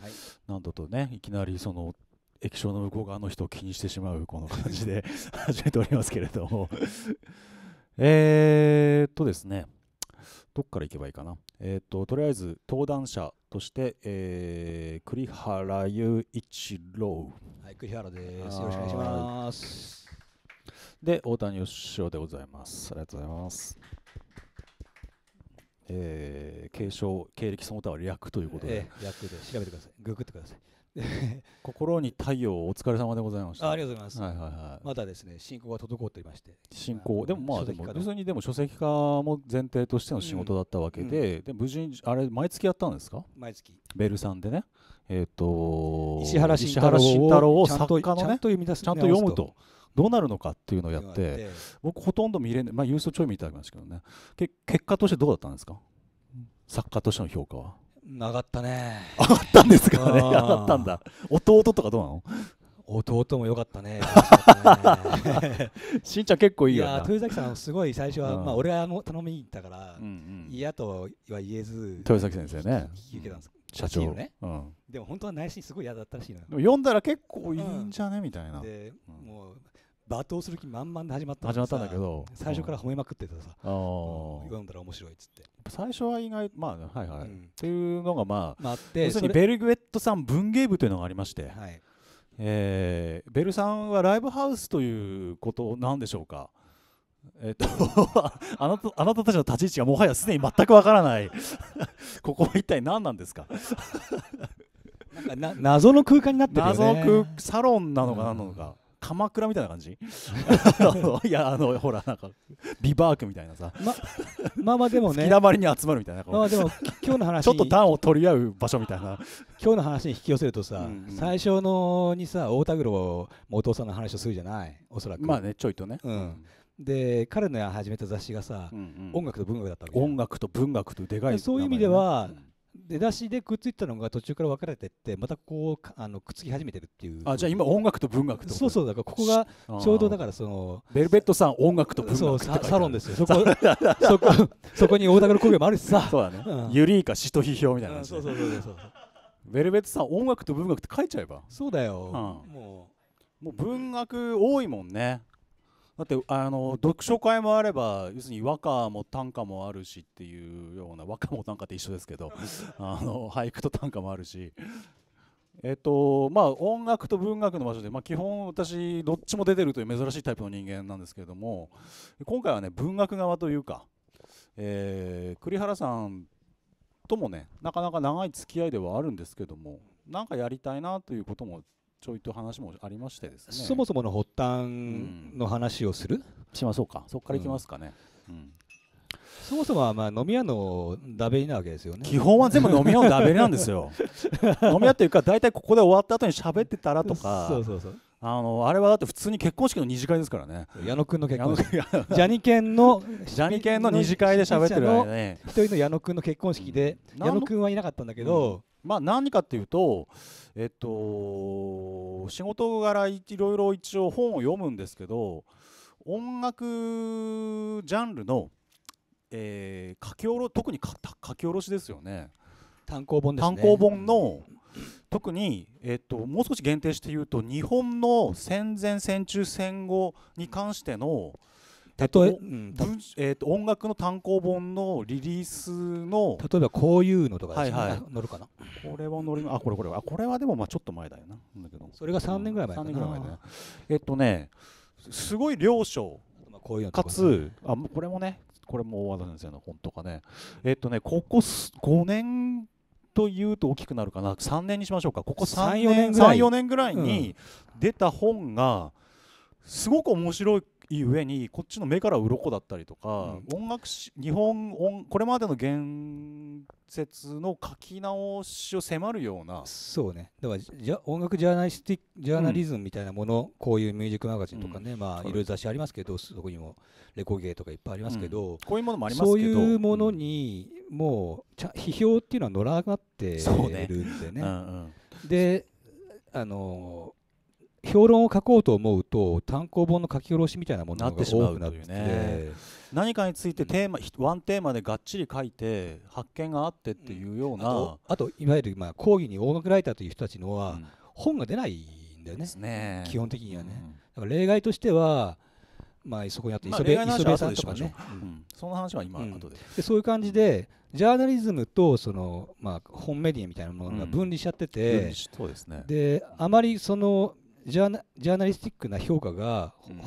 はい、何度とねいきなりその液晶の向こう側の人を気にしてしまうこの感じで 始めておりますけれども えっとですねどっから行けばいいかなえっ、ととりあえず登壇者として、えー、栗原雄一郎はい栗原ですよろしくお願いしますで大谷義雄でございますありがとうございますえー、継承経歴その他は略ということで、えー、略で調べてくださいググってください 心に太陽お疲れ様でございましたありがとうございます、はいはいはい、まだですね進行が滞っていまして進行でもまあでも別にでも書籍化も前提としての仕事だったわけでうん、で無事にあれ毎月やったんですか毎月ベルさんでねえっ、ー、と石原慎太郎をちゃんね、ちゃんと読み出すちゃんと読むとどうなるのかっていうのをやって僕ほとんど見れないまあ郵送ちょい見てあげましたけどねけ結果としてどうだったんですか作家としての評価は上がったね上がったんですかね上がったんだ弟とかどうなの弟も良かったね。しんちゃん結構いいよ。いや豊崎さんすごい最初は、まあ俺はも頼みに行ったから、嫌とは言えず豊崎先生ね。んで社長でも本当は内心すごい嫌だったらしいのよ。読んだら結構いいんじゃね、みたいな。で、もう罵倒する気満々で始まった始まったんだけど最初から褒めまくってたさ、うん、読んだら面白いっつって最初は意外まあはいはい、うん、っていうのがまあ、まあ、要するにベルグェットさん文芸部というのがありまして、はい、えー、ベルさんはライブハウスということなんでしょうか、えっと、あなたあなたたちの立ち位置がもはやすでに全くわからない ここは一体何なんですかなんかな謎の空間になってるよね謎の空サロンなのか何なのか、うん鎌倉みたいな感じ いやあのほらなんかビバークみたいなさままあまあでもね好きだまりに集まるみたいなまあでも今日の話ちょっと段を取り合う場所みたいな今日の話に引き寄せるとさ、うんうん、最初のにさ太田黒もお父さんの話をするじゃないおそらくまあねちょいとね、うん、で彼の始めた雑誌がさ、うんうん、音楽と文学だったわけ音楽と文学とでかいそういう意味では、出だしでくっついたのが途中から分かれてってまたこうあのくっつき始めてるっていうあじゃあ今音楽と文学とそうそうだからここがちょうどだからそのベルベットさん音楽と文学そうサロンですよそこ そこそこに大高の工業もあるしさ そうだね、うん、ユリイカ使徒批評みたいな、ね、そうそうそうそうそうベルベットさん音楽と文学って書いちゃえばそうだよ、うん、もうもう文学多いもんねだってあの読書会もあれば要するに和歌も短歌もあるしっていうような和歌も短歌って一緒ですけど あの俳句と短歌もあるし。えっとまあ、音楽と文学の場所で、まあ、基本私どっちも出てるという珍しいタイプの人間なんですけれども今回はね文学側というか、えー、栗原さんともねなかなか長い付き合いではあるんですけどもなんかやりたいなということもちょいと話もありましてですねそもそもの発端の話をする、しましょうかそこからいきますかね、うん、そもそもはまあ飲み屋のだべりなわけですよね基本は全部飲み屋のだべりなんですよ 飲み屋っていうか大体ここで終わった後に喋ってたらとかそうそうそうあのあれはだって普通に結婚式の二次会ですからね矢野君の結婚式ジャニケンのジャニケンの二次会で喋ってる間ね一人の矢野君の結婚式で、うん、矢野君はいなかったんだけど、うん、まあ何かっていうとえっと仕事柄いろいろ一応本を読むんですけど音楽ジャンルの、えー、書き下ろ特に書き下ろしですよね単行本、ね、単行本の特に、えっと、もう少し限定して言うと日本の戦前戦中戦後に関しての、うん例え、うんえーと、音楽の単行本のリリースの例えばこういうのとかですね、はいはい、乗るかなこれは乗りあこれこれはこれはでもまあちょっと前だよなそれが3年ぐらい前かな、3年ぐらい前だよえっ、ー、とねすごい了承こういうかつあこれもねこれも大和田先生の本とかねえっ、ー、とねここす5年というと大きくなるかな3年にしましょうかここ34年年ぐらいに出た本がすごく面白いいい上にこっちの目から鱗だったりとか、うん、音楽し日本音これまでの言説の書き直しを迫るようなそうねだからじゃ音楽ジャーナリスティックジャーナリズムみたいなもの、うん、こういうミュージックマガジンとかね、うん、まあいろいろ雑誌ありますけどそこにもレコゲーとかいっぱいありますけど、こういうものもありますけどそういうものにもうちゃ批評っていうのは乗らながってるんでね。ねうんうん、であの評論を書こうと思うと単行本の書き下ろしみたいなものが多くなってきて、ね、何かについてテーマ、うん、ワンテーマでがっちり書いて発見があってっていうような、うん、あとあといわゆるまあ講義に音楽ライターという人たちのは、本が出ないんだよね、ね、基本的にはね、だから例外としてはまあ、そこにあって磯辺、まあ、さんとかね、うん、その話は今、うん、後ででそういう感じで、ジャーナリズムとその、まあ、本メディアみたいなものが分離しちゃってて、うん、そうですねであまりそのジャナジャーナリスティックな評価が、うん、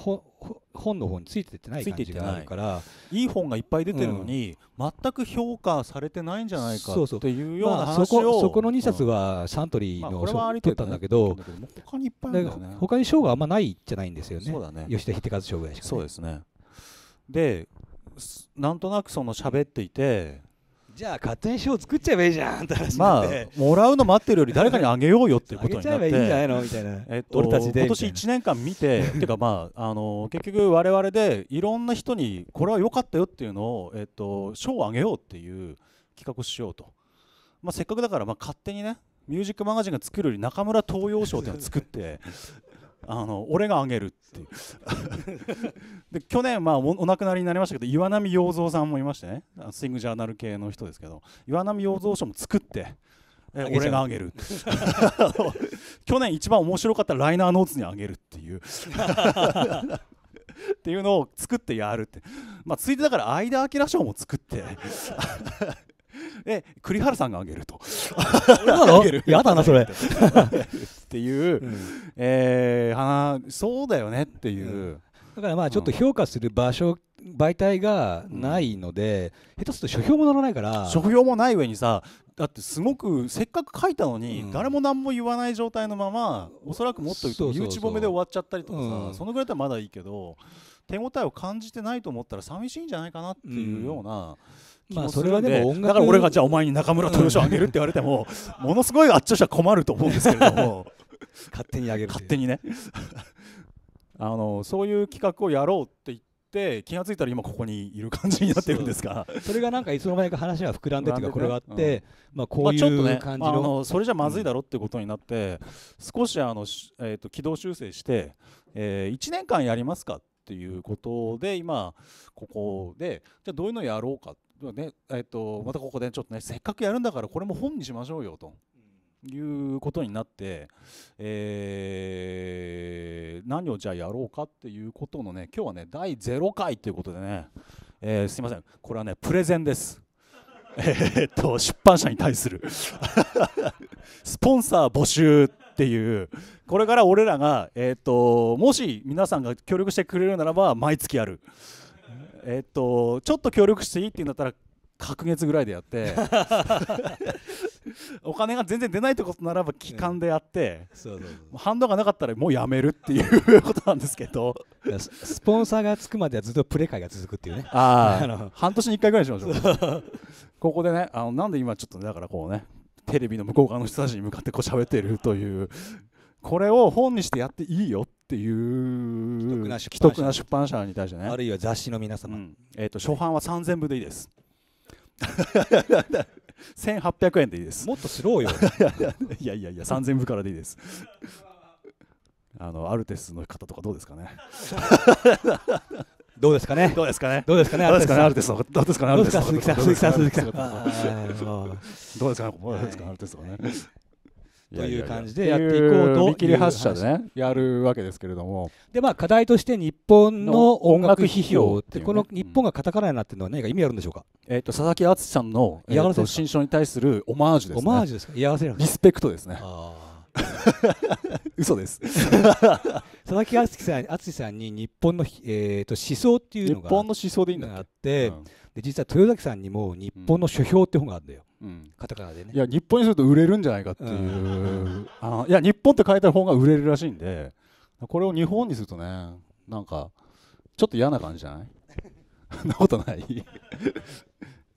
本の方についてってない感じがあるからいい本がいっぱい出てるのに、うん、全く評価されてないんじゃないかそそうっていうような話を、まあ、そこそこの2冊はサントリーの、うんまあ、取ったんだけど、他にいっぱいあるんだよね他に賞があんまないじゃないんですよねそうだね吉田秀和賞ぐらいしか、ね、そうですねでなんとなくその喋っていてじゃあ勝手に賞作っちゃえばいいじゃんって話まあもらうの待ってるより誰かにあげようよってことになっていいんじゃないのみたいな、えっと、俺たちで今年1年間見てっ ていうかまああの結局我々でいろんな人にこれは良かったよっていうのをえっと賞をあげようっていう企画をしようと、まあ、せっかくだからまあ勝手にねミュージックマガジンが作るより中村東洋賞っていうのを作ってあの俺があげるっていう で去年、まあお、お亡くなりになりましたけど岩波洋三さんもいましてねスイングジャーナル系の人ですけど岩波洋三賞も作ってえ俺があげる 去年一番面白かったライナーノーツにあげるっていう っていうのを作ってやるって、まあ、ついでだから相田明賞も作ってえ栗原さんがあげるとやだなそれっていう、うん、えー、そうだよねっていう、うん、だからまあちょっと評価する場所、うん、媒体がないので、うん、下手すると書評もならないから書評もない上にさだってすごくせっかく書いたのに、誰も何も言わない状態のままおそらくもっと言うと身内褒めで終わっちゃったりとかさ、そのぐらいだったらまだいいけど手応えを感じてないと思ったら寂しいんじゃないかなっていうような。まあそれはでも音楽だから俺がじゃあお前に中村豊をあげるって言われても、ものすごいあっちとしては困ると思うんですけれども勝手にあげる勝手にねあのそういう企画をやろうって言って気が付いたら今ここにいる感じになってるんですがそれがなんかいつの間にか話が膨らんでっていうかこれがあって、まあこういう感じの,、それじゃまずいだろってことになって、少しあの、えー、と軌道修正して、えー、1年間やりますかっていうことで今ここでじゃどういうのやろうかねえーと、またここでちょっとねせっかくやるんだからこれも本にしましょうよと。いうことになって、えー、何をじゃあやろうかっていうことのね今日はね第0回ということでね、えー、すいませんこれはねプレゼンです えっと出版社に対する スポンサー募集っていうこれから俺らが、えーともし皆さんが協力してくれるならば毎月やる。えっとちょっと協力していいって言うんだったら隔月ぐらいでやって お金が全然出ないってことならば期間でやって、反動がなかったらもうやめるっていうことなんですけどスポンサーがつくまではずっとプレ会が続くっていうねあ半年に1回ぐらいにしましょう ここでねあのなんで今ちょっと、ね、だからこうねテレビの向こう側の人たちに向かってこう喋ってるというこれを本にしてやっていいよっていう既得な出版社に対してねあるいは雑誌の皆様、うん、えーと、初版は3000部でいいです1800 円でいいですもっとスローよ いやいやいや3000部からでいいですあのアルテスの方とかどうですかね どうですかね。どうですかね。どうですかね。どうですかね。アルテス。どうですかね。アルテス。鈴木さん。鈴木さん。鈴木さん。どうですかね。どうですかね。アルテスとかね。という感じでやっていこうと見切り発車でやるわけですけれどもでまあ課題として日本の音楽批評ってこの日本がカタカナになってるのは何か意味あるんでしょうかえっと佐々木敦さんの嫌がらせ新書に対するオマージュですねオマージュですか嫌がらせリスペクトですね 嘘です 佐々木敦さん敦さんに日本の、えー、と思想っていうのが日本の思想でいいんだって、で実は豊崎さんにも日本の書評って本があるんだよ、うん、カタカナでねいや日本にすると売れるんじゃないかっていう、うん、あいや日本って書いてある本が売れるらしいんでこれを日本にするとねなんかちょっと嫌な感じじゃない そんなことないい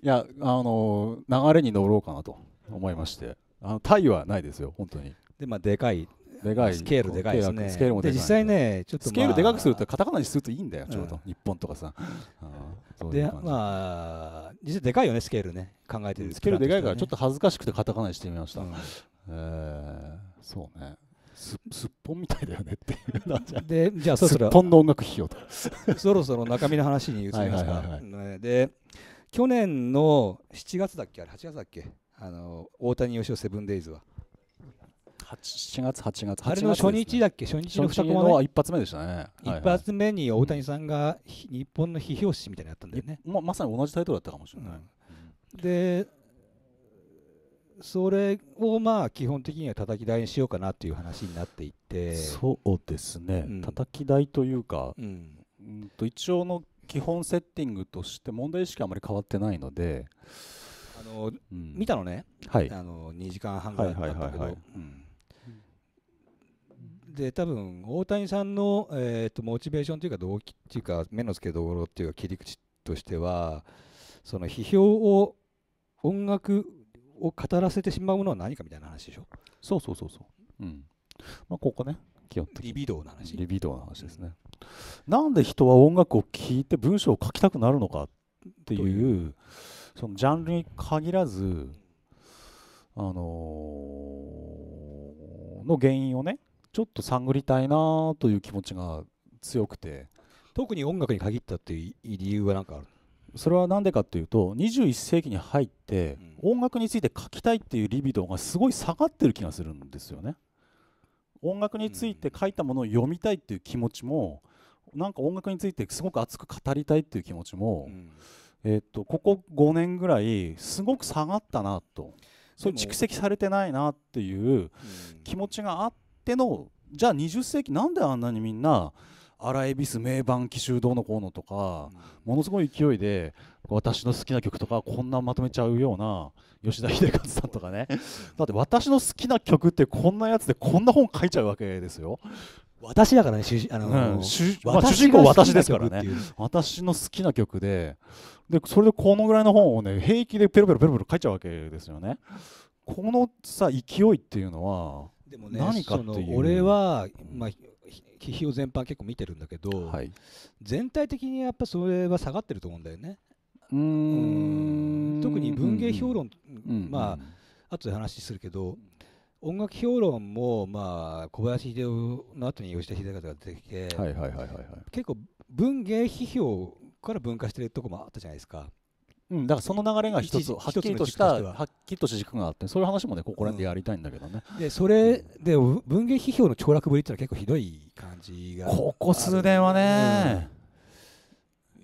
やあの流れに乗ろうかなと思いましてあのタイはないですよ本当にでまあでかいでかいスケールでかいですねスケールもで実際ねちょっと、まあ、スケールでかくするとカタカナにするといいんだよちょうど、うん、日本とかさでまあ実際でかいよねスケールね考えてる、ね、スケールでかいからちょっと恥ずかしくてカタカナにしてみました、うん、えー、そうねすすっぽんみたいだよねっていうなでじゃあそろそろすっぽんの音楽費用とそろそろ中身の話に移りますか、はいはいで去年の7月だっけあれ8月だっけあの大谷義雄セブンデイズは7月八月あれの初日だっけ初日の二駒の一発目でしたね一発目に大谷さんが日本の批評紙みたいなやったんだよねままさに同じタイトルだったかもしれない、でそれをまあ基本的には叩き台にしようかなという話になっていてそうですね、うん、叩き台というか、うん、うんと一応の基本セッティングとして問題意識はあまり変わってないのであの、うん、見たのね、はい、あの2時間半ぐらいだったけど、はいはいはいはい、うんで多分大谷さんの、えーと、モチベーションというか動機というか目の付けどころっていうか切り口としてはその批評を音楽を語らせてしまうものは何かみたいな話でしょそうそうそうそう、うんまあ、ここね基本的リビドーの話リビドーの話ですね、うん、なんで人は音楽を聴いて文章を書きたくなるのかっていうそのジャンルに限らずあのー、の原因をねちょっと探りたいなという気持ちが強くて特に音楽に限ったっていう理由は何かあるそれは何でかっていうと21世紀に入って、音楽について書きたいっていうリビドーがすごい下がってる気がするんですよね音楽について書いたものを読みたいっていう気持ちも、なんか音楽についてすごく熱く語りたいっていう気持ちも、うん、えー、とここ5年ぐらいすごく下がったなとそう蓄積されてないなっていう気持ちがあっのじゃあ20世紀なんであんなにみんなアラエビス名盤紀州堂のこうのとか、ものすごい勢いで私の好きな曲とかこんなまとめちゃうような吉田秀和さんとかねだって私の好きな曲ってこんなやつでこんな本書いちゃうわけですよ。私だからね主,、あの主人公私ですからね私の好きな曲ででそれでこのぐらいの本をね平気でペロペロペロペロ書いちゃうわけですよね。このさ勢いっていうのはでもね何かっていう俺は、まあ、批評全般結構見てるんだけど、はい、全体的にやっぱそれは下がってると思うんだよね。うん特に文芸評論、まあ後で話するけど、音楽評論も、まあ、小林秀夫の後に吉田秀和が出てきて結構文芸批評から分化してるとこもあったじゃないですか。うん、だからその流れが一つはっきりとしたはっきりとした軸があってそういう話もねここら辺でやりたいんだけどね、うん、でそれで文芸批評の凋落ぶりっていうのは結構ひどい感じがここ数年はね、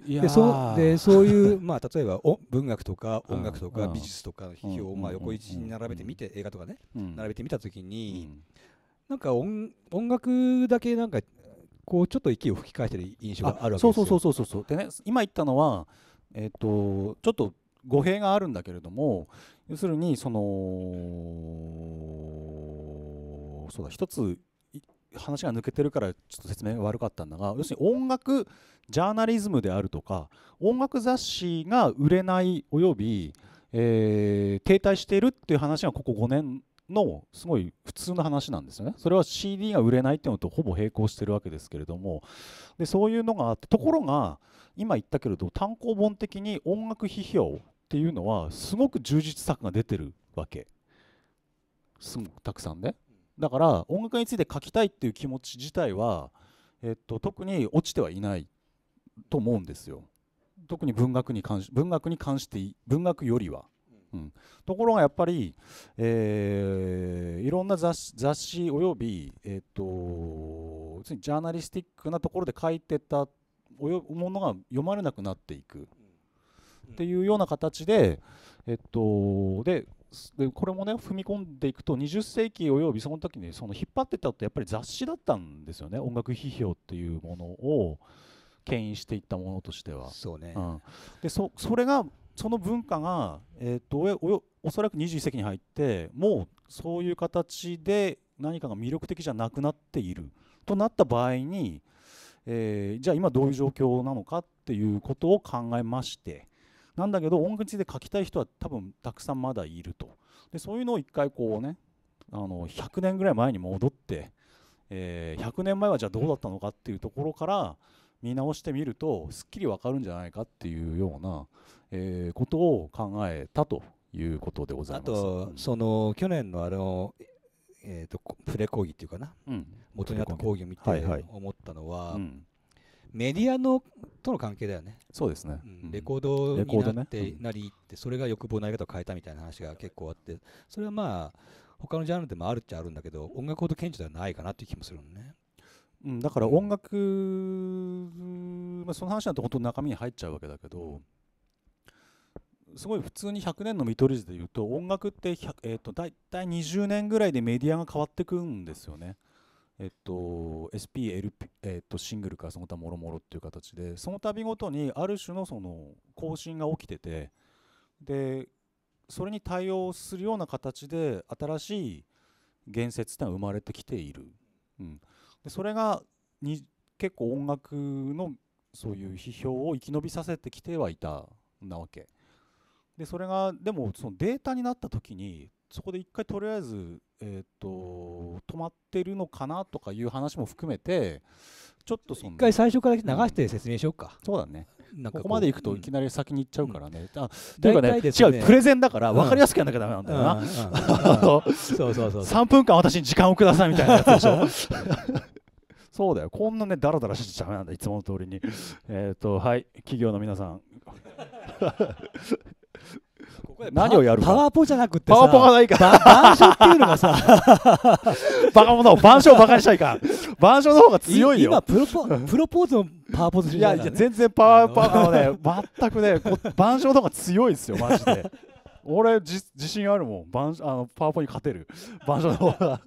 うん、でそうでそういう、まあ、例えばお文学とか音楽とか美術とかの批評をまあ横一に並べてみて、映画とかね、並べてみたときに、なんか音音楽だけなんかこうちょっと息を吹き返してる印象があるわけですよそうそうそうそうそうでね今言ったのはえーと、ちょっと語弊があるんだけれども要するにそのそうだ一つ話が抜けてるからちょっと説明が悪かったんだが要するに音楽ジャーナリズムであるとか音楽雑誌が売れないおよび、えー、停滞しているっていう話がここ5年のすごい普通の話なんですよね。それは CD が売れないっていうのとほぼ並行してるわけですけれどもでそういうのがあってところが今言ったけれど単行本的に音楽批評っていうのはすごく充実作が出てるわけすごくたくさんね。だから音楽について書きたいっていう気持ち自体は、えっと、特に落ちてはいないと思うんですよ。特に文学に関し文学に関して文学よりは。うん、ところがやっぱり、えー、いろんな雑誌および、えーと、ジャーナリスティックなところで書いてたおよものが読まれなくなっていくっていうような形で,、えーと、とででこれもね踏み込んでいくと20世紀およびその時にその引っ張ってたってやっぱり雑誌だったんですよね音楽批評っていうものを。牽引していったものとしてはそうね、うん、でそそれがその文化が、えーと、おそらく21世紀に入ってもうそういう形で何かが魅力的じゃなくなっているとなった場合に、えー、じゃあ今どういう状況なのかっていうことを考えましてなんだけど音楽について書きたい人は多分たくさんまだいるとでそういうのを一回こうねあの100年ぐらい前に戻って、えー、100年前はじゃあどうだったのかっていうところから見直してみるとすっきり分かるんじゃないかっていうようなえー、ことを考えたということでございます。あと、その去年のあのえーと、プレ講義っていうかな、うん、元にあった講義を見て思ったのは、うん、メディアのとの関係だよねそうですね、うん、レコードになって、なりってそれが欲望のやり方を変えたみたいな話が結構あってそれはまあ他のジャンルでもあるっちゃあるんだけど音楽ほど顕著ではないかなっていう気もするのね。うん、だから音楽、まあ、その話だとて本当に中身に入っちゃうわけだけど、すごい普通に100年の見取り図でいうと音楽ってえー、と大体20年ぐらいでメディアが変わってくんですよね。えっと、SPLP、えっと、シングルからその他もろもろっていう形でその度ごとにある種のその更新が起きててでそれに対応するような形で新しい言説ってのは生まれてきている、うん、でそれがに結構音楽のそういう批評を生き延びさせてきてはいたなわけ。でそれがでもそのデータになった時にそこで一回とりあえず、えー、と止まってるのかなとかいう話も含めてちょっとその一回最初から流して説明しようか、そうだねここまで行くといきなり先に行っちゃうからね。あというかね違うプレゼンだから分かりやすくやんなきゃだめなんだよな。そうそうそう3分間私に時間をくださいみたいなやつでしょ。そうだよこんなねだらだらしちゃだめなんだいつもの通りに。えっとはい企業の皆さん。何をやるパワーポじゃなくてパワーポがないから板っていうのがさ バカ者板書バカにしたいか板書の方が強いよ今プロポプロポーズのパワポーズいやいや全然パワーーズーね全くね板書の方が強いですよマジで 俺自信あるもんバンあのパワポに勝てる板書の方が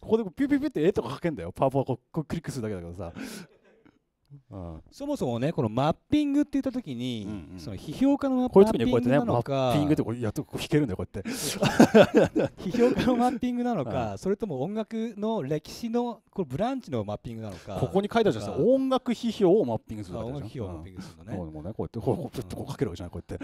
ここでピュピュピュって絵とか描けんだよパワーポー、こうクリックするだけだけどさそもそもねこのマッピングって言った時に、うんうん、その批評家のマッピングなのか、ね、マッピングってこうやっと弾けるんだよこうやって 批評家のマッピングなのか、うん、それとも音楽の歴史のこれブランチのマッピングなのかここに書いてあるじゃないですか音楽批評をマッピングするわけで音楽批評をマッピングするのね、うん、もうねこうやってこうちょっとこう書けるわけじゃないこうやっ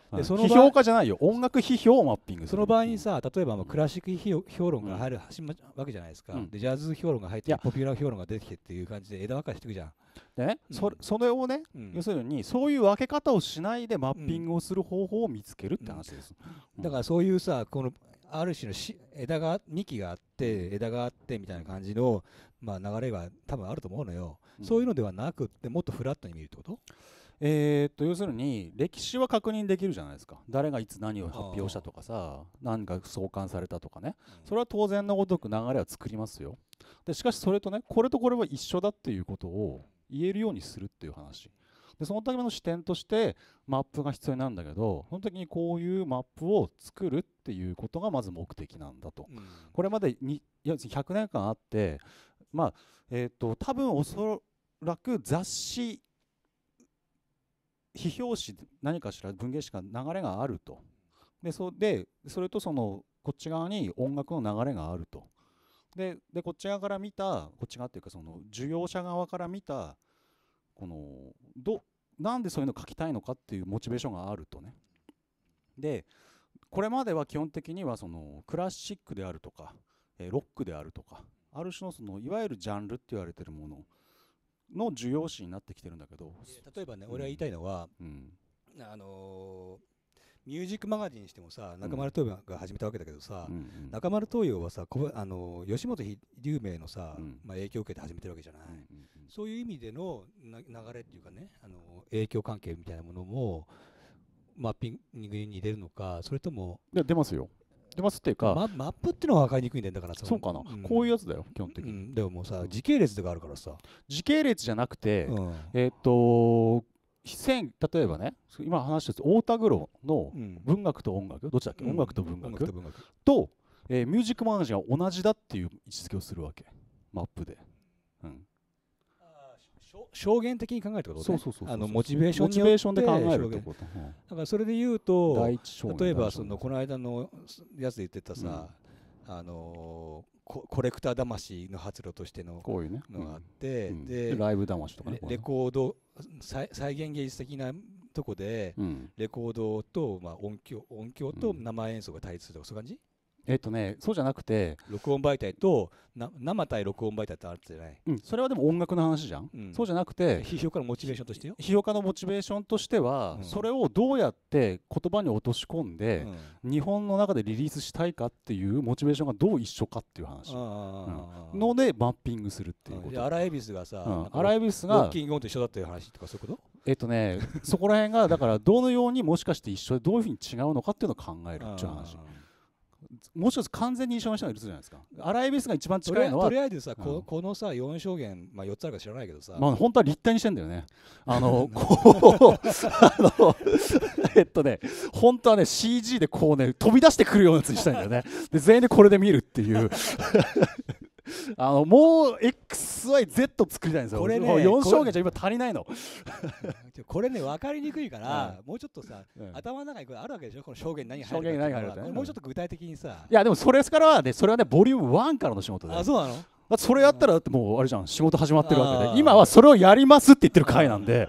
て、でその批評家じゃないよ音楽批評をマッピングするその場合にさ例えばもうクラシック批評論が入る、うん、わけじゃないですか、でジャズ評論が入ってポピュラー評論が出てきてっていう感じで枝分かれしていくじゃんね、うん、そそれをね、うん、要するにそういう分け方をしないでマッピングをする方法を見つけるって話です、うん、だからそういうさこのある種のし枝が幹があって枝があってみたいな感じの、まあ、流れが多分あると思うのよ、そういうのではなくってもっとフラットに見るってことえー、っと要するに歴史は確認できるじゃないですか誰がいつ何を発表したとかさ何か創刊されたとかね、それは当然のごとく流れは作りますよでしかしそれとねこれとこれは一緒だっていうことを言えるようにするっていう話でそのための視点としてマップが必要なんだけどその時にこういうマップを作るっていうことがまず目的なんだと、うん、これまでに100年間あってまあえっ、ー、と多分おそらく雑誌批評誌何かしら文芸誌が流れがあるとでそでそれとそのこっち側に音楽の流れがあるとででこっち側から見たこっち側っていうかその需要者側から見たこのどなんでそういうの書きたいのかっていうモチベーションがあるとねでこれまでは基本的にはそのクラシックであるとか、えロックであるとかある種のそのいわゆるジャンルって言われてるものの需要詞になってきてるんだけど例えばね、うん、俺は言いたいのは、うん、あのミュージックマガジンにしてもさ中丸東洋が始めたわけだけどさ、うん中丸東洋はさあの吉本龍明のさ、うん、まあ、影響を受けて始めてるわけじゃない、そういう意味での流れっていうかねあの影響関係みたいなものもマッピングに出るのかそれともいや出ますよ出ますっていうか、ま、マップっていうのは分かりにくいんだだからそうかな、うん、こういうやつだよ基本的に、うん、でももうさ時系列とかあるからさ時系列じゃなくて、えっ、ー、と例えばね今話した太田黒の文学と音楽、うん、どっちだっけ、うん、音楽と文学とえー、ミュージックマガジンは同じだっていう位置づけをするわけマップで、うん、証言的に考えるってこと、ね、そうそうそうモチベーションモチベーションで考えるってこと、うん、だからそれで言うと例えばそのこの間のやつで言ってたさ、うん、あのーココレクター魂の発露としてのこういう、ね、のがあって、うん、でライブ魂とかねレコード再現芸術的なとこで、レコードと、まあ、音響音響と生演奏が対立するとか、そういう感じえっとね、そうじゃなくて録音媒体とな生対録音媒体ってあるじゃない、うん、それはでも音楽の話じゃん、うん、そうじゃなくて批評家のモチベーションとしてよ批評家のモチベーションとしては、うん、それをどうやって言葉に落とし込んで、日本の中でリリースしたいかっていうモチベーションがどう一緒かっていう話、のでマッピングするっていうことアライビスがさ、アライビスがロッキングオンと一緒だっていう話とかそういうことえっとねそこら辺がだからどのようにもしかして一緒でどういうふうに違うのかっていうのを考えるっていう話。もう一つ完全に印象の人がいるじゃないですかアライビスが一番近いのはとりあえずさ、うん、ここのさ4証言、まあ、4つあるか知らないけどさ、まあ、本当は立体にしてんだよね あのこうあの えっとね本当はね CG でこうね飛び出してくるようなやつにしたいんだよねで全員でこれで見るっていうあのもう XYZ 作りたいんですよこれね4証言じゃ今足りないの これね分かりにくいから、うん、もうちょっとさ、うん、頭の中にこれあるわけでしょこの証言何入る何入る、ね、もうちょっと具体的にさ、いやでもそれからはねそれはねボリューム1からの仕事であそうなのだそれやったらだってもうあれじゃん仕事始まってるわけで今はそれをやりますって言ってる回なんで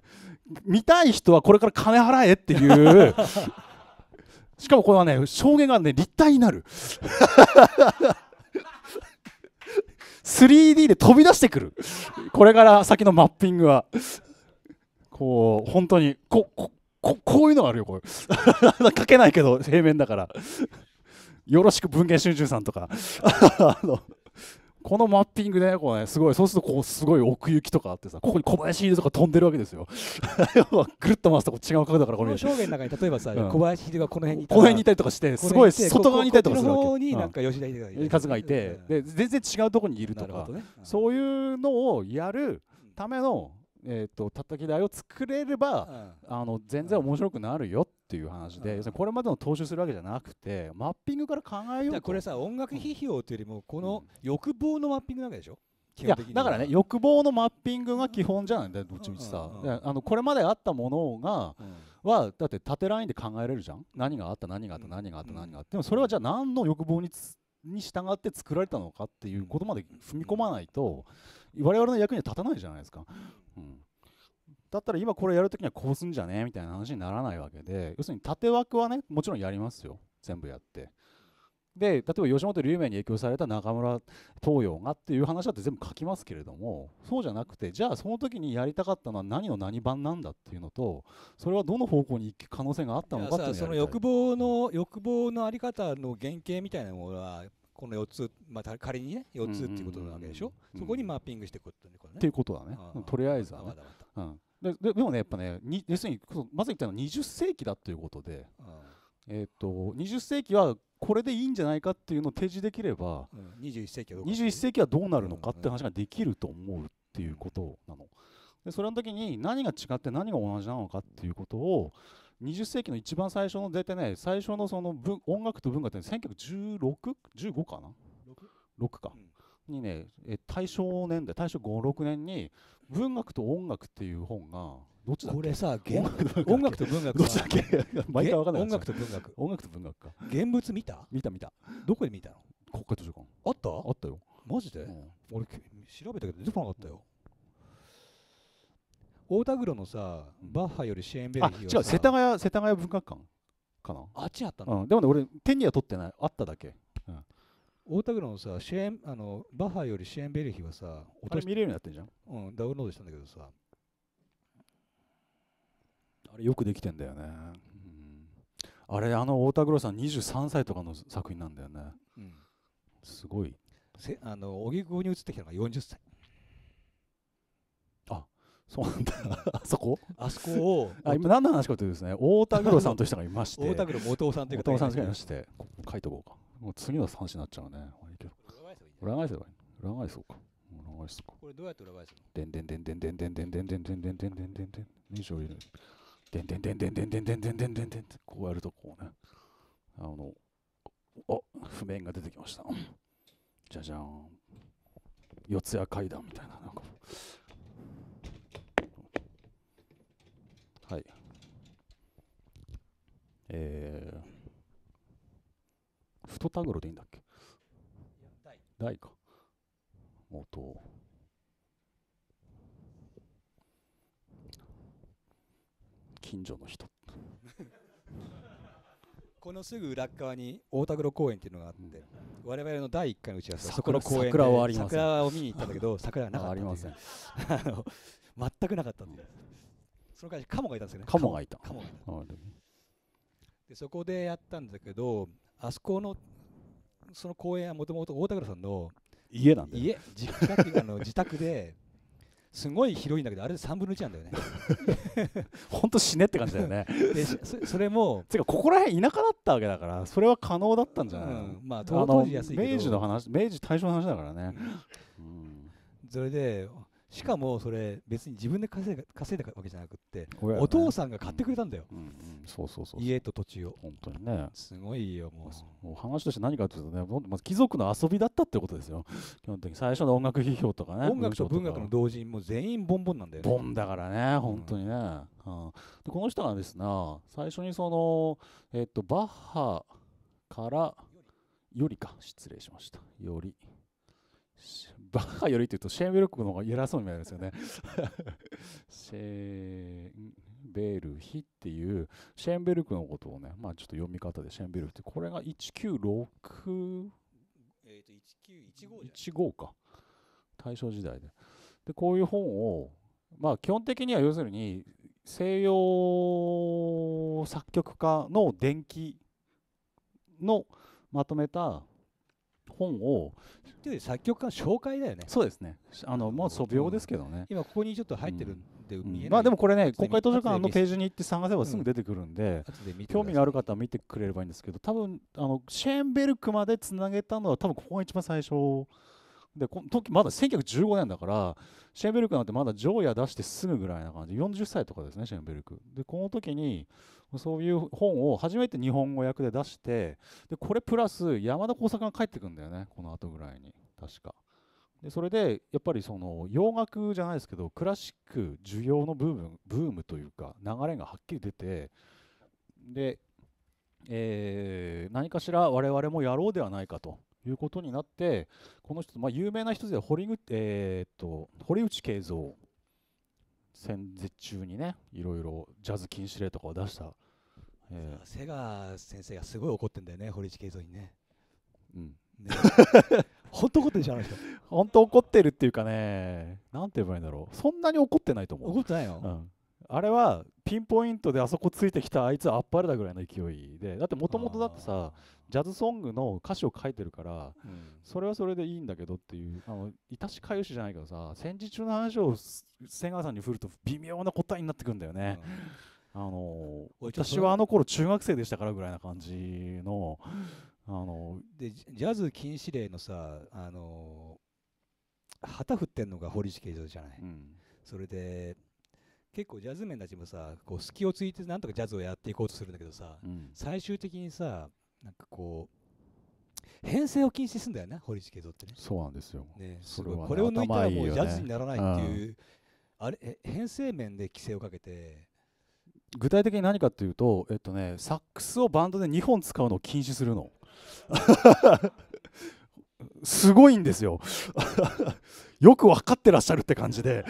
見たい人はこれから金払えっていう しかもこれはね証言がね立体になる 3D で飛び出してくるこれから先のマッピングはこう本当にここここういうのがあるよこれ 書けないけど平面だからよろしく文献春秋さんとか あのこのマッピングね、こうね、すごい、そうするとこう、すごい奥行きとかあってさ、ここに小林秀とか飛んでるわけですよ。ぐるっと回すとこ違う角度からこの正面の中に、例えばさ、うん、小林秀がこの辺にいたこの辺にいたりとかして、すごい外側にいたりとかするわけ。ここになんか吉田秀がいて、うん、数がいて、で、全然違うところにいるとか、ね、そういうのをやるための、えーと、たたき台を作れれば、あの全然面白くなるよっっていう話で、これまでの踏襲するわけじゃなくてマッピングから考えようとこれさ音楽批評というよりもこの欲望のマッピングなわけでしょ、いやだからね欲望のマッピングが基本じゃないんだよどっちみちさ、あのこれまであったものが、はだって縦ラインで考えられるじゃん何があった何があった何があった何があったでもそれはじゃあ何の欲望にに従って作られたのかっていうことまで踏み込まないと我々の役には立たないじゃないですか。うんだったら今これやるときにはこうすんじゃねみたいな話にならないわけで要するに縦枠はねもちろんやりますよ全部やってで例えば吉本龍明に影響された中村東洋がっていう話だって全部書きますけれどもそうじゃなくてじゃあその時にやりたかったのは何の何番なんだっていうのとそれはどの方向に行く可能性があったのかっていうその欲望の欲望のあり方の原型みたいなものはこの4つ、まあ、仮にね4つっていうことなわけでしょ、うんうんうんうん、そこにマッピングしていくっていうことね。っていうことだね、とりあえずはね。うんでででもねやっぱねに要するにまず言ったのは20世紀だということで、うん、えーと、20世紀はこれでいいんじゃないかっていうのを提示できれば、うん、21, 世紀はどう21世紀はどうなるのかって話ができると思うっていうことなの。でそれの時に何が違って何が同じなのかっていうことを20世紀の一番最初の大体ね最初のその文音楽と文化って1 9 1 6 1かな 6? 6か、うんにね大正年代大正56年に「文学と音楽」っていう本がどっちだこれさ音楽と文学どっちだっけ毎回かんない音楽と文学音楽と文学か現物見た見た見たどこで見たの国会図書館あったあったよマジで、うん、俺調べたけど出てこなかったよ、大田黒のさ、バッハよりシェーンベルー違う世田谷世田谷文学館かなあっちあったの、うん、でもね俺手には取ってないあっただけ、うん、大田区のさシェーンあのバッハよりシェーンベリヒはさ落とし見れるようになってんじゃん、うん、ダウンロードしたんだけどさあれよくできてんだよね、うん、あれあの太田黒さん23歳とかの作品なんだよね、うん、すごいせあの荻窪に移ってきたのが40歳あそうなんだ あそこあそこを あ今何の話かというとですね太田黒さんという人がいまして 大田黒元さんという方がいまして書いておこうかもう次の三振になっちゃうね。まあいいけど。裏返せばいい。裏返そうか。裏返すか。これどうやって裏返すのでんでんでんでんでんでんでんでんでんでんでんでんでんでんでん。ん章入れる。でんでんでんでんでんでんでんでんでんでんでんってこうやるとこうね。あの、あ譜面が出てきました。じゃじゃーん。四谷階段みたいな。なんかはい。えー。トタグロでいいんだっけ大か。音。近所の人。このすぐ裏側に大田黒公園っていうのがあって、うん、我々の第1回の打ち合わせそこの公園で桜はありません桜を見に行ったんだけど桜はなかった あ全くなかったんで、うん、その会社カモがいたんですよねカモがいたカモがいたでそこでやったんだけどあそこのその公園はもともと大田倉さんの家なんだよ家実家あの自宅ですごい広いんだけどあれで3分の1なんだよね本当 死ねって感じだよねでそそれもてかここら辺田舎だったわけだからそれは可能だったんじゃない、うん、まあ当時安いけど明治の話明治大正の話だからね、うん、それでしかもそれ別に自分で稼いだ稼いだわけじゃなくってお,、ね、お父さんが買ってくれたんだよ、うんそうそうそう家と土地を本当にねすごいよもう話として何かというとねまず貴族の遊びだったってことですよ基本的に最初の音楽批評とかね音楽と文学の同人もう全員ボンボンなんだよねボンだからね本当にね、うん、うん、この人がですね最初にそのえっとバッハからよりか失礼しましたよりバッハよりって言うとシェーンベルクの方が偉そうに見えるんですよね シェーンベルヒっていうシェーンベルクのことをね、まあ、ちょっと読み方でシェーンベルヒってこれが196えっ、ー、と1915か大正時代ででこういう本をまあ基本的には要するに西洋作曲家の伝記のまとめた本をで作曲家紹介だよねそうですねあのまあ素描ですけどね今ここにちょっと入ってるんで、うん、まあでもこれね国会図書館のページに行って探せばすぐ出てくるんでうん、で興味がある方は見てくれればいいんですけど多分あのシェーンベルクまでつなげたのは多分ここが一番最初でこの時まだ1915年だからシェーンベルクなんてまだ上野出してすぐぐらいな感じ40歳とかですねシェーンベルクでこの時にそういう本を初めて日本語訳で出してでこれプラス山田耕作が帰ってくんだよねこの後ぐらいに確か。でそれでやっぱりその洋楽じゃないですけどクラシック需要のブームブームというか流れがはっきり出てで、えー、何かしら我々もやろうではないかということになってこの人、まあ、有名な人で堀,、えー、っと堀内圭三戦時中にねいろいろジャズ禁止令とかを出した、えー、瀬川先生がすごい怒ってんだよね堀内慶三にね。うん、ね 本当怒ってるじゃないですか本当怒ってるっていうかねなんて言えばいいんだろうそんなに怒ってないと思う怒ってないよ、うん、あれはピンポイントであそこついてきたあいつあっぱれだぐらいの勢いでだってもともとだってさジャズソングの歌詞を書いてるから、うん、それはそれでいいんだけどっていうあのいたしかゆしじゃないけどさ戦時中の話を千川さんに振ると微妙な答えになってくんだよね。うん、あの私はあの頃中学生でしたからぐらいな感じのあのでジャズ禁止令のさあの旗振ってんのが堀内刑事じゃない、うん、それで結構ジャズ面たちもさこう隙をついてなんとかジャズをやっていこうとするんだけどさ、うん、最終的にさなんかこう編成を禁止するんだよね堀内圭三ってねそうなんですよ、ね、すごい、ね、これを抜いたらもうジャズにならないっていう、あれ編成面で規制をかけて具体的に何かっていうと、えっとね、サックスをバンドで2本使うのを禁止するの すごいんですよ よく分かってらっしゃるって感じで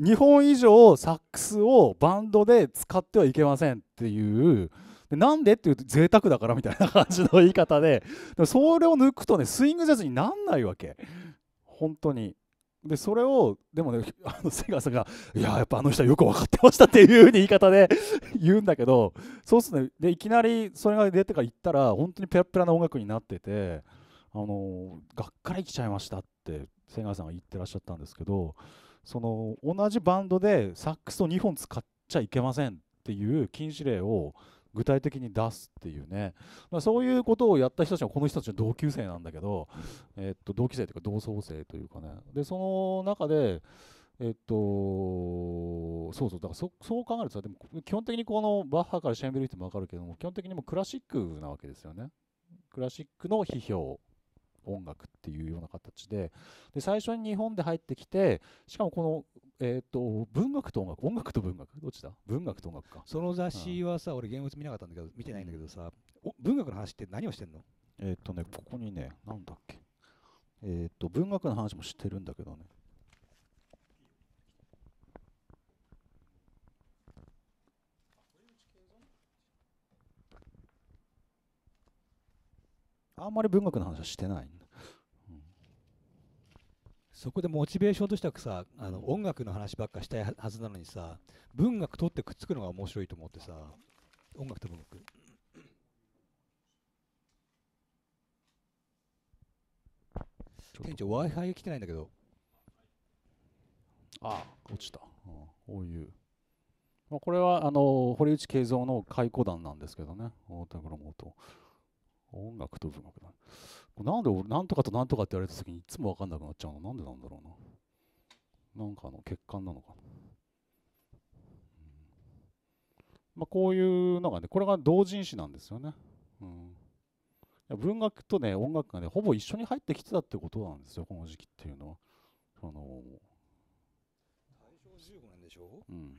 2本以上サックスをバンドで使ってはいけませんっていうでなんでっていうと贅沢だからみたいな感じの言い方ででそれを抜くとねスイングジャズになんないわけ本当にでそれをでもね あの瀬川さんが「いややっぱあの人はよく分かってました」っていうに言い方で 言うんだけどそうすねでいきなりそれが出てから行ったら本当にペラペラな音楽になっててあのがっかり来ちゃいましたって瀬川さんが言ってらっしゃったんですけどその同じバンドでサックスを2本使っちゃいけませんっていう禁止令を具体的に出すっていうね、まあ、そういうことをやった人たちはこの人たちの同級生なんだけど、えっと同期生というか同窓生というかねでその中でえっと、そうそう、だからそそう考えるとでも基本的にこのバッハからシェーンベルヒっても分かるけども、基本的にもクラシックなわけですよね。クラシックの批評音楽っていうような形でで最初に日本で入ってきてしかもこのえーと、文学と音楽音楽と文学どっちだ文学と音楽かその雑誌はさ、うん、俺現物見なかったんだけど見てないんだけどさ、文学の話って何をしてんのえっ、ー、とねここにねなんだっけえっ、ー、と文学の話もしてるんだけどねあんまり文学の話はしてない、うん、そこでモチベーションとしてはさあの音楽の話ばっかしたいはずなのにさ文学取ってくっつくのが面白いと思ってさ音楽と文学。店長 w i f i 来てないんだけどああ落ちた、こういう、まあ、これはあの堀内慶三の回顧談なんですけどね太田黒元。音楽と文学だ。なんで俺、なんとかとなんとかって言われた時にいつも分かんなくなっちゃうのなんでなんだろうな。なんかあの、欠陥なのかまあ、こういうのがね、これが同人誌なんですよね。うん、文学とね、音楽がね、ほぼ一緒に入ってきてたってことなんですよ、この時期っていうのは。その大正15年でしょ、うん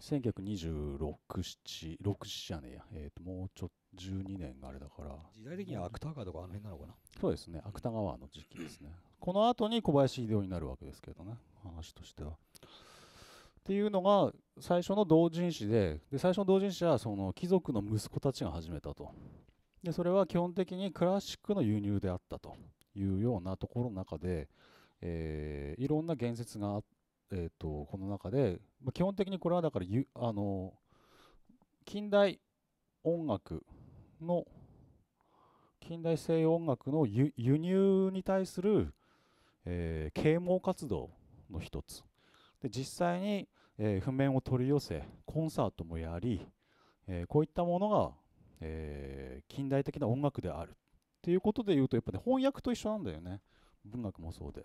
1926、7、6じゃねえや、えー、ともうちょっと12年があれだから、時代的には芥川とかあの辺なのかな。そうですね、芥川の時期ですね。この後に小林秀夫になるわけですけどね、話としては。っていうのが最初の同人誌でで最初の同人誌はその貴族の息子たちが始めたとでそれは基本的にクラシックの輸入であったというようなところの中で、えー、いろんな言説が、えーとこの中でまあ、基本的にこれはだからゆあの近代音楽の近代西洋音楽の輸入に対する、えー、啓蒙活動の一つで実際に、えー、譜面を取り寄せコンサートもやり、えー、こういったものが、えー、近代的な音楽であるっていうことでいうとやっぱね翻訳と一緒なんだよね文学もそうで。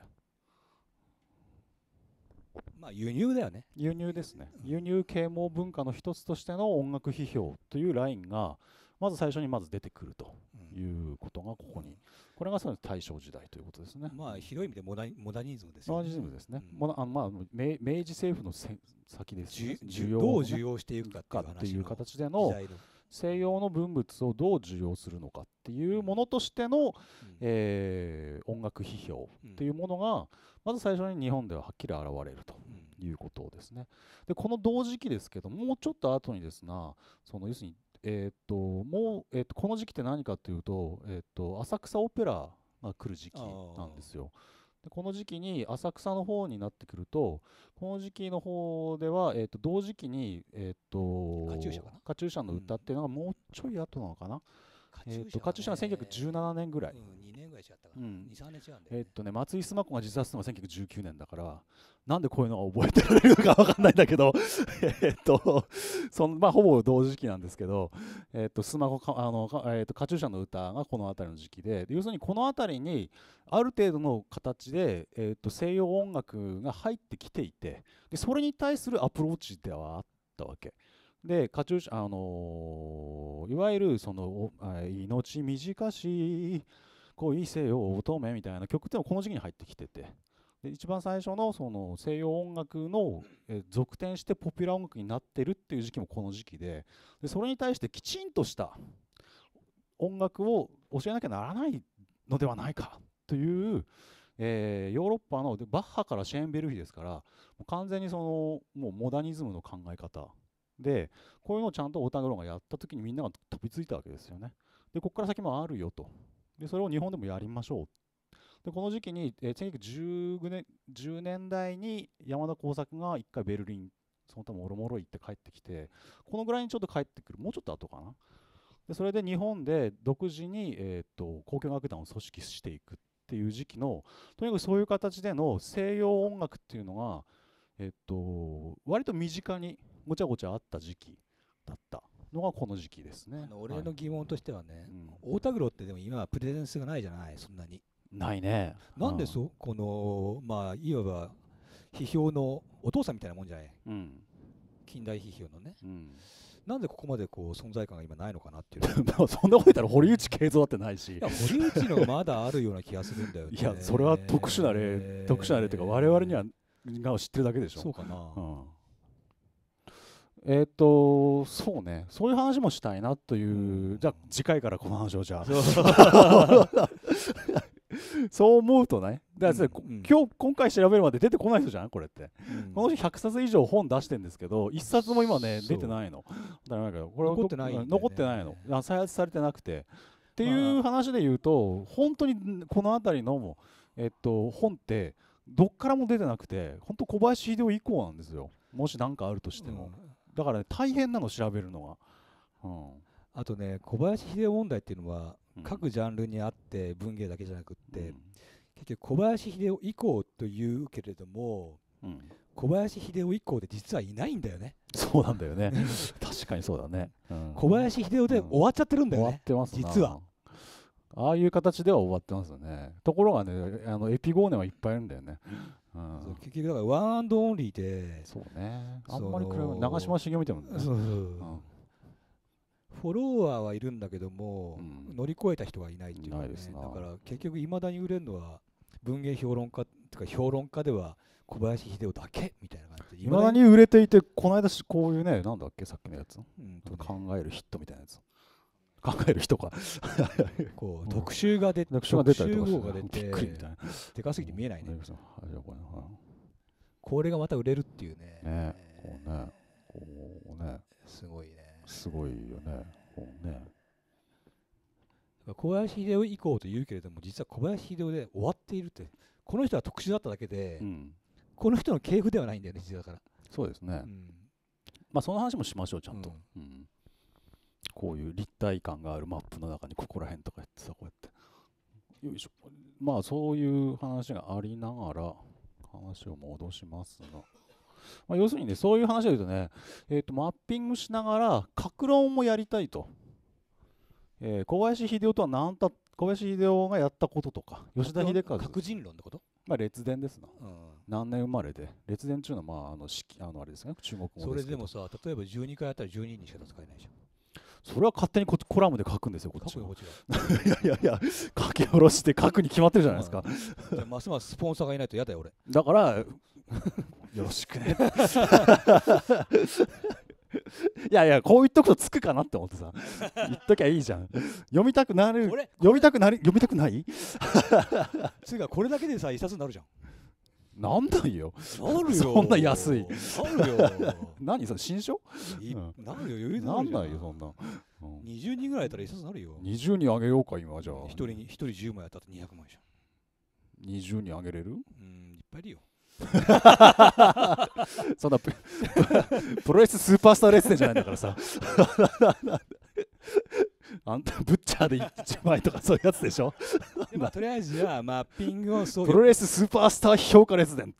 まあ、輸入だよね輸入ですね、輸入啓蒙文化の一つとしての音楽批評というラインがまず最初にまず出てくるということがここに、これがその大正時代ということですね、まあ、広い意味でモダモダニズムですよねモダニズムですね、うん、あまあ、明治政府のせ先です、ね、需要、ね、どう需要していくかっていう形での西洋の文物をどう受容するのかっていうものとしての、うん、えー、音楽批評っていうものが、まず最初に日本でははっきり現れるということですね。でこの同時期ですけどもうちょっと後にですなその要するに、えーっと、もう、えーっと、この時期って何かというと,、えーっと、浅草オペラが来る時期なんですよ。でこの時期に浅草の方になってくるとこの時期の方では、えーっ、と同時期に、えーっ、とカチューシャかカチューシャの歌っていうのがもうちょい後なのかな。カチューシャ、カチューシャは1917年ぐらい。うん違ったかな、うん、23年違うんだ、ね、えー、っとね松井須磨子が自殺したのは1919年だからなんでこういうのが覚えてられるのか分かんないんだけど えっとそのまあほぼ同時期なんですけどえー、っと須磨子かあのかえー、っとカチューシャの歌がこの辺りの時期で要するにこの辺りにある程度の形でえっと西洋音楽が入ってきていてでそれに対するアプローチではあったわけ。で、カチューシャ、あのー、いわゆるその、命短しこういう西洋乙女みたいな曲っていうのはこの時期に入ってきててで一番最初のその西洋音楽の、え続転してポピュラー音楽になってるっていう時期もこの時期ででそれに対してきちんとした音楽を教えなきゃならないのではないかという、えー、ヨーロッパのバッハからシェーンベルヒですからもう完全にそのもうモダニズムの考え方でこういうのをちゃんとオタグロンがやった時にみんなが飛びついたわけですよね。でここから先もあるよとでそれを日本でもやりましょうでこの時期に、えー、1910年 ,10 年代に山田耕作が1回ベルリンその他もろもろ行って帰ってきてこのぐらいにちょっと帰ってくるもうちょっと後かなでそれで日本で独自に、えーと、交響楽団を組織していくっていう時期のとにかくそういう形での西洋音楽っていうのが、えーと割と身近にごちゃごちゃあった時期だったのがこの時期ですね。俺の疑問としてはね、大田黒ってでも今はプレゼンスがないじゃない、そんなに。ないね。なんでそ、うこの、まあ、いわば、批評のお父さんみたいなもんじゃない、うん、近代批評のね、うん、なんでここまでこう存在感が今ないのかなっていう そんなこと言ったら堀内恵三だってないしいや堀内のまだあるような気がするんだよねいやそれは特殊な例、特殊な例というか我々にはが知ってるだけでしょそうかな、うんえっ、とそうねそういう話もしたいなという、うん、じゃあ次回からこの話をじゃあ そう思うとねだから、うん、今日今回調べるまで出てこない人じゃんこれって、うん、この人100冊以上本出してるんですけど1冊も今ね出てないのこれ残ってない、ね、残ってないの再発されてなくてっていう話で言うと本当にこの辺りのえっと本ってどっからも出てなくて本当小林秀夫以降なんですよもし何かあるとしても。うんだから、ね、大変なの調べるのは、うん、あとね小林秀夫問題っていうのは、うん、各ジャンルにあって文芸だけじゃなくって、うん、結局小林秀夫以降というけれども、うん、小林秀夫以降で実はいないんだよねそうなんだよね 確かにそうだね、小林秀夫で終わっちゃってるんだよね、実は。ああいう形では終わってますよね。ところがね、あのエピゴーネはいっぱいいるんだよね。そう結局だからワンアンドオンリーでそうねあんまり比べ長嶋茂みたいなもそうそうそう、うんフォロワーはいるんだけども、うん、乗り越えた人はいないっていうね、だから結局いまだに売れるのは文芸評論家とか評論家では小林秀夫だけみたいな感じでいまだに売れていてこの間こういうねなんだっけさっきのやつ、うん考えるヒットみたいなやつ考える人が こう、特集が出て特集が出たりとかして、ね、びいでかすぎて見えないね、これがまた売れるっていうねねこうねこうねすごいねすごいよねこうね小林秀夫以降と言うけれども実は小林秀夫で終わっているってこの人は特殊だっただけで、うん、この人の系譜ではないんだよね実はだからそうですね、うん、まあその話もしましょうちゃんと、うんこういう立体感があるマップの中にここら辺とかやってさ、こうやって。よいしょ。まあ、そういう話がありながら、話を戻しますが。まあ、要するにね、そういう話で言うとね、えっ、ー、と、マッピングしながら、格論もやりたいと。えー、小林秀夫とは何た、小林秀夫がやったこととか、吉田秀和。格人論ってことまあ、列伝ですな、うん、何年生まれで列伝中のはまああの式あのあれですね中国語それでもさ例えば12回あったら12人しか使えないじゃんそれは勝手にこコラムで書くんですよ、こっちが いやいやいや、書き下ろして書くに決まってるじゃないですか。じゃますますスポンサーがいないと嫌だよ、俺。だから、よろしくね。いやいや、こう言っとくとつくかなって思ってさ、言っときゃいいじゃん。読みたくなる、読みたくなる、読みたくないつうか、これだけでさ、一冊になるじゃん。なんだよ。るよ。そんな安い。るよ。何その新書？なるよ余裕なんだよそんな。二十人ぐらいやったら一冊あるよ。二十人あげようか今じゃあ。一人に一人十枚やったら二百枚じゃん。二十人あげれる？うんいっぱいいるよ。そんなプロレススーパースターレッスンじゃないんだからさ。あんたブッチャーで1枚とかそういうやつでしょ で、まあ、とりあえずはマッピングをそうプロレススーパースター評価列伝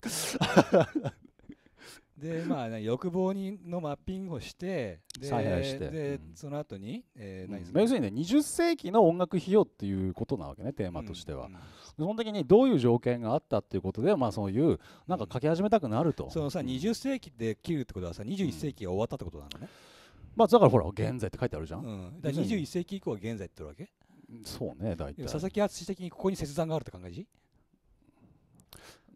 で まあ、ね、欲望にのマッピングをしてで再配してで、うん、その後に、えー、何する、要するにね20世紀の音楽費用っていうことなわけねテーマとしては、うん、その時にどういう条件があったっていうことで、まあ、そういうなんか書き始めたくなると、そのさ20世紀で切るってことはさ21世紀が終わったってことなのね、まあだからほら現在って書いてあるじゃん、うん、だ21世紀以降は現在ってるわけそうね大体佐々木淳的にここに切断があるって考えじ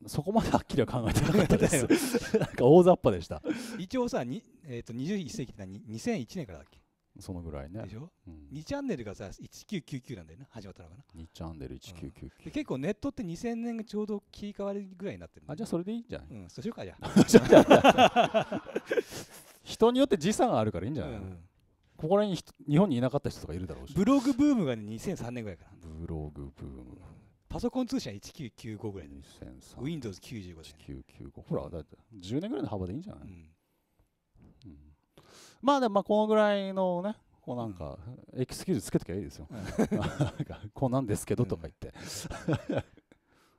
そこまではっきりは考えてなかったです なんか大雑把でした一応さに、えー、と21世紀って何2001年からだっけそのぐらいねでしょ、うん、2チャンネルがさ1999なんだよな始まったのかな2チャンネル1999、うん、結構ネットって2000年がちょうど切り替わりぐらいになってるあじゃあそれでいいんじゃないうんそうしようかじゃあ 人によって時差があるからいいんじゃない、うん、ここら辺に日本にいなかった人とかいるだろうしブログブームが、2003年ぐらいかなブログブームパソコン通信は1995ぐらいだ、ね、Windows95 で、ね、1995ほらだって10年ぐらいの幅でいいんじゃない、うんうん、まあでもまあこのぐらいのねこうなんか、エクスキューズつけときゃいいですよ、こうなんですけどとか言って、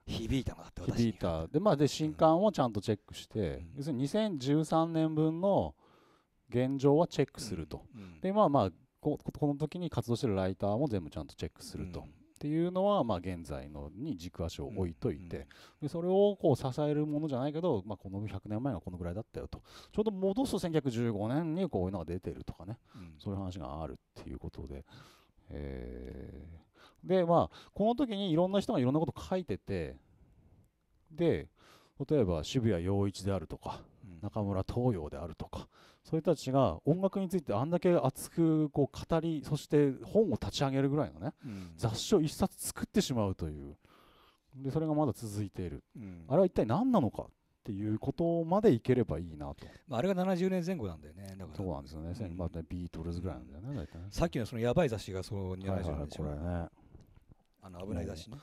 響いたのだって響いたでまあで新刊をちゃんとチェックして、要するに2013年分の現状はチェックすると、うんうん、でまあまあこの時に活動してるライターも全部ちゃんとチェックすると。うん、っていうのは、まあ、現在のに軸足を置いといて、でそれをこう支えるものじゃないけど、まあ、この100年前がこのぐらいだったよとちょうど戻すと1915年にこういうのが出てるとかね、そういう話があるっていうことで、えー、でまあこの時にいろんな人がいろんなこと書いててで例えば渋谷陽一であるとか中村東洋であるとかそういう人たちが音楽についてあんだけ熱くこう語りそして本を立ち上げるぐらいのね、雑誌を1冊作ってしまうというでそれがまだ続いている、あれは一体何なのかっていうことまでいければいいなと、まあ、あれが70年前後なんだよねだからそうなんですよね、うん、まあ、ビートルズぐらいなんだよね、ね、さっきのそのやばい雑誌がそうじゃないですか、これねあの危ないだしね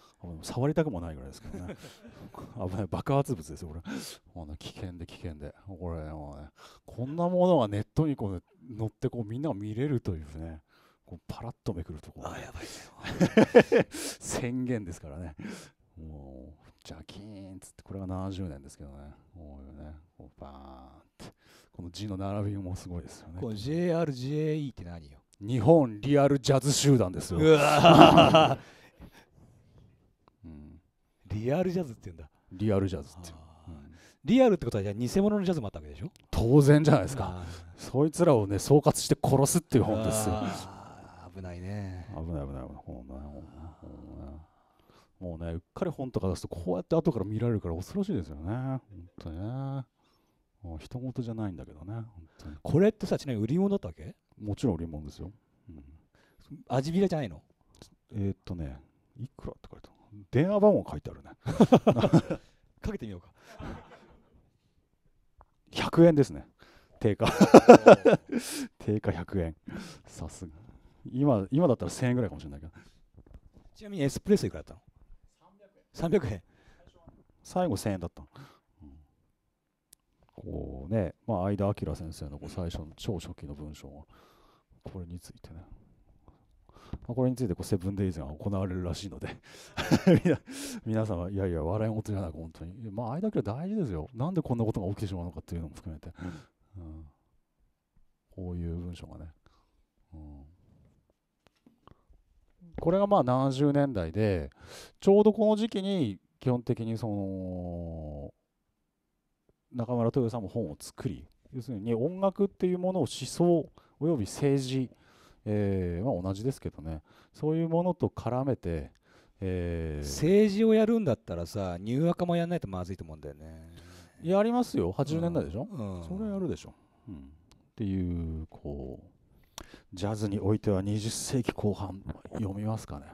触りたくもないぐらいですけどね 危ない爆発物ですよこれあの危険で危険でこれもうねこんなものがネットにこう、ね、乗ってこうみんなが見れるというねこうパラッとめくるとこう、あやばい、ね、宣言ですからねもうジャキーンっつってこれが70年ですけどねこういうねこうバーンってこの字の並びもすごいですよね JRJE って何よ日本リアルジャズ集団ですよ。リアルジャズって言うんだリアルジャズっていリアルってことはじゃ偽物のジャズもあったわけでしょ当然じゃないですかそいつらをね総括して殺すっていう本ですよ危ないね危ない危ない危ないもうねうっかり本とか出すとこうやって後から見られるから恐ろしいですよね本当にねもう人事じゃないんだけどねこれってさちなみに売り物だったわけもちろん売り物ですよ、うん、味びらじゃないのえー、っとねいくらって書いてある電話番号書いてあるねかけてみようか100円ですね定価定価100円さすが今今だったら1000円ぐらいかもしれないけどちなみにエスプレッソいくらだったの300円300円最後1000円だったの、うん、こうね、まあ、相田明先生のご最初の超初期の文章はこれについてねまあ、これについてこうセブンデイズが行われるらしいので 皆様、いやいや、笑い事じゃなく、本当に、まあ、あれだけは大事ですよ、なんでこんなことが起きてしまうのかっていうのも含めて、うん、こういう文章がね。うんこれがまあ70年代でちょうどこの時期に基本的にその中村豊さんも本を作り要するに音楽っていうものを思想および政治えー、まあ、同じですけどねそういうものと絡めて、えー、政治をやるんだったらさニューアカもやらないとまずいと思うんだよねやりますよ80年代でしょ、うんうん、それやるでしょ、うん、っていうこうジャズにおいては20世紀後半読みますかね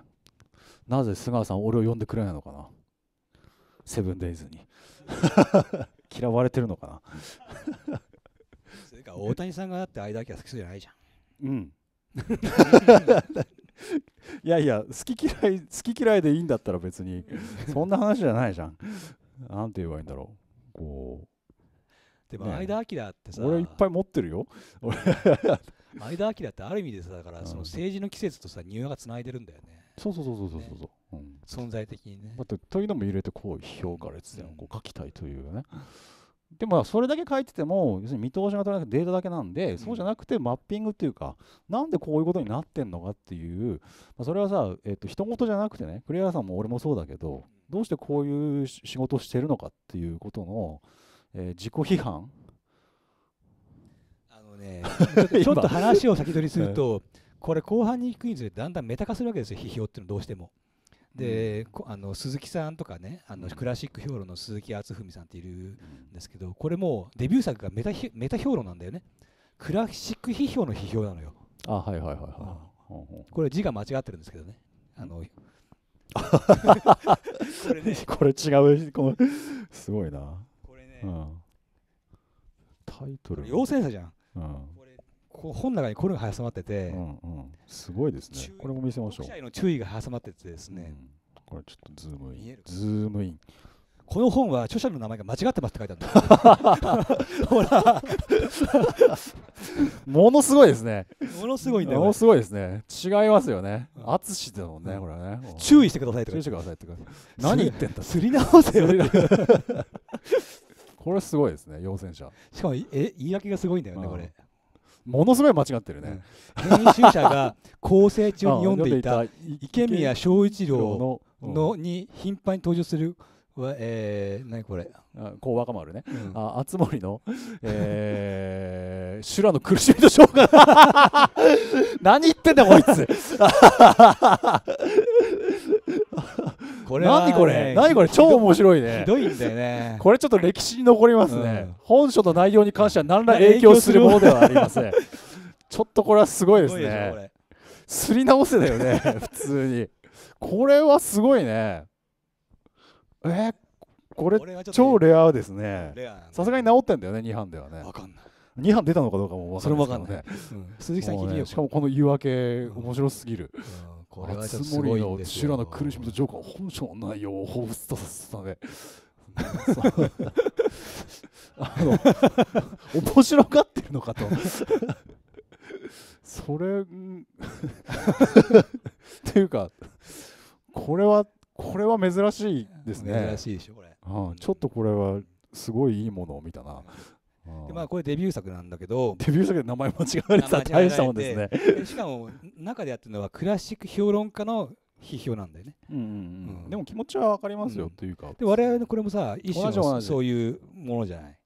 なぜ菅さん俺を呼んでくれないのかなセブンデイズに 嫌われてるのかなそれか大谷さんがだって間けは好きそうじゃないじゃんうんいやいや好き嫌い好き嫌いでいいんだったら別にそんな話じゃないじゃん。なんて言えばいいんだろうこうでも相田明ってさ、俺いっぱい持ってるよ相田明ってある意味でさだからその政治の季節とさ入いがつないでるんだよねそうそうそうそうそうそう、ね、うん、存在的にねだってというのも入れてこう評価列伝をこう書きたいというね、でもそれだけ書いてても要するに見通しが取れなくてデータだけなんで、そうじゃなくてマッピングっていうかなんでこういうことになってんのかっていう、まあ、それはさ、えっと人事じゃなくてね栗原さんも俺もそうだけどどうしてこういう仕事をしてるのかっていうことの、えー、自己批判あのね ちょっと話を先取りすると、これ後半に行くにつれてだんだんメタ化するわけですよ批評っていうのどうしても。で、あの鈴木さんとかねあのクラシック評論の鈴木敦文さんっているんですけどこれもデビュー作がメタメタ評論なんだよねクラシック批評の批評なのよあはいはいはいはい、これ字が間違ってるんですけどねあのこれねこれ違うこすごいなこれね、うん、タイトル陽性者じゃん、うんこう本の中にこれが挟まってて、うんうん、すごいですねこれも見せましょう注意が挟まっててですね、うん、これちょっとズームインズームインこの本は著者の名前が間違ってますって書いてある ほらものすごいですねものすごいんだよものすごいですね違いますよね淳、うん、だもんね、うん、これね注意してください注意してくださいって何言ってんだすり直せよこれすごいですね、陽性者。しかも、え、言い訳がすごいんだよね、これ。ものすごい間違ってるね、うん、編集者が構成中に読んでいた 池宮正一郎のに頻繁に登場するわえー、何これこう若丸ね、うん、あ熱森の、えー、修羅の苦しみと勝負 何言ってんだこいつ これ何これ何これ超面白いねひどいんだよねこれちょっと歴史に残りますね、うん、本書の内容に関しては何ら影響するものではありませんちょっとこれはすごいですねすり直せだよね普通にこれはすごいねえー、これ超レアですねさすがに治ったんだよね2班ではね分かんない2班出たのかどうかも分かんないです、ね、ん、木さんいよ、しかもこの言い訳面白すぎる、うんうん、これはちょっとすごいんですよの苦しみとジョーカー本性の内容を彷彿とさせたであの面白がってるのかとそれ っていうかこれはこれは珍しいですね珍しいでしょこれ、うん、ちょっとこれはすごいいいものを見たな、でまあこれデビュー作なんだけどデビュー作で名前間違われてた大したもんですねしかも中でやってるのはクラシック評論家の批評なんだよね、うんうんうん、でも気持ちは分かりますよ、うん、というかで我々のこれもさ一種のそういうものじゃない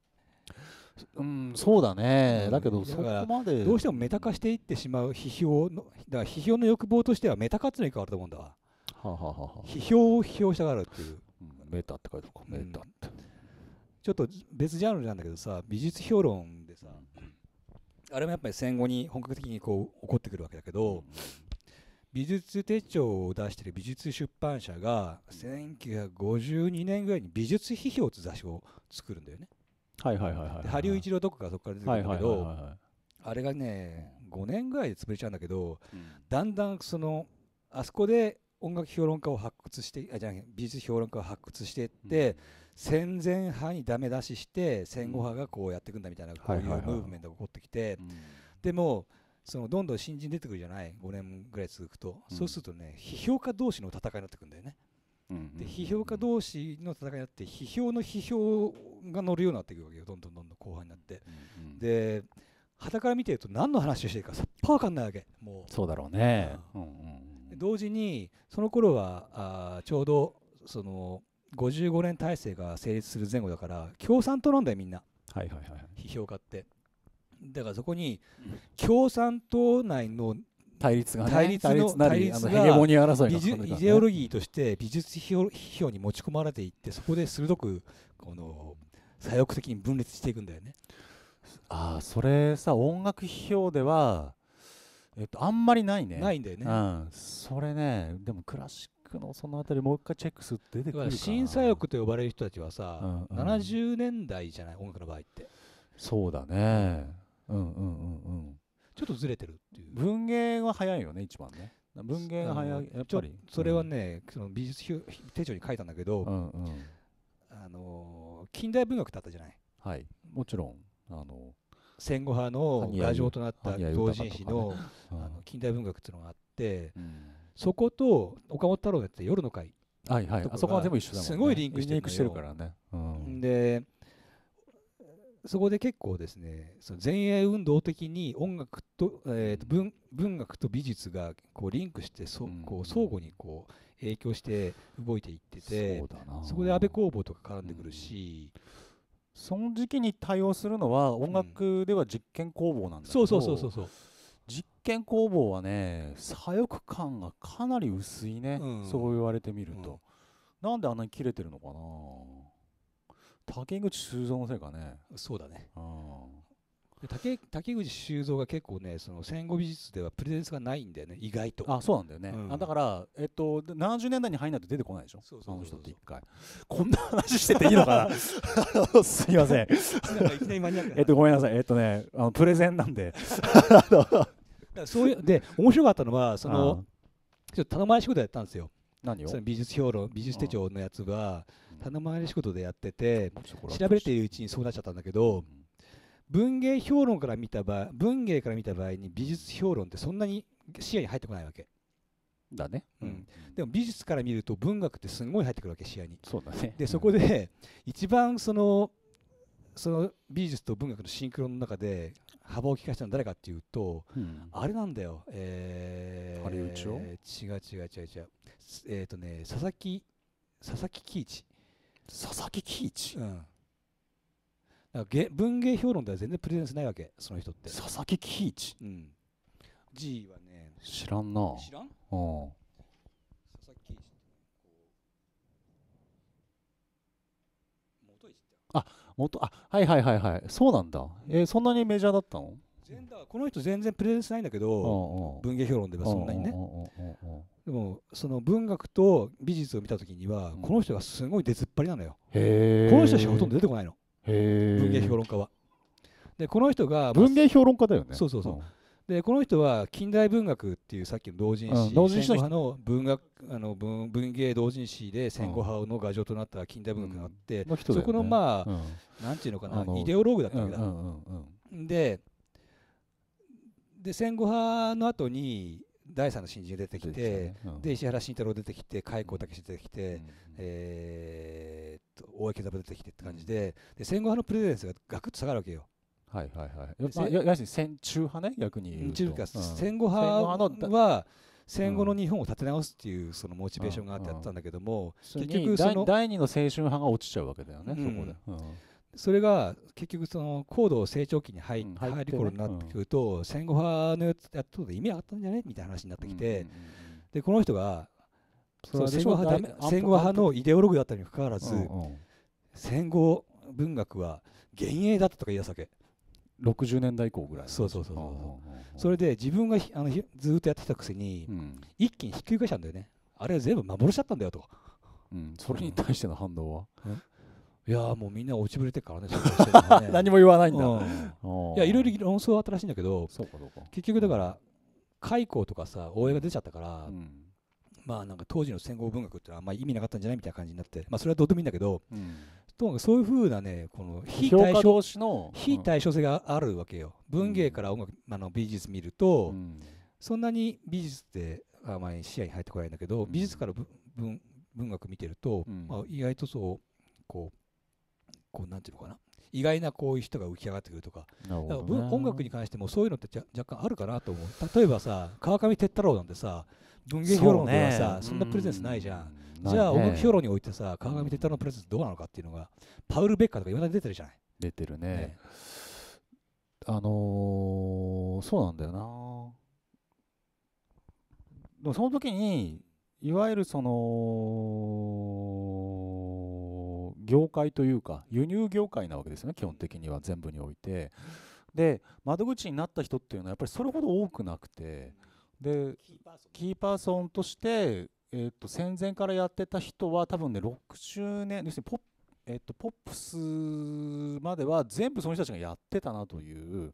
うん、そうだね、だけどそこまでどうしてもメタ化していってしまう批評のだから批評の欲望としてはメタ化っていうのに変わると思うんだわ批評を批評したがるっていう、メタって書いてあるかメタって、ちょっと別ジャンルなんだけどさ美術評論でさあれもやっぱり戦後に本格的にこう起こってくるわけだけど、美術手帳を出してる美術出版社が1952年ぐらいに美術批評って雑誌を作るんだよね。はいはいはいはい。羽生一郎とかがそこから出てくるんだけど、あれがね、5年ぐらいで潰れちゃうんだけど、だんだんその、あそこで音楽評論家を発掘してあじゃ美術評論家を発掘していって、うん、戦前派にダメ出しして戦後派がこうやっていくんだみたいな、こういうムーブメントが起こってきて、でもそのどんどん新人出てくるじゃない5年ぐらい続くと、そうするとね批評家同士の戦いになってくるんだよね。で批評家同士の戦いになって批評の批評が乗るようになっていくわけよどんどんどんどん後半になって、うんではたから見てると何の話をしてるかさっぱ分かんないわけもうそうだろうね、うんうん、同時にその頃はあちょうどその55年体制が成立する前後だから共産党なんだよみんな、はいはいはい、批評家ってだからそこに共産党内の対立が、ね、対立の対立がヘゲモニー争い、ね、イデオロギーとして美術批評に持ち込まれていってそこで鋭くこの左翼的に分裂していくんだよねああそれさ音楽批評ではえっと、あんまりないねないんだよね、うん、それねでもクラシックのそのあたりもう一回チェックするって出てくる審査欲と呼ばれる人たちはさ、うんうん、70年代じゃない音楽の場合ってそうだねうんうんうんうんちょっとずれてるっていう文芸は早いよね一番ね文芸が早いやっぱりそれはね、うん、その美術手帳に書いたんだけど、うんうん、あのー、近代文学っったじゃないはいもちろんあのー戦後派の牙城となった同人誌の,、あの近代文学っていうのがあって、そこと岡本太郎のやって夜の会はいはい、あそこは全部一緒だもん、すごいリンクしてるからね、うん、でそこで結構ですねその前衛運動的に音楽と、えーと、文文学と美術がこうリンクしてそ、うこう相互にこう影響して動いていっててそこで安倍公房とか絡んでくるし、うんその時期に対応するのは音楽では実験工房なんだけど、うん、そうそうそうそう実験工房はね左翼感がかなり薄いね、うん、そう言われてみると、うん、なんであんなに切れてるのかな竹口修造のせいかねそうだね、うん、竹竹口修造が結構ねその戦後美術ではプレゼンスがないんだよね意外とあそうなんだよね、うん、あだからえっと70年代に入んないと出てこないでしょそうそうあの人って一回こんな話してていいのかな すいませんえっとごめんなさいえっとねあのプレゼンなんで そういう で面白かったのはそのちょっと頼まれ仕事やったんですよ何を美術評論美術手帳のやつが頼まれ仕事でやってて調べてるうちにそうなっちゃったんだけど、うん文芸評論から見た場合文芸から見た場合に美術評論ってそんなに視野に入ってこないわけだね、うん、でも美術から見ると文学ってすごい入ってくるわけ視野にそうだねでそこで一番そのその美術と文学のシンクロの中で幅を利かしたのは誰かっていうと、うん、あれなんだよ、えー、あれうち違う違う違う違うえっ、ー、とね佐々木佐々木喜一佐々木喜一、うん文芸評論では全然プレゼンスないわけその人って佐々木喜一うん G はね知らんな知らんう佐々木喜一元一ってあ元あはいはいはいはいそうなんだ、えー、そんなにメジャーだったのこの人全然プレゼンスないんだけど文芸評論ではそんなにねでもその文学と美術を見た時にはこの人がすごい出ずっぱりなのよこの人しかほとんど出てこないの文芸評論家は。でこの人が、まあ、文芸評論家だよね。そうそうそう、うんでこの人は近代文学っていうさっきの同人誌、同人誌の文学あの文文芸同人誌で戦後派の画像となった近代文学があって、そこのまあ、なんていうのかなイデオローグだったわけだ。でで戦後派の後に第三の新人が出てきて、で石原慎太郎出てきて開口武出てきて、うえ大池株出てきてって感じで,、で戦後派のプレゼンスがガクッと下がるわけよ。はいはいはいまあ、要す戦中派ね逆に中か、戦後派は戦後の日本を立て直すっていうそのモチベーションがあってやったんだけども、結局その第二の青春派が落ちちゃうわけだよね、そこで。それが結局その高度成長期に入,、入る頃になってくると、戦後派のやつやったとで意味あったんじゃねみたいな話になってきて、でこの人がそう戦後派戦後派のイデオログだったにもかかわらず、うんうん、戦後文学は幻影だったとか言い出すわけ60年代以降ぐらいそうそうそうそうそれで自分があのずっとやってきたくせに、うん、一気にひっくり返したんだよねあれは全部幻ゃったんだよと、うん、それに対しての反応は、いやもうみんな落ちぶれてるからね ね、何も言わないんだ、うん、いやいろいろ論争はあったらしいんだけど結局だから解雇とかさ応援が出ちゃったから、うんまあなんか当時の戦後文学ってあんまり意味なかったんじゃないみたいな感じになって、まあ、それはどうでもいいんだけど、うん、ともかくそういうふうなねこの非対称の非対称性があるわけよ、うん、文芸から音楽あの美術見ると、うん、そんなに美術ってあまり視野に入ってこないんだけど、美術から文文学見てると、まあ、意外とそうこうこうなんていうのかな意外なこういう人が浮き上がってくるとか、ね、音楽に関してもそういうのって若干あるかなと思う例えばさ川上哲太郎なんてさ文芸評論ではさそ,、んなプレゼンスないじゃん、じゃあ音楽評論においてさ川上哲太のプレゼンスどうなのかっていうのがパウル・ベッカーとかいまだに出てるじゃない出てるねあのー、そうなんだよなでもその時にいわゆるその業界というか輸入業界なわけですよね基本的には全部においてで窓口になった人っていうのはやっぱりそれほど多くなくてでキーパーソンとして、えー、と戦前からやってた人は多分ね60年要するにポップえと、ポップスまでは全部その人たちがやってたなという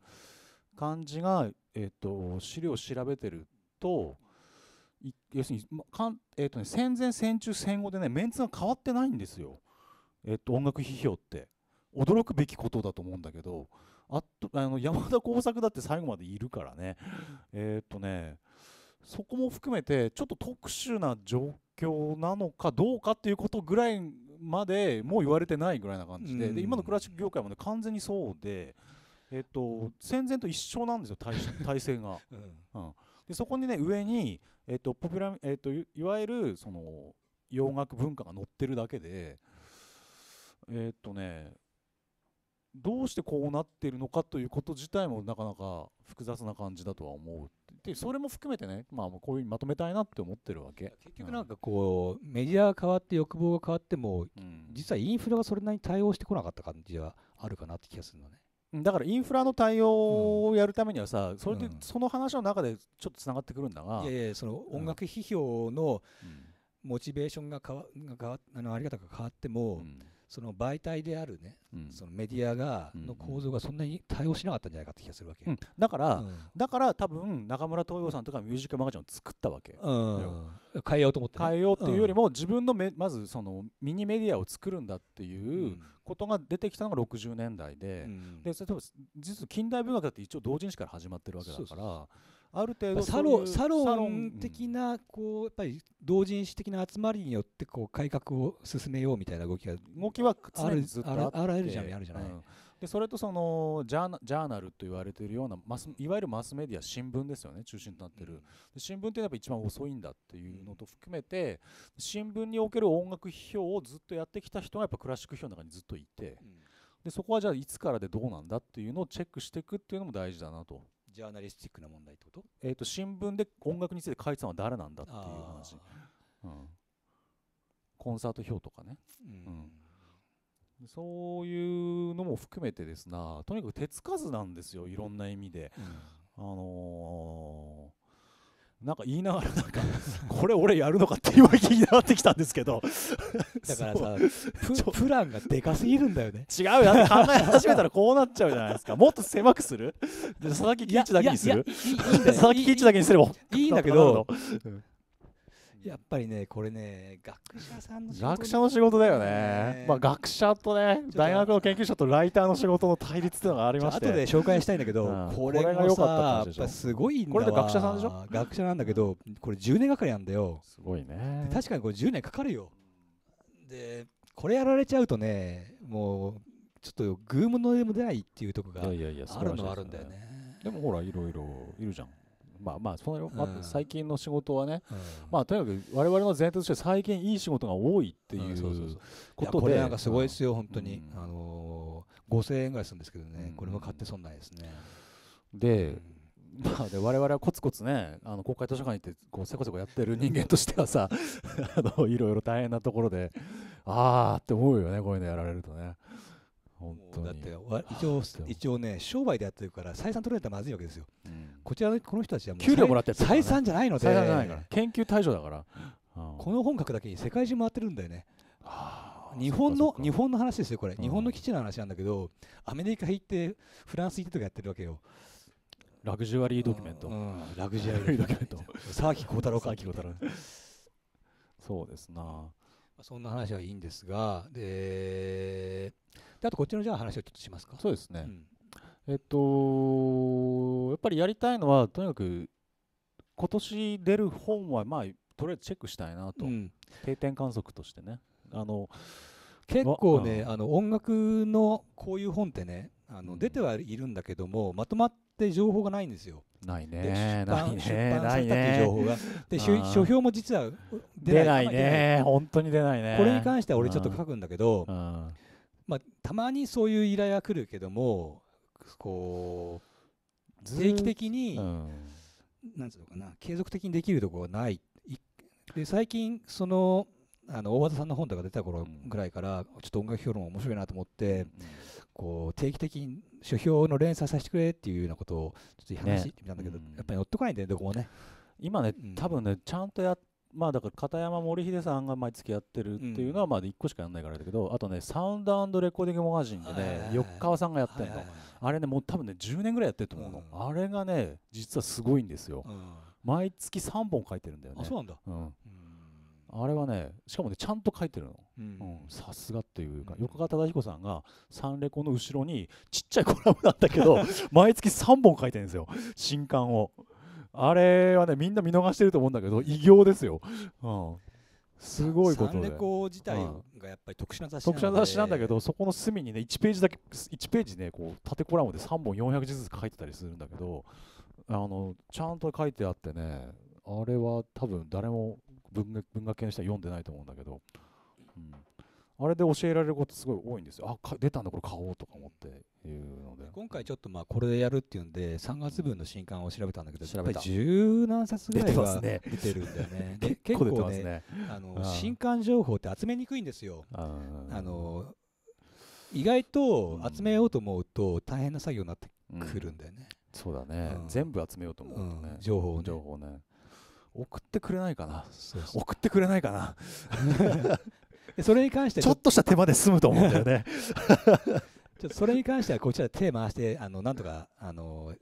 感じが、えと、資料を調べてると要するに、かんえとね、戦前戦中戦後でねメンツが変わってないんですよ、えと、音楽批評って驚くべきことだと思うんだけどあとあの山田耕作だって最後までいるからねえっとねそこも含めてちょっと特殊な状況なのかどうかっていうことぐらいまでもう言われてないぐらいな感じでうん、で今のクラシック業界も、ね、完全にそうで、えっと、戦前と一緒なんですよ体体制が。うん、うん、でそこにね上に、えっとポピュラえっと、いわゆるその洋楽文化が載ってるだけで、えっとね、どうしてこうなっているのかということ自体もなかなか複雑な感じだとは思うでそれも含めてね、まあ、こういうにまとめたいなって思ってるわけ結局なんかこう、うん、メディアが変わって欲望が変わっても、うん、実はインフラがそれなりに対応してこなかった感じはあるかなって気がするのねだからインフラの対応をやるためにはさ、うん、それでその話の中でちょっとつながってくるんだが、いやいやその音楽批評のモチベーションが変わが変わあのあり方が変わっても、その媒体であるね、うん、そのメディアがの構造がそんなに対応しなかったんじゃないかって気がするわけ、うん、だから、うん、だから多分中村東洋さんとかミュージックマガジンを作ったわけ、変えようと思って、ね、変えようっていうよりも、自分のめまずそのミニメディアを作るんだっていうことが出てきたのが60年代で,、で例えば実は近代文学だって一応同人誌から始まってるわけだから。そうそうそうある程度サロサロン的なこうやっぱり同人誌的な集まりによってこう改革を進めようみたいな動きが動きはあるあらゆるじゃない、うん、でそれとそのジャーナジャーナルと言われているようなマスいわゆるマスメディア新聞ですよね中心となっている、うん、新聞ってやっぱ一番遅いんだっていうのと含めて新聞における音楽批評をずっとやってきた人がやっぱクラシック批評の中にずっといて。うんでそこはじゃあいつからでどうなんだっていうのをチェックしていくっていうのも大事だなとジャーナリスティックな問題ってことえっ、ー、と新聞で音楽について書いてたのは誰なんだっていう話、うん、コンサート表とかね、うん、うん、そういうのも含めてですなとにかく手つかずなんですよいろんな意味で、うん、あのーなんか言いながらなんかこれ俺やるのかって今気になってきたんですけど だからさプランがでかすぎるんだよね違うよ考え始めたらこうなっちゃうじゃないですかもっと狭くする佐々木貴一だけにする佐々木貴一だけにすればいいんだけど、うんやっぱりねこれね学者さんの仕事、ね、学者の仕事だよね、まあ、学者とね大学の研究者とライターの仕事の対立っていうのがありまして後で紹介したいんだけど、うん、これが良かったすごいんだこれで学者さんでしょ学者なんだけどこれ10年がかりなんだよすごいね確かにこれ10年かかるよでこれやられちゃうとねもうちょっとグームのでも出ないっていうとこがあるのはあるんだよねでもほらいろいろいるじゃんまあまあその、あ、最近の仕事はね、うん、まあとにかく我々の前提として最近いい仕事が多いっていうことで、なんかすごいですよ、本当に、あの五5000円ぐらいするんですけどね、これも買って損ないですね。で、まあ、で我々はコツコツねあの公開図書館行ってこうせこせこやってる人間としてはさ あのいろいろ大変なところでああって思うよねこういうのやられるとね。本当だって一応一応ね商売でやってるから採算取れたらまずいわけですよ、うん、こちらのこの人たちはもう給料もらってる採算じゃないので研究対象だから、うん、この本格だけに世界中回ってるんだよね日本の日本の話ですよこれ、うん、日本の基地の話なんだけどアメリカ行ってフランス行ってとかやってるわけよラグジュアリードキュメント、ラグジュアリードキュメント沢木幸太郎かそうですなそんな話はいいんですがでであとこっちのじゃあ話をちょっとしますかそうですね、うん、えっとやっぱりやりたいのはとにかく今年出る本はまあとりあえずチェックしたいなと、うん、定点観測としてねあの結構ね、あの音楽のこういう本ってねあの出てはいるんだけどもまとまって情報がないんですよ。ないね。出版出されたっていう情報が。で書評も実は出ないね。本当に出ないね。これに関しては俺ちょっと書くんだけど、たまにそういう依頼は来るけどもこう定期的に、うん、なんつうのかな継続的にできるところがないで最近そのあの大和田さんの本とか出た頃ぐらいから、ちょっと音楽評論面白いなと思って、こう定期的に書評の連載させてくれっていうようなことをちょっと話してみたんだけど、やっぱり乗ってこないんだよねどこもね。今ね、多分ねちゃんとやっまあだから片山森秀さんが毎月やってるっていうのはまあ1個しかやんないからだけど、あとねサウンドレコーディングマガジンでね四川さんがやってるの、あれねもう多分ね10年ぐらいやってると思うの、あれがね実はすごいんですよ、毎月3本書いてるんだよねあそうなんだ、うんあれはねしかもねちゃんと書いてるのさすがっていうか、横川忠彦さんがサンレコの後ろにちっちゃいコラムなんだけど 毎月3本書いてるんですよ新刊をあれはねみんな見逃してると思うんだけど異形ですよ、うん、すごいことでサンレコ自体がやっぱり特殊な雑誌な、ん、特殊な雑誌なんだけどそこの隅にね1ページだけ1ページねこう縦コラムで3本400字ずつ書いてたりするんだけどあのちゃんと書いてあってねあれは多分誰も文学文学系の人は読んでないと思うんだけどあれで教えられることすごい多いんですよ。あ、出たんだ、これ買おうとか思っていうので。今回ちょっとまあこれでやるっていうんで、3月分の新刊を調べたんだけど、やっぱり十何冊ぐらいは出てるんだよね。ね 結構ね、ねあの新刊情報って集めにくいんですよ。あの意外と集めようと思うと大変な作業になってくるんだよね。うん、そうだね、うん、全部集めようと思うとね、うん、情報ね。情報ね送ってくれないかな送ってくれないかな それに関してちょっとした手間で済むと思うんだよね ちょそれに関してはこちら手回してあのなんとかあの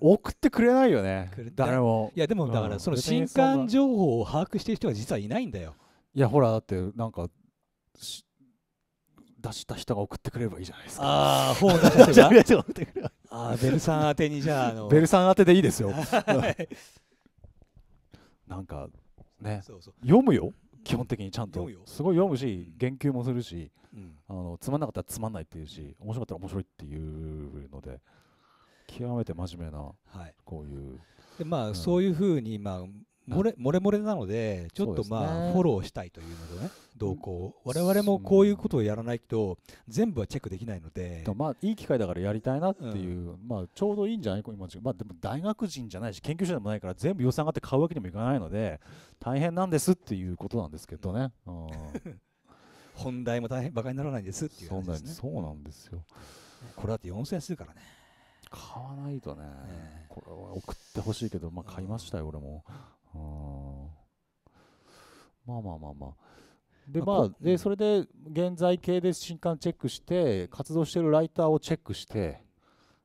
送ってくれないよね誰もいやでもだからその新刊情報を把握している人が実はいないんだよいやほらだってなんか出した人が送ってくれればいいじゃないですかああ本を出した人が送ってくれば ああベルさん宛てにじゃああのベルさん宛てでいいですよなんかね読むよ基本的にちゃんとすごい読むし言及もするし、あのつまんなかったらつまんないっていうし面白かったら面白いっていうので極めて真面目な、こういう。でまあ、そういうふうに、まあ、漏れ漏れ漏れなのでちょっとまあ、フォローしたいというのでね動向を我々もこういうことをやらないと全部はチェックできないので、まあ、いい機会だからやりたいなっていう、まあ、ちょうどいいんじゃないか今、まあ、でも大学人じゃないし研究者でもないから全部予算があって買うわけにもいかないので大変なんですっていうことなんですけどね。本題も大変バカにならないですっていう話です、ね、そうなんですよ、これだって4000円するからね買わないとね、これは送ってほしいけど、まあ、買いましたよ、俺も。まあまあまあまあ。で、まあ、で、それで、現在系で新刊チェックして、活動しているライターをチェックして、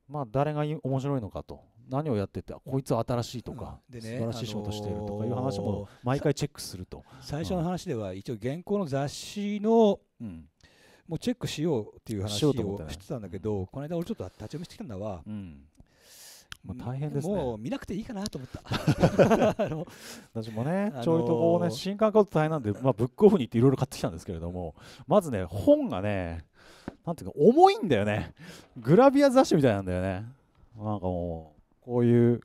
まあ、誰が面白いのかと。何をやっててこいつは新しいとか、うん、ね、素晴らしい仕事しているとかいう話も毎回チェックすると最初の話では一応現行の雑誌の、うん、もうチェックしようっていう話をしてたんだけど、この間俺ちょっと立ち読みしてきたのは、うん、まあ、大変ですねもう見なくていいかなと思った 私もね、ちょいとこうね、新刊買うと大変なんで、まあ、ブックオフに行っていろいろ買ってきたんですけれども、まずね、本がね、なんていうか、重いんだよね、グラビア雑誌みたいなんだよね、なんかもう、こういう、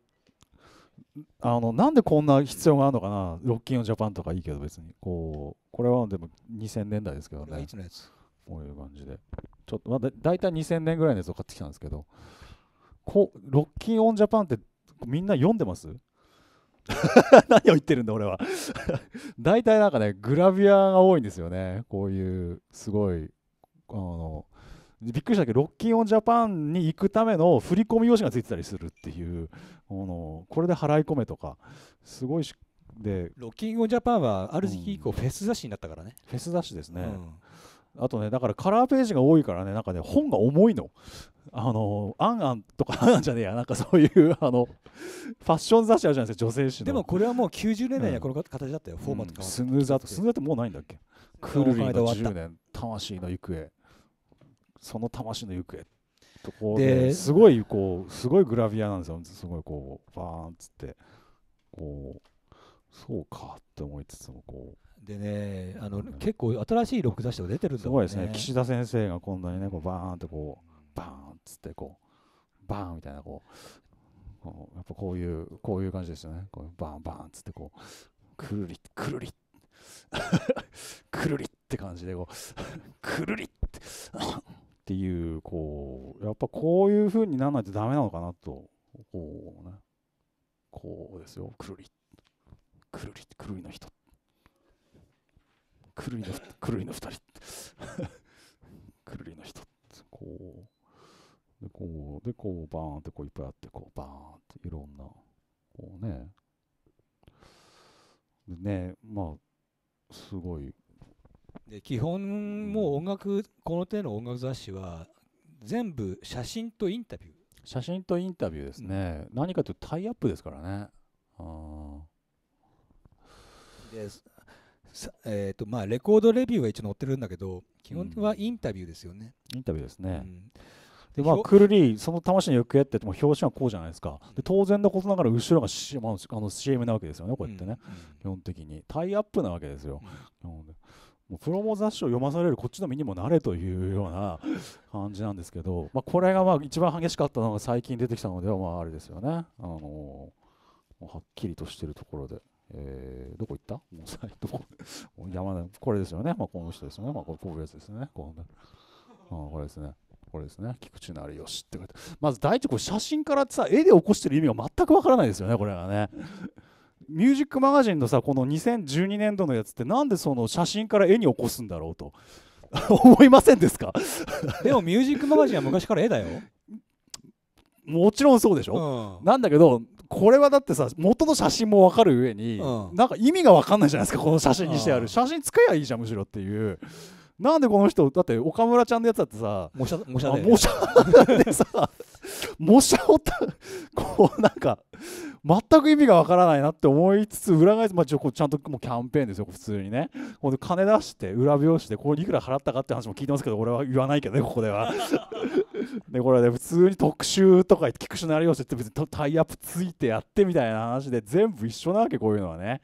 あのなんでこんな必要があるのかな、ロッキンオンジャパンとかいいけど、別に、こう、これはでも2000年代ですけどね、こういう感じで、ちょっと、まあ、だ大体2000年ぐらいのやつを買ってきたんですけど。こロッキンオンジャパンってみんな読んでます 何を言ってるんだ俺は 大体なんかねグラビアが多いんですよねこういうすごいあのびっくりしたけどロッキンオンジャパンに行くための振り込み用紙がついてたりするっていうこのこれで払い込めとかすごいしでロッキンオンジャパンはある時期以降フェス雑誌になったからね、フェス雑誌ですね、うんあとね、だからカラーページが多いからね、なんかね、本が重いの。あの、あんあんとか、あんあんじゃねえや、なんかそういう、あの、ファッション雑誌あるじゃないですか、女性誌の。でもこれはもう90年代にはこの形だったよ、うん、フォーマットスヌーザーと、スヌーザーってもうないんだっけクルリーの10年、魂の行方、その魂の行方とこですごい、こう、すごいグラビアなんですよ、すごいこう、バーンっつって、こう、そうかって思いつつも、こう。でねあの結構新しいロック雑誌が出てるんだ、ね、すごいですね岸田先生が今度にねこうバーンとこうバーンっつってこうバーンみたいなこうこうやっぱこういうこういう感じですよねこうバーンバーンっつってこうくるりくるり くるりって感じでこうくるりってっていうこうやっぱこういうふうにならないとダメなのかなとこうねこうですよくるりくるりくるりの人って。くるりの、くるりの二人。くるりの人。こう。で、こう、で、こう、バーンってこういっぱいあって、こう、バーンっていろんな、こうね。でね、まあ、すごい。で、基本、もう音楽、この手の音楽雑誌は、全部写真とインタビュー。写真とインタビューですね。うん、何かというとタイアップですからね。ああ。でえーとまあ、レコードレビューは一応載ってるんだけど基本はインタビューですよね。うん、インタビューですね、でまあ、くるり、その魂の行方ってもう表紙はこうじゃないですか、で当然のことながら後ろが CM, あの CM なわけですよね、こうやってね、基本的にタイアップなわけですよ。もうプロモ雑誌を読まされるこっちの身にもなれというような感じなんですけど、まあ、これがまあ一番激しかったのが最近出てきたのではまああれですよね、あのー、はっきりとしてるところで。えー、どこ行った 山田、これですよね。まあ、この人ですよね。まあ、これ、こういうやつですね。こうね。ん、これですね。これですね。菊池成吉って書いて。まず第一、これ写真からさ、絵で起こしてる意味が全くわからないですよね、これはね。ミュージックマガジンのさ、この2012年度のやつって、なんでその写真から絵に起こすんだろうと 思いませんですかでもミュージックマガジンは昔から絵だよ。もちろんそうでしょ、うん、なんだけどこれはだってさ元の写真も分かる上に、うん、なんか意味が分かんないじゃないですかこの写真にしてある、うん、写真作りゃいいじゃんむしろっていう。なんでこの人だって岡村ちゃんのやつだってさ模写模写で模写でさ模写をこうなんか全く意味がわからないなって思いつつ裏返す、まあ、ちゃんともうキャンペーンですよ普通にねこの金出して裏拍子でこれいくら払ったかって話も聞いてますけど俺は言わないけどねここでは でこれで普通に特集とか聞くしなりオして別にタイアップついてやってみたいな話で全部一緒なわけこういうのはね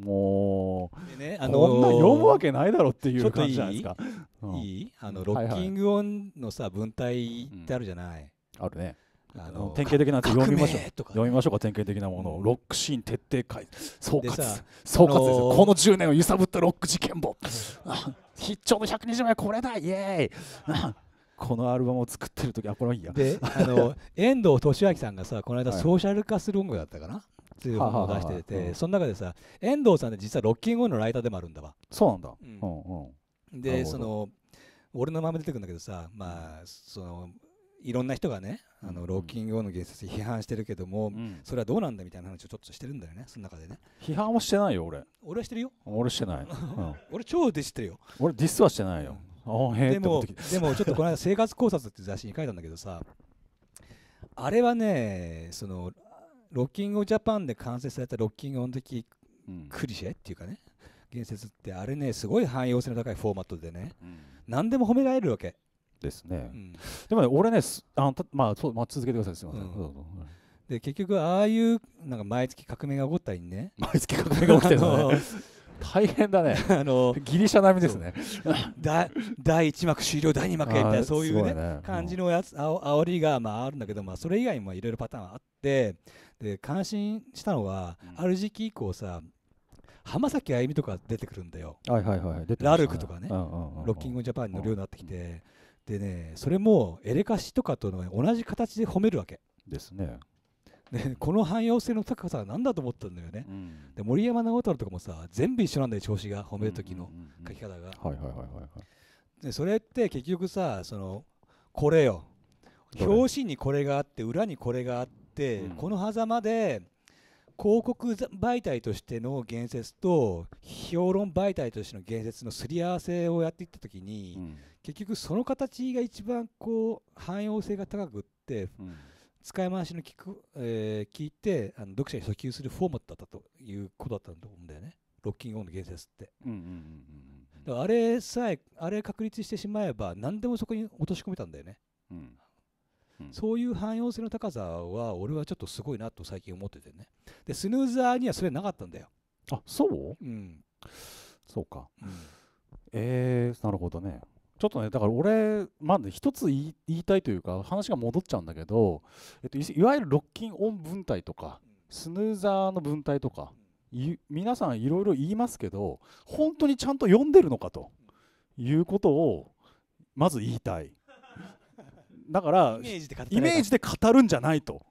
もう、ねあのー、こんな読むわけないだろっていう感じじゃないですかいい,、あのロッキングオンのさ文体ってあるじゃない、あるねあの典型的なやつ読みましょう、読みましょうか典型的なものをロックシーン徹底解総括総括ですこの10年を揺さぶったロック事件簿必聴の120枚これだイエーイこのアルバムを作ってる時はこれいいやで あの遠藤俊明さんがさこの間、ソーシャル化する音楽だったかな、っていう本を出してて、はははその中でさ遠藤さんって実はロッキンオンのライターでもあるんだわそうなんだ、うん、でその俺のまま出てくるんだけどさまあそのいろんな人がねあのロッキンオンの芸術批判してるけども、うん、それはどうなんだみたいな話をちょっとしてるんだよねその中でね批判はしてないよ俺俺はしてるよ俺してない、うん、俺超ディスってるよ俺ディスはしてないよ、うんでもでもちょっとこの間「生活考察」って雑誌に書いたんだけどさあれはねそのロッキングジャパンで完成されたロッキングオン的クリシェっていうかね、言説ってあれねすごい汎用性の高いフォーマットでね、ん、何でも褒められるわけですね、でもね俺ねあのまあそう、まあ、続けてくださいすみません、うん、で結局ああいうなんか毎月革命が起こったりね毎月革命が起きてる、ね、大変だね あのギリシャ並みですねだ第1幕終了第2幕へみたいなそういうね、ね、感じのやつあおりがまああるんだけど、まあ、それ以外にもいろいろパターンあってで感心したのは、うん、ある時期以降さ浜崎あゆみとか出てくるんだよ、はいはいはいね、ラルクとかね、うんうんうんうん、ロッキングジャパンに乗るようになってきて、うん、でねそれもエレカシとかとの同じ形で褒めるわけですねでこの汎用性の高さは何だと思ったんだよね、うん、で森山直太朗とかもさ全部一緒なんだよ調子が褒める時の書き方がでそれって結局さそのこれよ表紙にこれがあって裏にこれがあって、うん、この狭間で広告媒体としての言説と評論媒体としての言説のすり合わせをやっていった時に、うん、結局その形が一番こう汎用性が高くって、うん使い回しの聞く、えー、聞いてあの読者に訴求するフォーマットだったということだったと思うんだよねロッキングオンの言説って。あれさえあれ確立してしまえば何でもそこに落とし込めたんだよね。うんうん、そういう汎用性の高さは俺はちょっとすごいなと最近思っててね。でスヌーザーにはそれなかったんだよ。あそううん。そうか。うん、えー、なるほどね。ちょっとねだから俺まあね一つ言いたいというか話が戻っちゃうんだけど、えっと、いわゆるロッキンオン分体とかスヌーザーの分体とか、皆さんいろいろ言いますけど本当にちゃんと読んでるのかということをまず言いたい。だからイメージで語るんじゃないと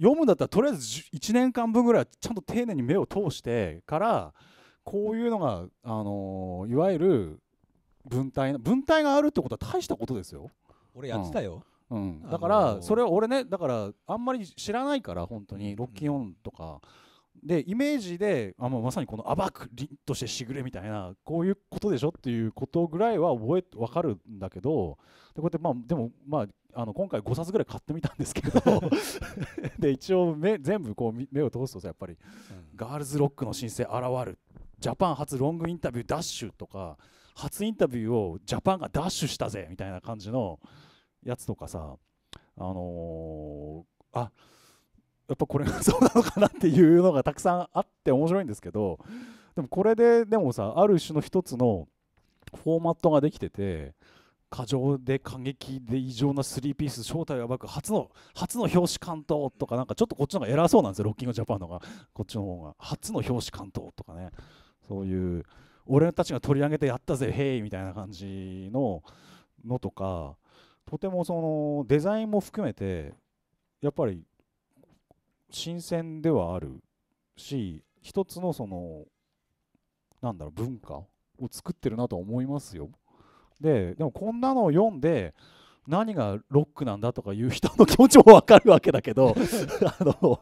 読むんだったらとりあえず1年間分ぐらいちゃんと丁寧に目を通してからこういうのが、あのいわゆる文体文体があるってことは大したことですよ俺やってたよ、うん、うん、だからそれは俺ねだからあんまり知らないから本当にロッキンオンとか、でイメージであまさにこの暴く凛としてしぐれみたいなこういうことでしょっていうことぐらいは覚えて分かるんだけどでこうやってまあでもまああの今回5冊ぐらい買ってみたんですけど で一応目全部こう目を通すとさ、やっぱり、うん、ガールズロックの新星現るジャパン初ロングインタビューダッシュ」とか初インタビューをジャパンがダッシュしたぜみたいな感じのやつとかさあのー、あやっぱこれがそうなのかなっていうのがたくさんあって面白いんですけどでもこれででもさある種の一つのフォーマットができてて過剰で過激で異常な3ピース正体を暴く初の初の表紙関東とかなんかちょっとこっちの方が偉そうなんですよロッキングジャパンの方がこっちの方が初の表紙関東とかねそういう俺たちが取り上げてやったぜへいみたいな感じののとかとてもそのデザインも含めてやっぱり新鮮ではあるし一つのそのなんだろう文化を作ってるなと思いますよ。ででもこんなのを読んで何がロックなんだとかいう人の気持ちも分かるわけだけど あの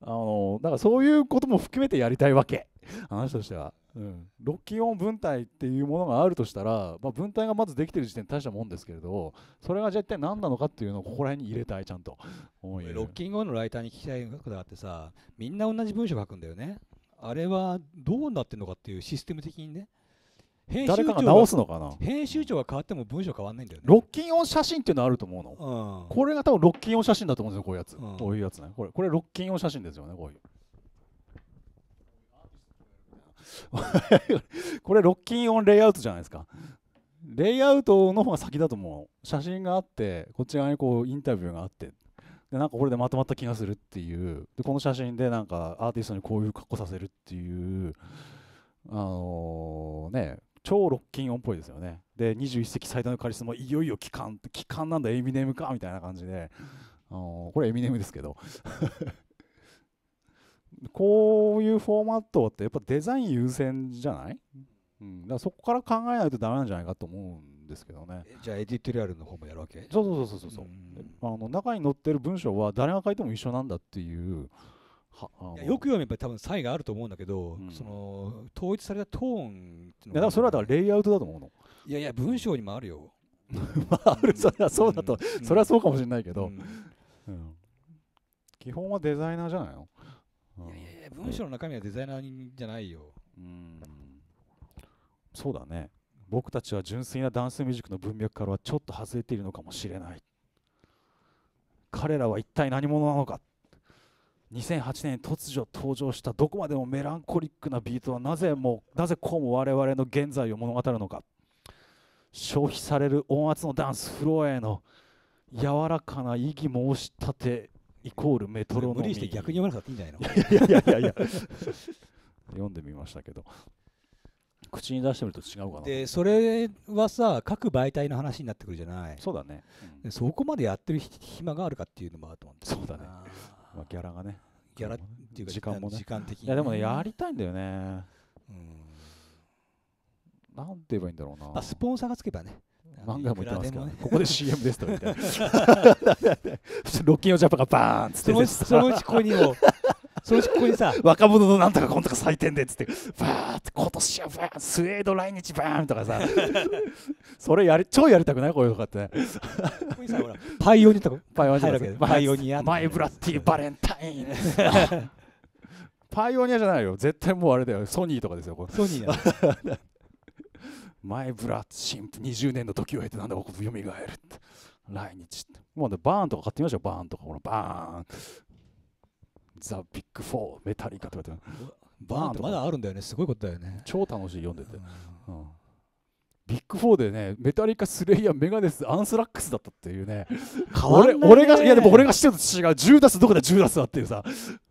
あのだからそういうことも含めてやりたいわけ話としては。うん、ロッ音分体っていうものがあるとしたら、まあ、分体がまずできてる時点で大したもんですけれどそれが絶対何なのかっていうのをここら辺に入れたいちゃんとロッキンオンのライターに聞きたいことがあってさみんな同じ文章書くんだよねあれはどうなってるのかっていうシステム的にね編集長直すのかな編集長が変わっても文章変わんないんだよねロッキンオン写真っていうのあると思うの、うん、これが多分ロッキンオン写真だと思うんですよこういうやつ、うん、こういうやつねこれこれロッキンオン写真ですよねこういう これロッキンオンレイアウトじゃないですか。レイアウトの方が先だと思う。写真があって、こっち側にこうインタビューがあって、でなんかこれでまとまった気がするっていうでこの写真でなんかアーティストにこういう格好させるっていうあのー、ね超ロッキンオンっぽいですよねで21世紀最大のカリスマいよいよ帰還帰還なんだエミネムかみたいな感じで、あのー、これエミネムですけどこういうフォーマットってやっぱデザイン優先じゃない、うん、だからそこから考えないとだめなんじゃないかと思うんですけどねじゃあエディテリアルの方もやるわけそうそうそうそうそう、うあの中に載ってる文章は誰が書いても一緒なんだっていうはよく読めば多分差異があると思うんだけど、うん、その統一されたトーンいやだからそれはだからレイアウトだと思うのいやいや文章にもあるよまああるそれはそうだと、それはそうかもしれないけど、基本はデザイナーじゃないのいやいや文章の中身はデザイナーじゃないよ。うん、そうだね。僕たちは純粋なダンスミュージックの文脈からはちょっと外れているのかもしれない。彼らは一体何者なのか。2008年に突如登場したどこまでもメランコリックなビートはなぜもうなぜこうも我々の現在を物語るのか消費される音圧のダンスフロアへの柔らかな意義申し立てイコールメトロノミー無理して逆に読まなくていいんじゃないのいやいやいやいや 読んでみましたけど口に出してみると違うかなでそれはさ各媒体の話になってくるじゃないそうだね、うん、そこまでやってる暇があるかっていうのもあると思うんそうだね、まあ、ギャラがねギャラっていうか時間もね時間的に、ね、いやでもねやりたいんだよねうんなんて言えばいいんだろうな、あ、スポンサーがつけばね漫画も言ってますけど、ね、ここで CM ですと言ってロッキンオジャパンがバーンつってそのうちここにもそのうちここにさ若者のなんとかこんとか採点でっつってバーって今年はバーンスウェード来日バーンとかさそれやり超やりたくないこれとかってねパイオニアとかパイオニアパイオニアマイブラッティバレンタイン パイオニアじゃないよ絶対もうあれだよソニーとかですよソニー マイブラッドシン20年の時を経てなんだ僕よみがえるって来日ってもうねバーンとか買ってみましょうバーンとかほらバーンザ・ビッグ・フォーメタリカとかってバーンとかまだあるんだよねすごいことだよね超楽しい読んでて、うん、ビッグフォーでね、メタリカ、スレイヤー、メガネス、アンスラックスだったっていうね、俺俺が、いやでも俺が知ってると違う、10ダスどこだ、10ダスだっていうさ、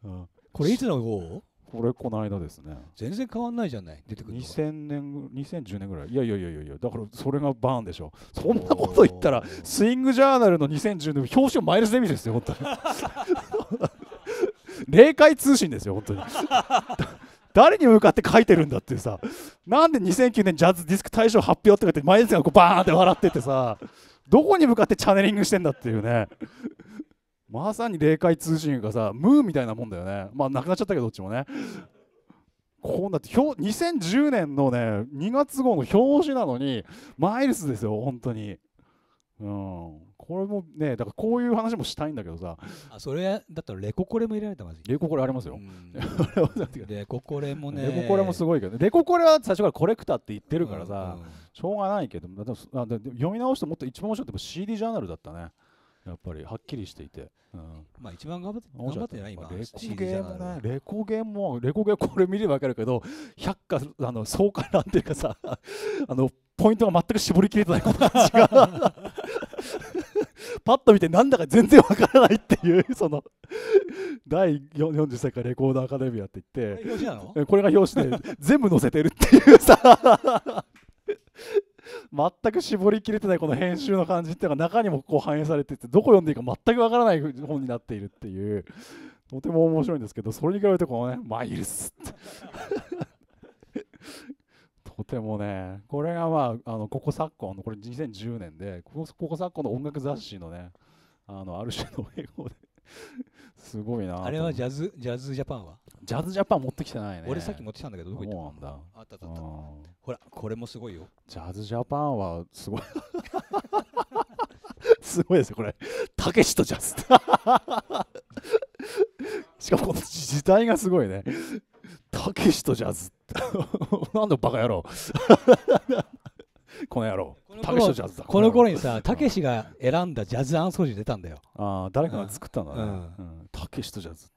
うん、これいつの号これこの間ですね全然変わんないじゃない出てくる2000年2010年ぐらいいやいやいやいやだからそれがバーンでしょそんなこと言ったらスイングジャーナルの2010年表紙をマイルス・デミですよ本当に 霊界通信ですよ本当に 誰に向かって書いてるんだっていうさなんで2009年ジャズディスク大賞発表って書いてマイルスがこうバーンって笑っててさどこに向かってチャネリングしてんだっていうねまさに霊界通信がさムーみたいなもんだよねまあなくなっちゃったけどどっちもねこうなって2010年のね2月号の表紙なのにマイルスですよ本当にうんこれもねだからこういう話もしたいんだけどさあそれだったらレココレも入れられたまずレココレありますよ レココレもねレココレもすごいけど、ね、レココレは最初からコレクターって言ってるからさ、うんうん、しょうがないけどだだ読み直してもっと一番面白いって CD ジャーナルだったねやっぱりはっきりしていて、うん、まあ一番頑張って頑張ってない今レコゲーもねレコゲーもレコゲーこれ見れば分かるけど百科あの爽快なんていうかさ あのポイントが全く絞りきれてない感じが パッと見てなんだか全然わからないっていう その第43回レコードアカデミアって言ってこれが表紙で全部載せてるっていうさ全く絞りきれてないこの編集の感じっていうのが中にもこう反映されててどこ読んでいいか全くわからない本になっているっていうとても面白いんですけどそれに比べてこのねマイルスとてもねこれがまああのここ昨今のこれ2010年でここここ昨今の音楽雑誌のねあのある種の英語ですごいなあれはジャズジャズジャパンはジャズジャパン持ってきてないね俺さっき持ってきたんだけどどこ行ったうあったあったあったほらこれもすごいよジャズジャパンはすごい すごいですよこれたけしとジャズ しかも時代がすごいねたけしとジャズ なんだバカ野郎この野郎のジャズだこの頃にさたけしが選んだジャズアンソジー出たんだよああ誰かが作ったんだねたけしとジャズ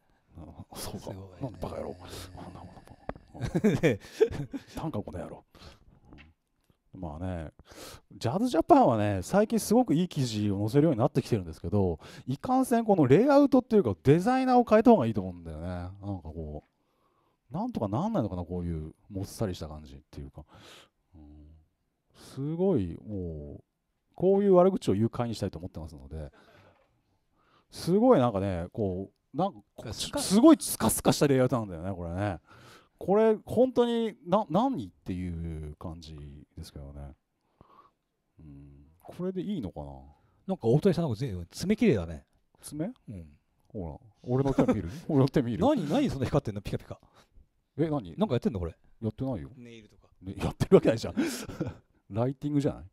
そうか、なんバカ野郎 なんかこの野郎まあね、ジャズジャパンはね、最近すごくいい記事を載せるようになってきてるんですけど、いかんせん、このレイアウトっていうか、デザイナーを変えた方がいいと思うんだよね。なんかこう、なんとかなんないのかな、こういう、もっさりした感じっていうか。すごいもうこういう悪口を誘拐にしたいと思ってますのですごいなんかねこうなんかすごいスカスカしたレイアウトなんだよねこれねこれ本当にな何っていう感じですけどねうんこれでいいのかななんか大谷さんの全部爪綺麗だね爪うんほら俺の手見る 俺の手見る何何その光ってんのピカピカえ何なんかやってんのこれやってないよネイルとかね、やってるわけないじゃんライティングじゃない、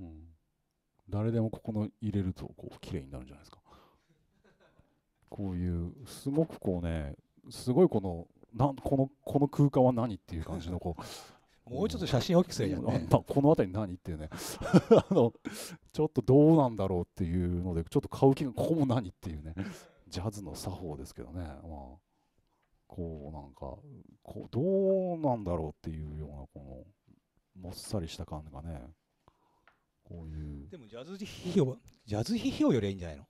うん、誰でもここの入れるとこう綺麗になるんじゃないですかこういうすごくこうねすごいこのなんこのこの空間は何っていう感じのこうもうちょっと写真大きくすれじゃん、ね、この辺り何っていうね あのちょっとどうなんだろうっていうのでちょっと買う気がここも何っていうねジャズの作法ですけどね、まあ、こうなんかこうどうなんだろうっていうようなこのもっさりした感がねこういうでもジャズ批評ジャズ批評よりいいんじゃないの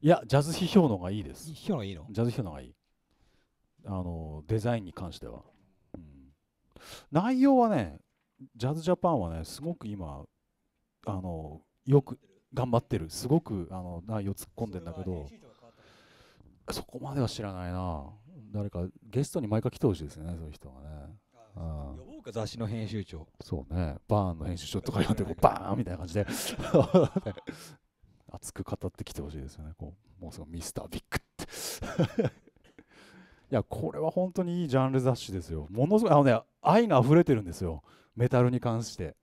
いやジャズ批評の方がいいです批評のがいいのジャズ批評の方がいいあのデザインに関しては、うん、内容はねジャズジャパンはねすごく今あのよく頑張ってるすごくあの内容突っ込んでんだけどそこまでは知らないな誰かゲストに毎回来てほしいですねそういう人がね呼ぼうか雑誌の編集長そうねバーンの編集長とか呼んでこうバーンみたいな感じで 熱く語ってきてほしいですよねこうもうすぐミスタービッグって いやこれは本当にいいジャンル雑誌ですよものすごいあのね愛が溢れてるんですよメタルに関して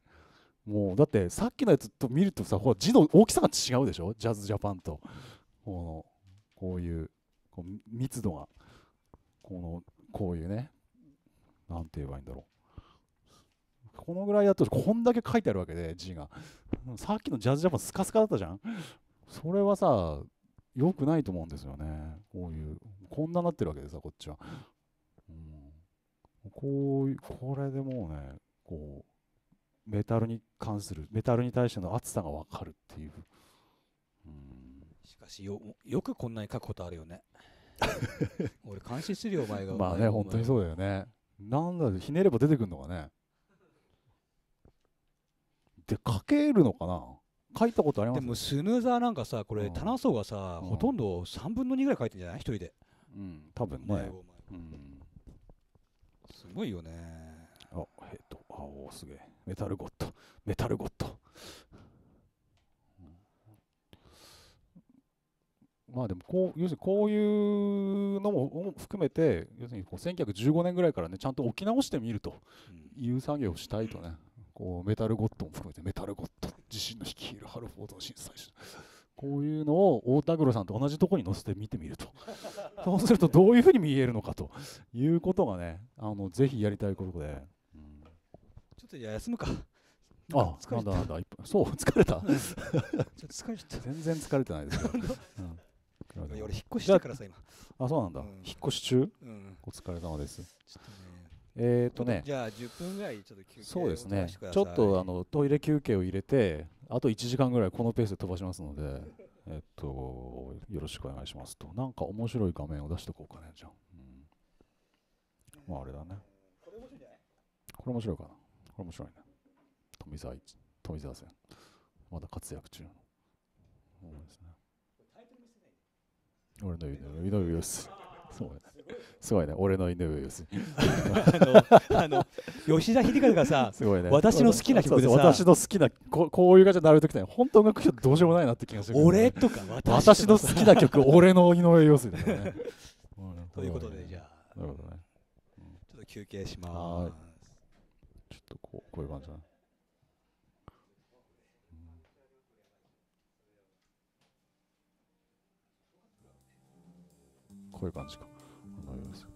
もうだってさっきのやつと見るとさほら字の大きさが違うでしょジャズジャパンとこのこういうこう密度がこのこういうね何て言えばいいんだろう。このぐらいだと、こんだけ書いてあるわけで、字が。さっきのジャズジャパンスカスカだったじゃんそれはさ、良くないと思うんですよね。こういう、こんななってるわけでさ、こっちは。うん、こういう、これでもうね、こう、メタルに関する、メタルに対しての熱さが分かるっていう。うんしかしよ、よくこんなに書くことあるよね。俺、監視よ、お前が。まあね、本当にそうだよね。なんだひねれば出てくるのかねでかけるのかな書いたことあります、でもスヌーザーなんかさこれ、うん、棚層がさ、ほとんど3分の2ぐらい書いてんじゃない一人でうん多分ね、すごいよねあえっ、とあおすげえメタルゴッドメタルゴッドまあでもこう要するにこういうのも含めて要するにこう1915年ぐらいからねちゃんと置き直してみるという作業をしたいとね、こうメタルゴッドも含めてメタルゴッド自身の率いるハルフォードの震災こういうのを大田黒さんと同じところに載せて見てみると そうするとどういうふうに見えるのかということがねあのぜひやりたいことで、うん、ちょっと休むか。あ、なんだなんだ、そう、疲れた。ちょっと疲れちゃった。全然疲れてないですよ。うん俺引っ越してからさ今あそうなんだ、うん、引っ越し中、うん、お疲れ様ですちょっとねえっ、ー、とねじゃあ10分ぐらいちょっと休憩そうですねちょっとあのトイレ休憩を入れてあと1時間ぐらいこのペースで飛ばしますのでえっとよろしくお願いしますとなんか面白い画面を出しておこうかねじゃあ、うん、まああれだねこれ面白いじゃないこれ面白いかなこれ面白いね富澤富澤線まだ活躍中そうですね俺の犬を許す。ごいね。すごいね、俺の犬を許す。あの、吉田秀和がさ、すごいね。私の好きな曲でさ、私の好きなここういう感じになるときね、本当音楽曲どうしようもないなって気がする、俺とか私の好きな曲、俺の犬を許す、ね。ということでじゃあ、なるほどね。ちょっと休憩します。ちょっとこうこういう感じだね。こういう感じか。思います。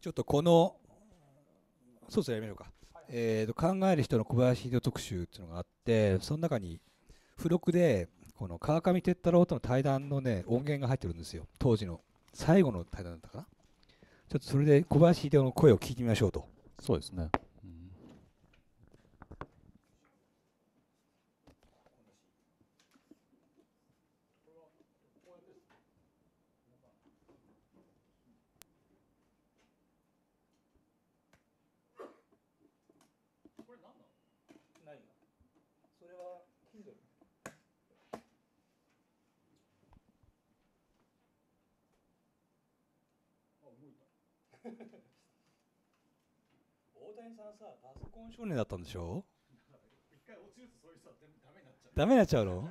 ちょっとこのそうそうやめようか、はい、えーと、と考える人の小林秀特集っていうのがあってその中に付録でこの川上哲太郎との対談のね音源が入ってるんですよ当時の最後の対談だったかなちょっとそれで小林秀夫の声を聞いてみましょうとそうですねったんでしょダメになっちゃうの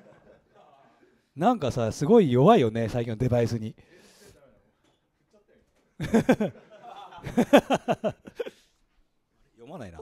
なんかさすごい弱いよね最近のデバイスに 読まないな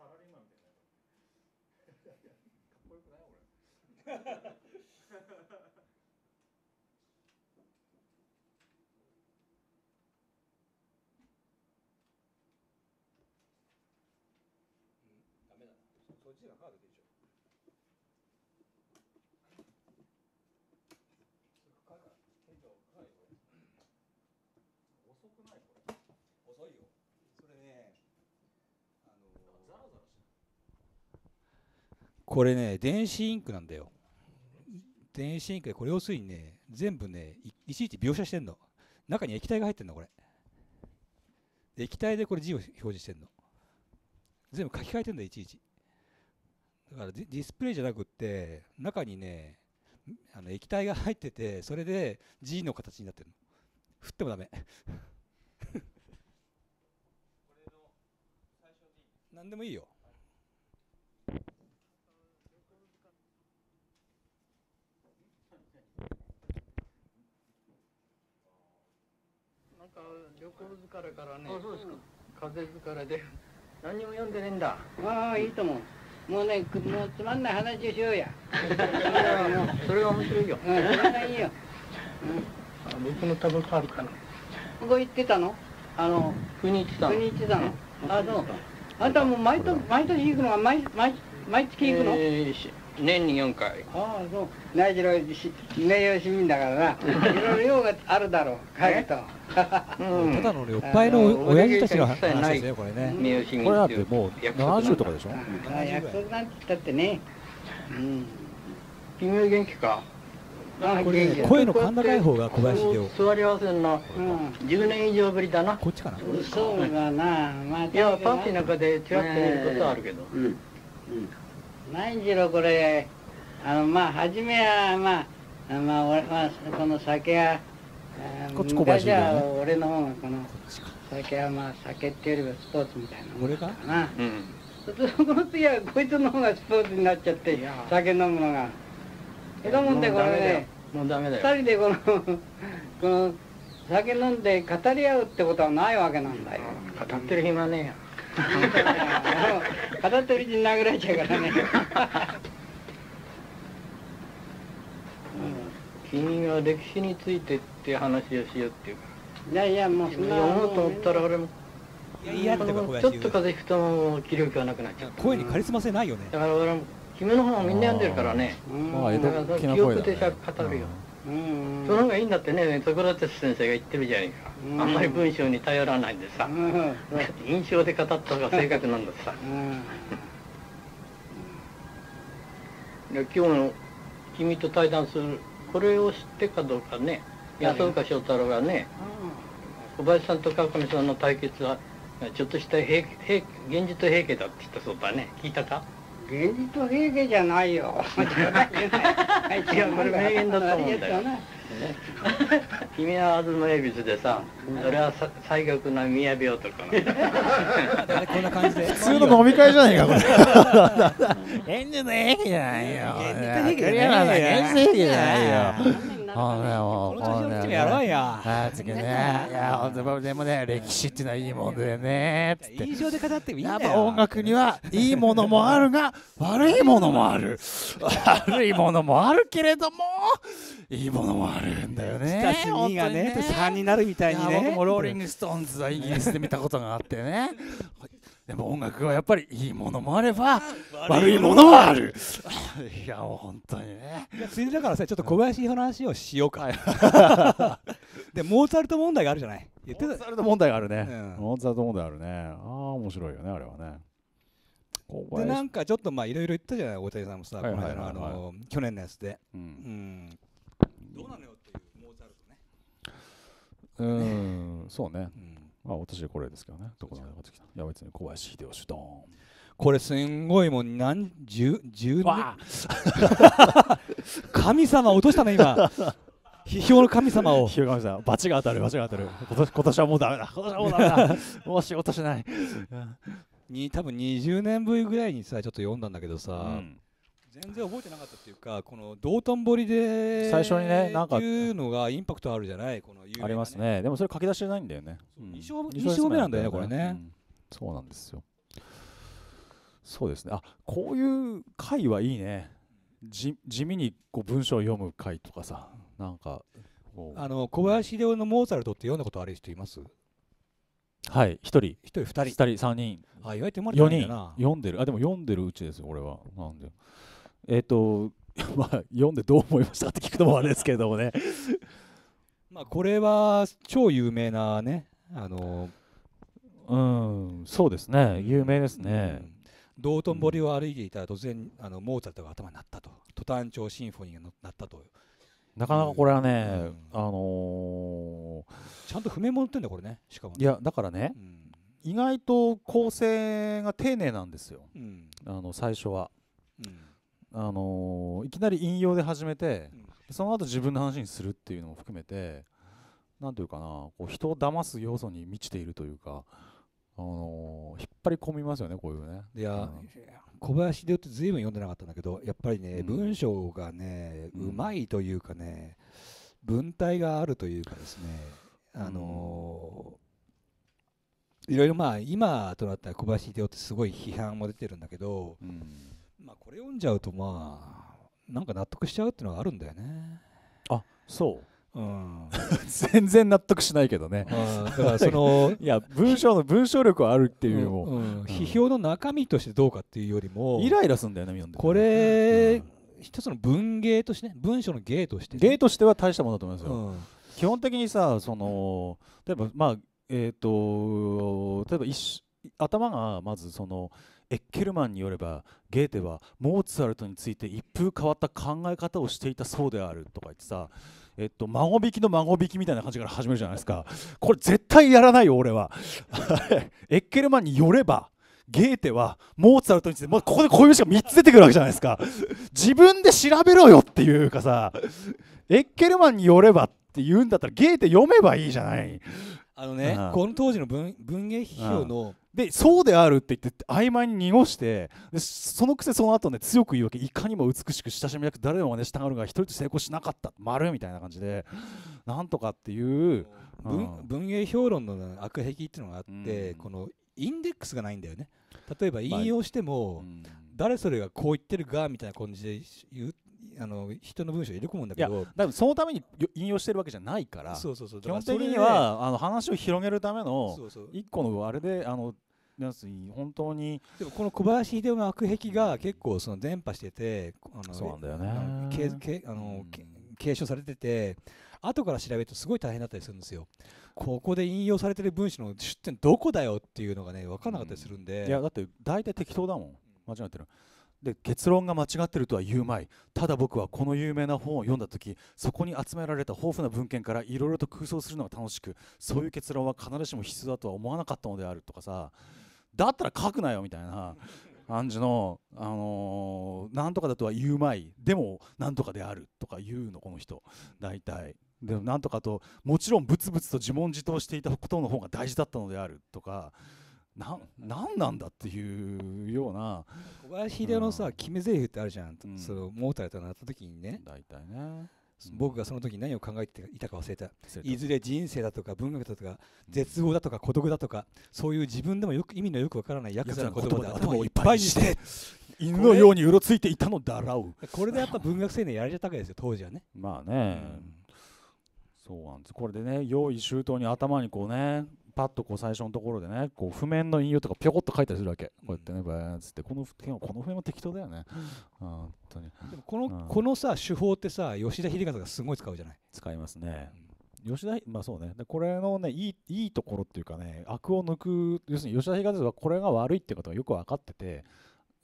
サラリーマンみたいなかっこよくない俺 これね電子インクなんだよ電子インクでこれ要するにね全部ねいちいち描写してんの中に液体が入ってんのこれ液体でこれ字を表示してんの全部書き換えてんだいちいちだからディスプレイじゃなくって中にねあの液体が入っててそれで G の形になってるの振ってもダメ何でもいいよか旅行疲れからねそうですか風疲れで 何も読んでねえんだわあいいと思うもうねもうつまんない話をしようや それは面白いよ、うん、それがいいよ、うん、僕のタバコあるかなここ行ってたのあの国行ってたの国行ってたのあそうあんたもう毎年毎年行くのは毎毎毎月行くの、えー年に4回ああそう内次郎名誉市民だからな いろいろ用があるだろう帰るとうん、ただの酔っぱいの親父たちの話ですねこれね、うん、これだってもう70とかでしょ約束なんて言ったってね、うん、君は元気かこれ、ね、声の甲高い方が小林亮座り合わせんの、うん、10年以上ぶりだなこっちかなそうだな、まあ、いやパーティーの中で違って見ることはあるけど、うん、うん何しろこれあのまあ初めはまあまあ俺はこの酒はこっち小林じゃ、俺の方がこの酒はまあ酒っていうよりはスポーツみたいなもんからな、うん、の次はこいつの方がスポーツになっちゃって酒飲むのがえどもんでこれねも2人でこのこの酒飲んで語り合うってことはないわけなんだよ語ってる暇ねえよ 片手に殴られちゃうからね 君は歴史についてって話をしようっていういやいやもうそんな思うと思ったら俺もいやちょっと風邪ひくとも気力がなくなっちゃう声にカリスマ性ないよねだから俺も君の方もみんな読んでるからね、だから記憶で語るよ、うんうんその方がいいんだってねテス先生が言ってるじゃないか、あんまり文章に頼らないでさ、印象で語った方が正確なんだってさ、今日の君と対談するこれを知ってかどうかね安岡翔太郎がね、小林さんと川上さんの対決はちょっとした平現実平家だって言ったそうだね聞いたか現実と平家じゃないよ。これ名言だんだよ。君はあずの恵比寿でさ、それは最国の宮病とかこんな感じで普通の飲み会じゃないかこれ遠慮の駅じゃないよ遠じゃないよほらもう、このやろうよ。あ次ね、いや本当でもね歴史っていうのはいいもんでね。印象で語ってみいいんだよ。音楽にはいいものもあるが悪いものもある。悪いものもあるけれどもいいものもあるんだよね。親しみがね、三になるみたいにね。ねローリング・ストーンズはイギリスで見たことがあってね でも音楽はやっぱりいいものもあれば悪いものもある いやもう本当にねついでだからさちょっと小林の話をしようか でモーツァルト問題があるじゃないモーツァルト問題があるね、うん、モーツァルト問題あるねああ面白いよねあれはねでなんかちょっとまあいろいろ言ったじゃない大谷さんもさ、この間のあの、去年のやつで、うん、うん、どうなのようん、そうね。まあ私これですけどね。どこの中でや別に小林秀吉ドン。これすんごいもう何十十年。神様落としたね今。批評の神様を。批評神様。バが当たる罰が当たる。今年今年はもうダメだ。今年はもうダメだ。もう仕事しない。に多分20年ぶりぐらいにさちょっと読んだんだけどさ。うん全然覚えてなかったっていうかこの道頓堀で最初にねなんかいうのがインパクトあるじゃないこの、ね、ありますねでもそれ書き出しじゃないんだよね、2勝目なんだよねこれね、うん、そうなんですよそうですねあこういう回はいいね地地味にこう文章を読む回とかさなんかあの小林秀夫の「モーツァルト」って読んだことある人いますはい一人一人二人二人三人あ意外と読まてないんだな読んでるあでも読んでるうちですよ俺はなんでえっ、ー、とまあ読んでどう思いましたって聞くのもあれですけれどもね まあこれは超有名なねあのうんそうですね有名ですね、うん、道頓堀を歩いていたら突然あのモーツァルトが頭になったとトタン町シンフォニーがなったとなかなかこれはね、うん、あのー、ちゃんと譜面も載ってんだこれねしかも、ね、いやだからね、うん、意外と構成が丁寧なんですよ、あの最初は、うんあのー、いきなり引用で始めて、うん、その後自分の話にするっていうのも含めて何ていうかなこう人を騙す要素に満ちているというか、あのー、引っ張り込みますよねこういうね。いや、うん、小林でってずいぶん読んでなかったんだけどやっぱりね、うん、文章がねうまいというかね、文体があるというかですねあのーいろいろまあ今となったら小林秀夫ってすごい批判も出てるんだけど、うん、まあこれ読んじゃうとまあなんか納得しちゃうっていうのはあるんだよねあそううん、全然納得しないけどね。だからその いや文章の文章力はあるっていうよりも、うんうん、批評の中身としてどうかっていうよりもイライラするんだよね読んでこれ、うん、一つの文芸としてね文章の芸として、ね、芸としては大したものだと思いますよ。基本的にさその例えばまあえっ、ー、と例えば頭がまずそのエッケルマンによればゲーテはモーツァルトについて一風変わった考え方をしていたそうであるとか言ってさ、えっと、孫引きの孫引きみたいな感じから始めるじゃないですかこれ絶対やらないよ俺は エッケルマンによればゲーテはモーツァルトについて、もうここでこういうしか3つ出てくるわけじゃないですか自分で調べろよっていうかさエッケルマンによればって言うんだったらゲーテ読めばいいじゃないあのね、うん、この当時の文芸批評のでそうであるって言って曖昧に濁してでそのくせその後ね強く言い訳いかにも美しく親しみなく誰でも真似したがるが一人で成功しなかった丸みたいな感じでなんとかっていう、うん、文芸評論の悪癖っていうのがあって、うん、このインデックスがないんだよね例えば引用しても、まあうん、誰それがこう言ってるがみたいな感じで言うあの人の文章入れ込むんだけどだそのために引用してるわけじゃないから基本的にはあの話を広げるための一個のあれであの本当にでもこの小林秀夫の悪癖が結構その伝播しててあのそうなんだよねけあの、継承されてて後から調べるとすごい大変だったりするんですよ。ここで引用されてる文章の出典どこだよっていうのがね分からなかったりするんで、いやだって大体適当だもん間違ってるで結論が間違ってるとは言うまいただ僕はこの有名な本を読んだ時そこに集められた豊富な文献からいろいろと空想するのが楽しくそういう結論は必ずしも必須だとは思わなかったのであるとかさだったら書くなよみたいな 感じの、あのー、なんとかだとは言うまいでもなんとかであるとか言うのこの人大体。でもなんとかともちろんブツブツと自問自答していたことの方が大事だったのであるとかな何なんだっていうような小林秀夫のさ、うん、決め台詞ってあるじゃん、うん、そのモータルとなった時にね大体ね僕がその時何を考えていたか忘れた、うん、いずれ人生だとか文学だとか絶望だとか孤独だとかそういう自分でもよく意味のよくわからないヤクザの言葉で頭をいっぱいにして犬のようにうろついていたのだろうこれでやっぱ文学青年やられちゃったわけですよ当時はねまあね、そうなんですこれでね用意周到に頭にこうねパッとこう最初のところでねこう譜面の引用とかぴょこっと書いたりするわけ、こうやってねバーンつってこのこの譜面も適当だよね、うん、本当にでもこの、うん、このさ手法ってさ吉田秀和がすごい使うじゃない使いますね、吉田まあそうねでこれのねいいいいところっていうかね悪を抜く要するに吉田秀和はこれが悪いってことがよく分かってて、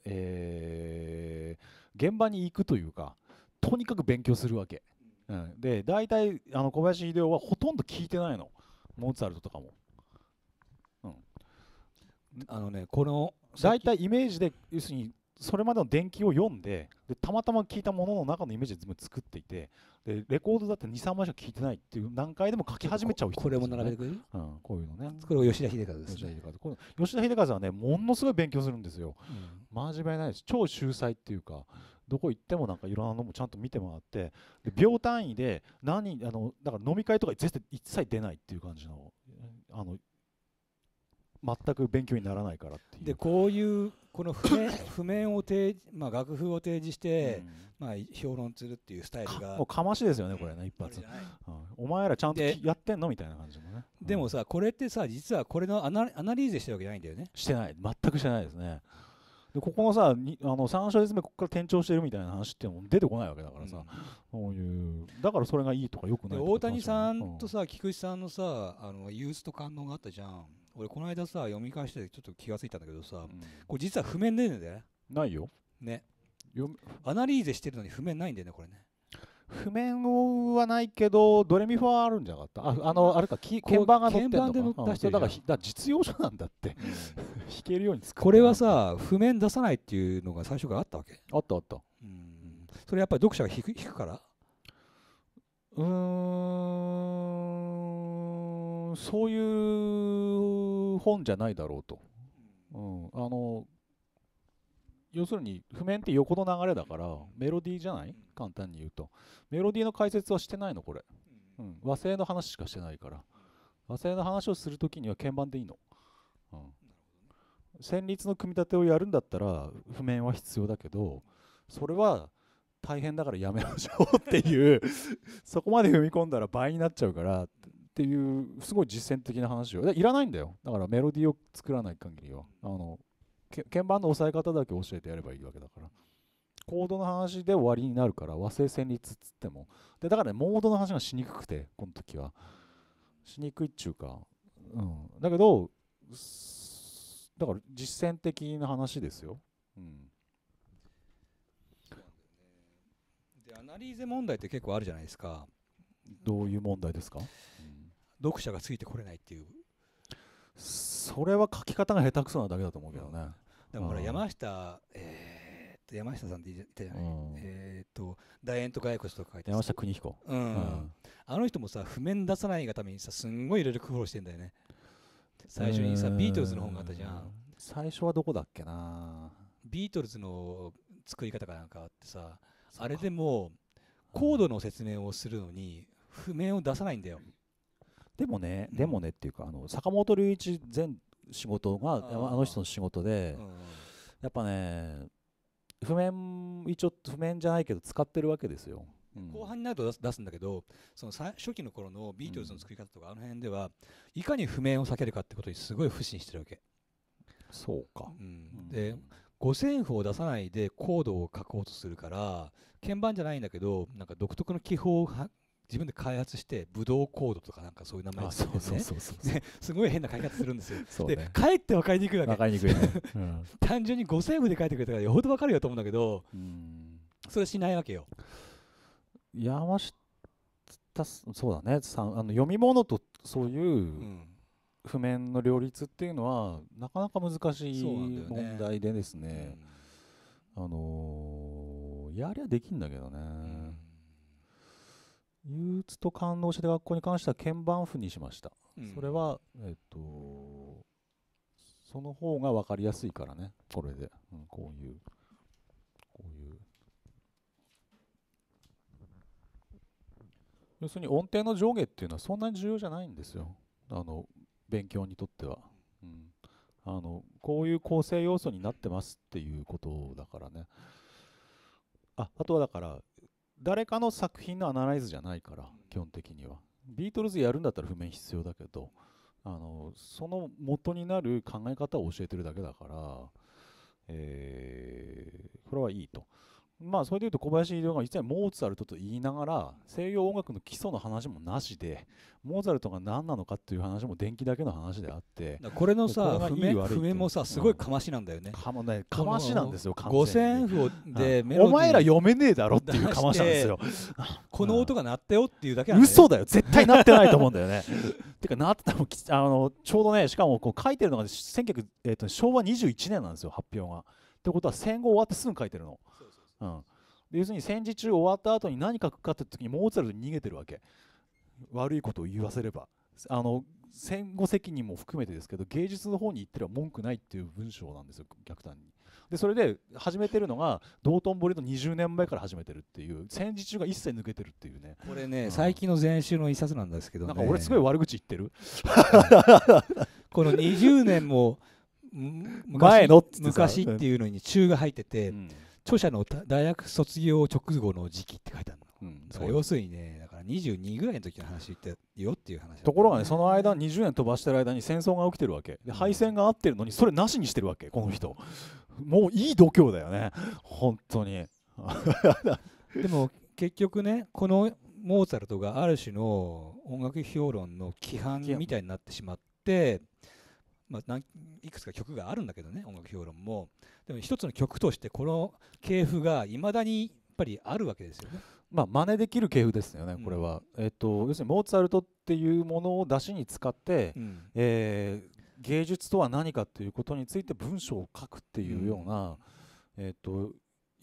えー、現場に行くというかとにかく勉強するわけ、うん、で大体あの小林秀夫はほとんど聞いてないのモーツァルトとかも。あのねこの大体イメージで要するにそれまでの電気を読んででたまたま聞いたものの中のイメージで全部作っていてでレコードだって23枚しか聞いてないっていう段階でも書き始めちゃう人、ね、これも並べてくる、うん、こういうのねこれ吉田秀和です、ね、吉田秀和はねものすごい勉強するんですよ、うん、真面目ないです超秀才っていうかどこ行ってもなんかいろんなのもちゃんと見てもらってで秒単位で何あのだから飲み会とか絶対一切出ないっていう感じのあの全く勉強にならないからっていうでこういうこの譜面 譜面を提示、まあ、楽譜を提示して、うん、まあ、評論するっていうスタイルがもうかましですよねこれね一発、うん、お前らちゃんとやってんのみたいな感じもね、でもさこれってさ実はこれのアナアナリーゼしてるわけないんだよねしてない全くしてないですねでここのさにあの3小節目ここから転調してるみたいな話っても出てこないわけだからさ、うん、そういうだからそれがいいとかよくない、ね、大谷さんとさ、菊池さんのさあのユースと感動があったじゃん俺この間さ読み返してちょっと気が付いたんだけどさ、うん、これ実は譜面ねえんだよねないよねアナリーゼしてるのに譜面ないんだよねこれね譜面はないけどドレミファあるんじゃなかったああのあれか鍵盤が載ってるのか鍵だから実用書なんだって弾けるように作これはさ譜面出さないっていうのが最初からあったわけあったあったうんそれやっぱり読者が弾く引くからうんそういう本じゃないだろうと、うん、あの要するに譜面って横の流れだからメロディーじゃない簡単に言うとメロディーの解説はしてないのこれ、うん、和声の話しかしてないから和声の話をするときには鍵盤でいいの、うん、旋律の組み立てをやるんだったら譜面は必要だけどそれは大変だからやめましょうっていう そこまで踏み込んだら倍になっちゃうからっていうすごい実践的な話をいらないんだよだからメロディーを作らない限りはあの鍵盤の押さえ方だけ教えてやればいいわけだからコードの話で終わりになるから和製旋律っつってもでだからねモードの話がしにくくてこの時はしにくいっちゅうか、うん、だけどだから実践的な話ですよ、うんアナリーゼ問題って結構あるじゃないですかどういう問題ですか読者がついてこれないっていうそれは書き方が下手くそなだけだと思うけどね、うん、でもほら山下、えー、っと山下さんっていたじゃない、うん、えー、っと大円と骸骨とか書いて山下邦彦、うん、うん、あの人もさ譜面出さないがためにさすんごいいろいろ苦労してんだよね最初にさ、えー、ビートルズの本があったじゃん最初はどこだっけなビートルズの作り方かなんかあってさあれでもコードの説明をするのに譜面を出さないんだよ、でもね、でもねっていうかあの坂本龍一前仕事があの人の仕事で、やっぱね譜面一応譜面じゃないけど使ってるわけですよ。後半になると出すんだけどその初期の頃のビートルズの作り方とか、あの辺ではいかに譜面を避けるかってことにすごい不信してるわけ。そうか、うん、で五線譜を出さないでコードを書こうとするから鍵盤じゃないんだけどなんか独特の気泡を自分で開発してブドウコードとかなんかそういう名前つけて、ね、すごい変な開発するんですよ。ね、でかえって分かりにくいわけ分かりにくい、ね、うん、単純に5 0 0円で書いてくれたからよほど分かるよと思うんだけどそれしないわけよ。山下そうだねさあの読み物とそういう譜面の両立っていうのはなかなか難しい問題でですね、ねうん、あのー、やりゃできんだけどね。うん憂鬱と感動して学校に関しては鍵盤譜にしました、うん、それは、えっと、その方が分かりやすいからねこれで、うん、こういうこういう要するに音程の上下っていうのはそんなに重要じゃないんですよあの勉強にとっては、うん、あのこういう構成要素になってますっていうことだからねああとはだから誰かの作品のアナライズじゃないから、基本的には。ビートルズやるんだったら譜面必要だけど、あのその元になる考え方を教えてるだけだから、えー、これはいいと。まあそれでいうと小林亮が実はモーツァルトと言いながら西洋音楽の基礎の話もなしでモーツァルトが何なのかっていう話も電気だけの話であってこれのさ譜面もさすごいかましなんだよね、かもねかましなんですよ五線譜でお前ら読めねえだろっていうかましなんですよこの音が鳴ったよっていうだけなだよ嘘だよ絶対鳴ってないと思うんだよね てか鳴ってたのあのちょうどねしかもこう書いてるのが19、えー、と昭和21年なんですよ発表がってことは戦後終わってすぐ書いてるの。うん、要するに戦時中終わった後に何書くかって時にモーツァルトに逃げてるわけ悪いことを言わせればあの戦後責任も含めてですけど芸術の方に言ってれば文句ないっていう文章なんですよ逆端にでそれで始めてるのが道頓堀の20年前から始めてるっていう戦時中が一切抜けてるっていうねこれね、うん、最近の前週の一冊なんですけど、ね、なんか俺すごい悪口言ってる この20年も前の昔っていうのに中が入ってて、うん著者の大学卒業直後の時期って書いてあるの、うん、そう要するにねだから22ぐらいの時の話言ってよっていう話、ね、ところがねその間20年飛ばしてる間に戦争が起きてるわけで敗戦があってるのにそれなしにしてるわけこの人もういい度胸だよね本当に でも結局ねこのモーツァルトがある種の音楽評論の規範みたいになってしまってまあ、いくつか曲があるんだけどね音楽評論もでも一つの曲としてこの系譜がいまだにやっぱりあるわけですよね。まあ真似できる系譜ですよね、これは、うん、えっと、要するにモーツァルトっていうものを出しに使って、うん、えー、芸術とは何かということについて文章を書くっていうような、うん、えっと、と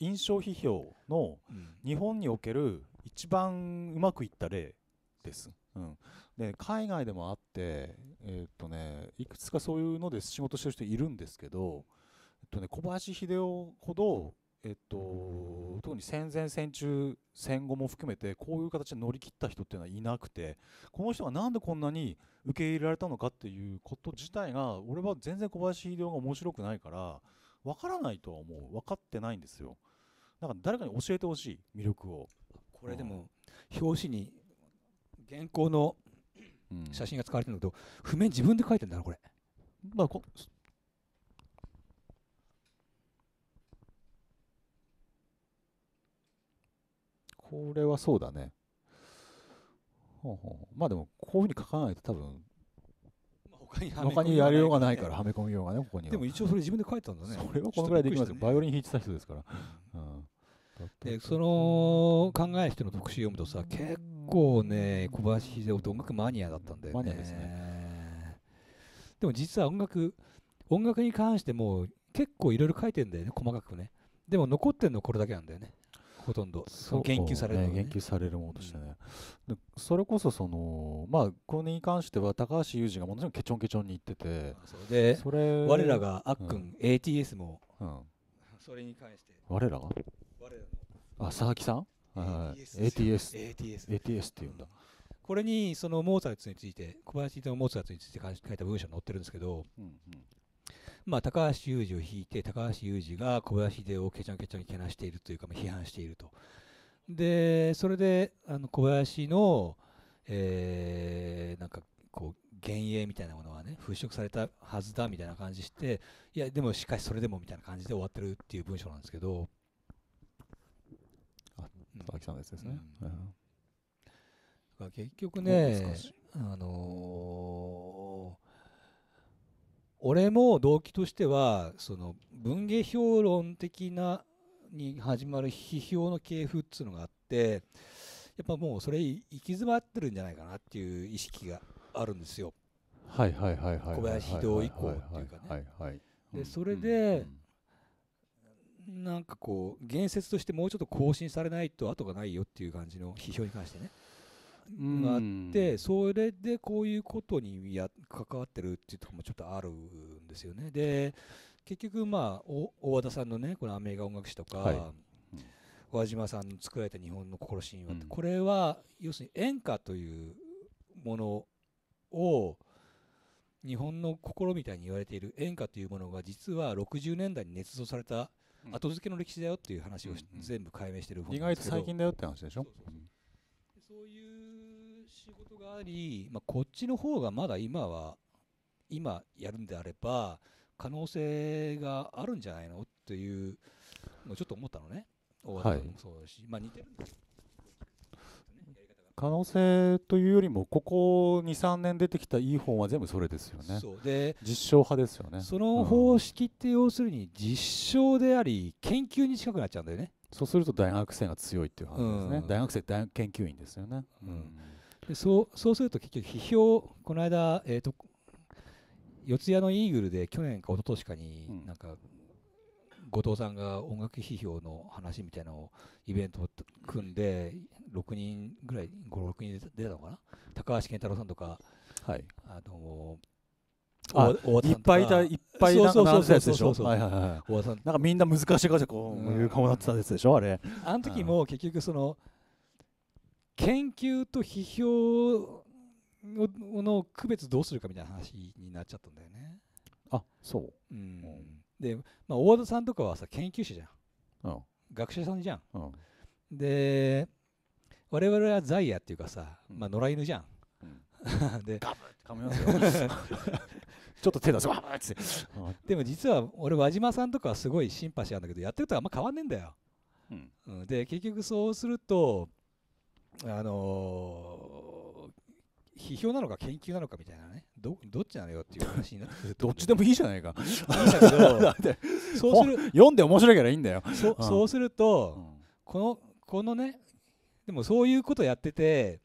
印象批評の日本における一番うまくいった例です。うん、で海外でもあって、えっとね、いくつかそういうので仕事してる人いるんですけど、えっとね、小林秀夫ほど、えっと、特に戦前戦中戦後も含めてこういう形で乗り切った人っていうのはいなくてこの人が何でこんなに受け入れられたのかっていうこと自体が俺は全然小林秀夫が面白くないから分からないとは思う分かってないんですよだから誰かに教えてほしい魅力をこれでも表紙に現行の写真が使われてるんだけど、譜面自分で書いてるんだなこれ。まあここれはそうだね。ほうほうまあでもこういうふうに書かないと多分他に他にやりようがないからはめ込みようがねここにでも一応それ自分で書いたんだねそれはこのぐらいできますよ、ね、バイオリン弾いてた人ですから、うん、でその考える人の特集読むとさ結構ね小林秀夫って音楽マニアだったんだよね。ででも実は音楽音楽に関しても結構いろいろ書いてんだよね細かくね。でも残ってるのこれだけなんだよね。ほとんどそ言及されるもの、ねね、言及されるものとしてね、うん、それこそそのまあこれに関しては高橋裕二がものすごくケチョンケチョンに言っててでそれ我らがあっくん、ATS も、うん、それに関して我らが我らのあ佐々木さんはい、ATS, ATS, ATS って言うんだ、うん、これにそのモーツァルトについて小林のモーツァルトについて書いた文章が載ってるんですけど、うんうんまあ、高橋裕二を引いて高橋裕二が小林秀夫をけちゃんけちゃんにけなしているというか、批判しているとでそれであの小林の、えー、なんかこう幻影みたいなものはね払拭されたはずだみたいな感じしていやでもしかしそれでもみたいな感じで終わってるっていう文章なんですけど佐々木さんのやつですね。結局ね、あのー、俺も動機としてはその文芸評論的なに始まる批評の系譜っつうのがあってやっぱもうそれ行き詰まってるんじゃないかなっていう意識があるんですよ。はいはいはいはい。小林秀夫以降っていうかね。でそれで、うんなんかこう言説としてもうちょっと更新されないと後がないよっていう感じの批評に関してね、うん、があってそれでこういうことにや関わってるっていうところもちょっとあるんですよねで結局まあ大和田さんのねこのアメリカ音楽史とか、はいうん、和島さんの作られた日本の心神話って、うん、これは要するに演歌というものを日本の心みたいに言われている演歌というものが実は60年代に捏造された後付けの歴史だよっていう話を全部解明してる本意外と最近だよって話でしょそういう仕事があり、まあ、こっちの方がまだ今は今やるんであれば可能性があるんじゃないのっていうのをちょっと思ったのね。大和はもそうだし、まあ、似てるんです可能性というよりもここ23年出てきたいい本は全部それですよねで実証派ですよねその方式って要するに実証であり研究に近くなっちゃうんだよね、うん、そうすると大学生が強いっていう話ですね、うん、大学生大研究員ですよね、うん、でそうそうすると結局批評この間、えーと、四谷のイーグルで去年か一昨年かになんか、後藤さんが音楽批評の話みたいなのをイベントを組んで6人ぐらい56人出たのかな高橋健太郎さんとか、はい、あのあいっぱいいたいっぱいなんか何世代でしょはいはいはいなんかみんな難しいガじャこういう顔になってたやつでしょあれあの時も結局その研究と批評の区別どうするかみたいな話になっちゃったんだよねあそう、うん、で、まあ、大和田さんとかはさ研究者じゃん、うん、学者さんじゃん、うん、で我々はザイヤっていうかさ、まあ、野良犬じゃん。でガブって噛みますよ ちょっと手出せばってでも実は俺輪島さんとかはすごいシンパシーあるんだけどやってるとあんま変わんねえんだよ、うん、で結局そうするとあの批評なのか研究なのかみたいなねどどっちなのよっていう話になって どっちでもいいじゃないかそうする読んで面白いからいいんだよそ,、うそうすると、このこのねでもそういうことやってて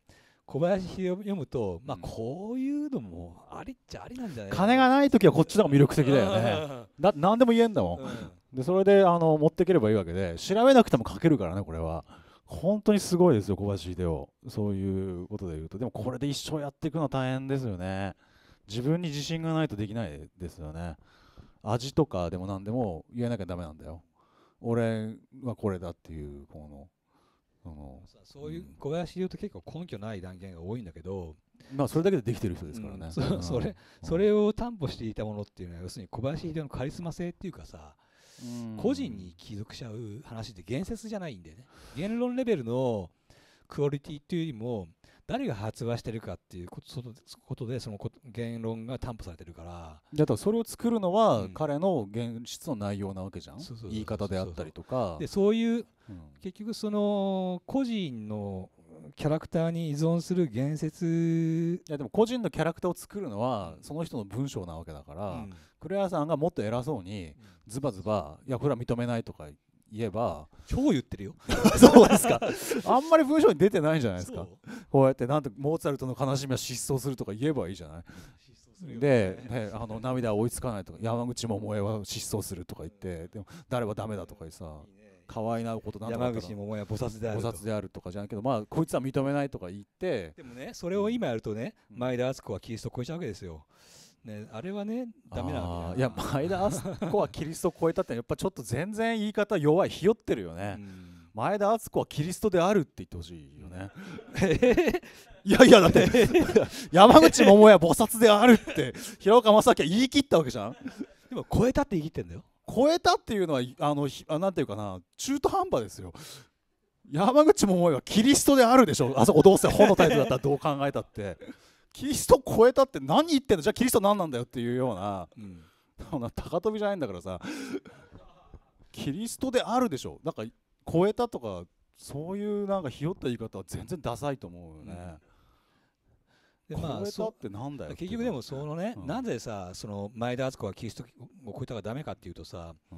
小林秀読むと、まあ、こういうのもありっちゃありなんじゃない金がない時はこっちの方が魅力的だよねだ何でも言えんだもん、うん、でそれであの持っていければいいわけで調べなくても書けるからねこれは本当にすごいですよ小林秀夫そういうことでいうとでもこれで一生やっていくのは大変ですよね自分に自信がないとできないですよね味とかでも何でも言えなきゃだめなんだよ俺はこれだっていうこのそそういう小林でと結構根拠ない断言が多いんだけど、まあそれだけでできてる人ですからね、うん、そそれそれを担保していたものっていうのは要するに小林秀夫のカリスマ性っていうかさ、個人に帰属しちゃう話って言説じゃないんでね言論レベルのクオリティっていうよりも誰が発話してるかっていうことでその言論が担保されてるからだからそれを作るのは彼の言質の内容なわけじゃん、うん、言い方であったりとかでそういう、うん、結局その個人のキャラクターに依存する言説いやでも個人のキャラクターを作るのはその人の文章なわけだから、うん、クレアさんがもっと偉そうにズバズバいやこれは認めないとか言って。言えば超言ってるよ そうですかあんまり文章に出てないじゃないですかこうやってなんとモーツァルトの悲しみは失踪するとか言えばいいじゃないで、ね、あの涙は追いつかないとか山口百恵は失踪するとか言ってでも誰はダメだとかさ河いなこと山口百恵は菩薩である菩薩であるとかじゃないけどまあこいつは認めないとか言ってでもねそれを今やるとね、前田敦子はキリストを超えちゃうわけですよ、うんね、あれはね、だめないや、前田敦子はキリストを超えたって、やっぱちょっと全然言い方弱い、ひよってるよね。前田敦子はキリストであるって言ってほしいよね。いやいや、だって山口百恵は菩薩であるって、平岡正明は言い切ったわけじゃん。でも、超えたって言い切ってんだよ。超えたっていうのは、あのあなんていうかな、中途半端ですよ。山口百恵はキリストであるでしょ、あそこどうせ本のタイトルだったらどう考えたって。キリストを超えたって何言ってんのじゃあキリスト何なんだよっていうような、うん、高飛びじゃないんだからさキリストであるでしょなんか超えたとかそういうなんかひよった言い方は全然ダサいと思うよね。うん、でまあ、超えたってなんだよ結局でもそのね、うん、なぜさその前田敦子はキリストを超えたからダメかっていうとさ、うん、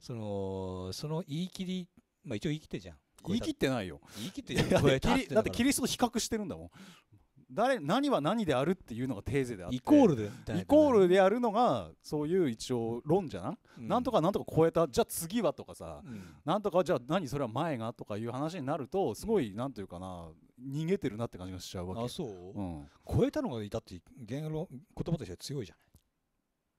そのその言い切り、まあ、一応言い切ってじゃん言い切ってないよ言い切ってだってキリストと比較してるんだもん誰何は何であるっていうのがテーゼであってイコールでイコールであるのがそういう一応論じゃな、うん、なんとかなんとか超えたじゃあ次はとかさ、うん、なんとかじゃあ何それは前がとかいう話になるとすごいなんていうかな逃げてるなって感じがしちゃうわけあそう、うん、超えたのがいたって言論言葉としては強いじゃな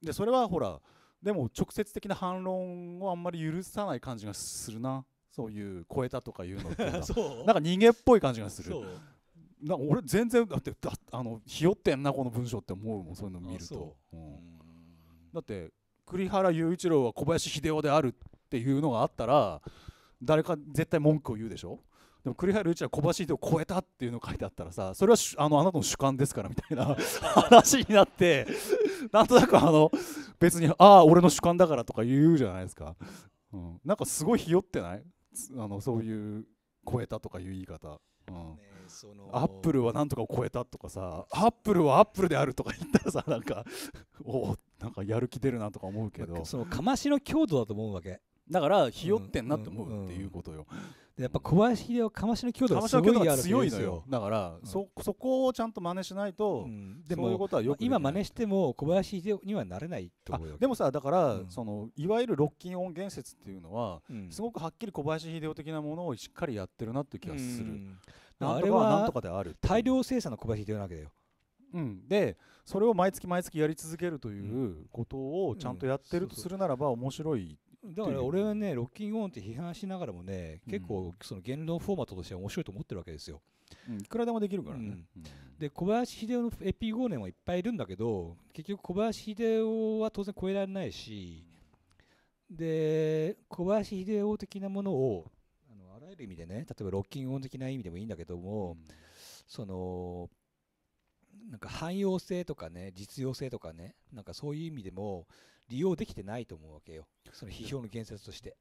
いでそれはほらでも直接的な反論をあんまり許さない感じがするなそういう超えたとかいうのって なんか逃げっぽい感じがするそうな俺全然だってあのひよってんなこの文章って思うもんそういうの見ると、うん、だって栗原雄一郎は小林秀夫であるっていうのがあったら誰か絶対文句を言うでしょでも栗原一郎は小林秀夫を超えたっていうの書いてあったらさそれはあのあなたの主観ですからみたいな 話になってなんとなくあの別にああ俺の主観だからとか言うじゃないですか、うん、なんかすごいひよってないあのそういう超えたとかいう言い方、うん、ねアップルはなんとかを超えたとかさアップルはアップルであるとか言ったらさ なんかおなんかやる気出るなとか思うけど、まあ、そのかましの強度だと思うわけだからひよってんなって思うっていうことよ、うんうんうん、でやっぱ小林秀夫かましの強度がすごいある強いのよだから、うん、そそこをちゃんと真似しないと、うん、でもそういうことはよく今真似しても小林秀夫にはなれないと思うでもさだから、うん、そのいわゆるロッキン音源説っていうのは、すごくはっきり小林秀夫的なものをしっかりやってるなっていう気がする、あれは大量生産の小林秀夫なわけだよ。うん、でそれを毎月毎月やり続けるということをちゃんとやってるとするならば面白いだから俺はねロッキンオンって批判しながらもね、結構その言論フォーマットとしては面白いと思ってるわけですよ。うん、いくらでもできるからね。うん、で小林秀夫のエピゴーネもいっぱいいるんだけど結局小林秀夫は当然超えられないしで小林秀夫的なものをらゆる意味でね例えばロッキング音的な意味でもいいんだけども、うん、そのなんか汎用性とかね実用性とかねなんかそういう意味でも利用できてないと思うわけよその批評の言説として。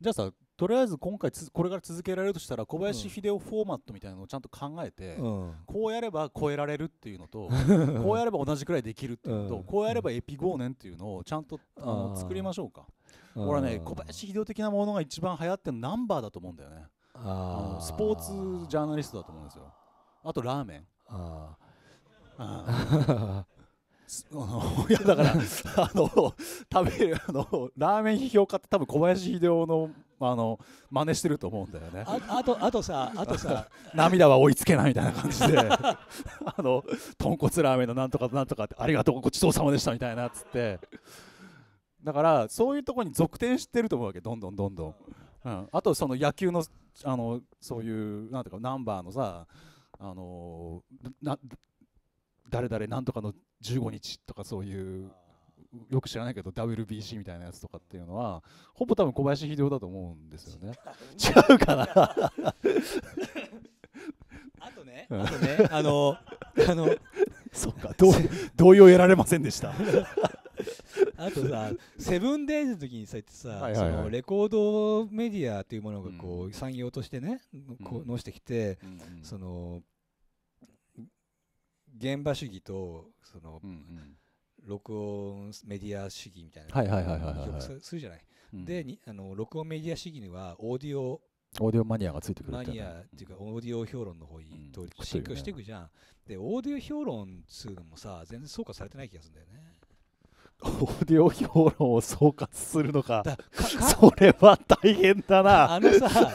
じゃあさとりあえず今回これから続けられるとしたら小林秀夫フォーマットみたいなのをちゃんと考えて、うん、こうやれば超えられるっていうのと こうやれば同じくらいできるっていうのと、うん、こうやればエピゴーネンっていうのをちゃんと、あの作りましょうか。俺はね小林秀夫的なものが一番流行ってるナンバーだと思うんだよねあスポーツジャーナリストだと思うんですよあとラーメンああ いやだからあの食べるあのラーメン批評家って多分小林秀夫のあの真似してると思うんだよねあとあとさあとさ 涙は追いつけないみたいな感じで あの豚骨ラーメンのなんとかなんとかってありがとうごちそうさまでしたみたいなっつってだからそういうとこに続転してると思うわけどんどんどんどん、うん、あとその野球のあのそういうなんていうかナンバーのさあの誰々なんとかの15日とかそういうよく知らないけど WBC みたいなやつとかっていうのはほぼ多分小林秀夫だと思うんですよね。違うかな あとね、あとね、あの、あの、そっか、どう同意を得られませんでした。あとさ、セブンデイズの時にさ、さ、はいはいはい、そのレコードメディアというものがこう、うん、産業としてね、こう、のしてきて、うん、その現場主義とその、うんうん録音メディア主義みたいなよくするじゃない。うん、であの録音メディア主義にはオーディオオーディオマニアがついてくるマニアっていうかオーディオ評論の方に通り、うん、進化していくじゃん。でオーディオ評論っいうのもさ全然総括されてない気がするんだよね。オーディオ評論を総括するのかそれは大変だなあのさ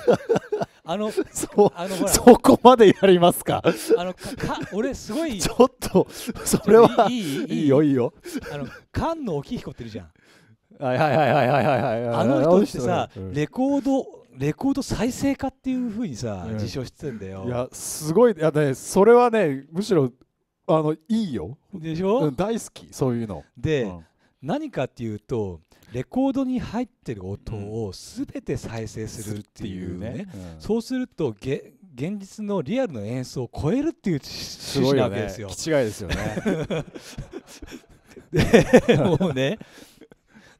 あのそう、あのそこまでやりますかあのか俺すごい ちょっとそれはいいいいよいいよあの菅野沖彦ってるじゃんはいはいはいはいはいはいはいあの人ってさ、レコードレコード再生化っていうふうにさ、うん、自称してんだよいやすごいいやねそれはねむしろあのいいよでしょ、うん、大好きそういうので、何かっていうとレコードに入ってる音を全て再生するっていうね、うん、そうすると現実のリアルの演奏を超えるっていう趣旨なわけですよ。すね、ですよね もうね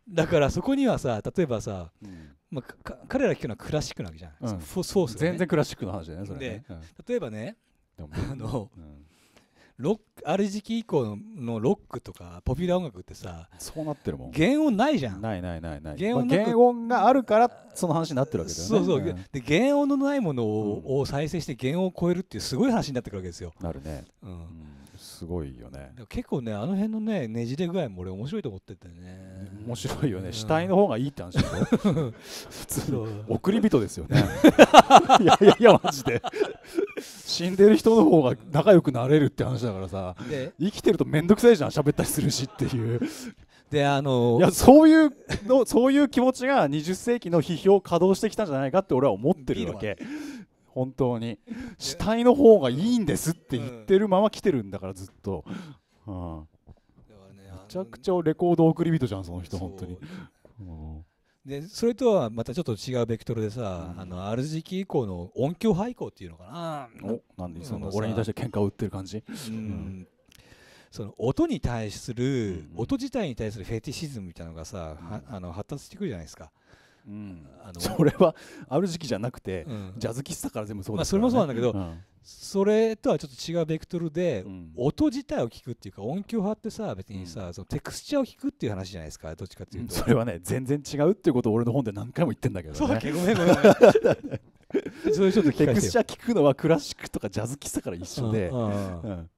だからそこにはさ例えばさ、うんまあ、彼ら聞くのはクラシックなわけじゃない、うん、そうそう、ね、全然クラシックの話だよねそれ、ね、で、うん、例えばねあの、うんロックある時期以降のロックとかポピュラー音楽ってさそうなってるもん原音ないじゃんないないないない原音,、原音があるからその話になってるわけだよねそうそう、うん、で原音のないものを,、再生して原音を超えるっていうすごい話になってくるわけですよなるねうんすごいよね結構ねあの辺のねねじれ具合も俺面白いと思っててね面白いよね、うん、死体の方がいいって話で 普通送り人ですよねいやいやいやマジで死んでる人の方が仲良くなれるって話だからさ生きてると面倒くさいじゃん喋ったりするしっていうであのいやそういうのそういう気持ちが20世紀の批評を稼働してきたんじゃないかって俺は思ってるわけ本当に死体の方がいいんですって言ってるまま来てるんだからずっと、うん、めちゃくちゃレコード送り人じゃんその人本当に。でそれとはまたちょっと違うベクトルでさ、うん、あの RGK 以降の音響廃校っていうのかなおなんでその俺に対して喧嘩を売ってる感じ、うん、うん、その音に対する、うん、音自体に対するフェティシズムみたいなのがさ、あの発達してくるじゃないですか、うん、あのそれはある時期じゃなくて、うん、ジャズ喫茶から全部そうね、まあ、それもそうなんだけど、うん、それとはちょっと違うベクトルで、音自体を聞くっていうか音響派ってさ別にさ、そのテクスチャーを聞くっていう話じゃないですかどっちかっていうと、それはね全然違うっていうことを俺の本で何回も言ってんだけど、ね、そうだごめんごめん それちょっとテクスチャー聞くのはクラシックとかジャズ喫茶から一緒で、うん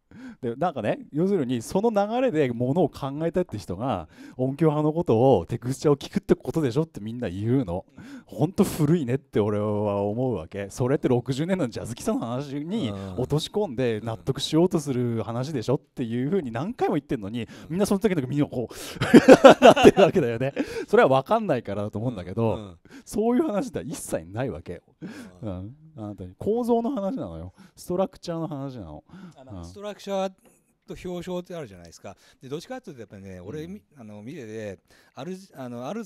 でなんかね要するにその流れでものを考えたって人が音響派のことをテクスチャを聞くってことでしょってみんな言うのほんと古いねって俺は思うわけそれって60年のジャズ喫茶の話に落とし込んで納得しようとする話でしょっていうふうに何回も言ってるのにみんなその時のみんなこう なってるわけだよねそれは分かんないからだと思うんだけど、そういう話では一切ないわけ。うんあなたに構造の話なのよストラクチャーの話なのストラクチャーと表彰ってあるじゃないですかでどっちかっていうとやっぱりね、うん、俺あの見ててあるあのある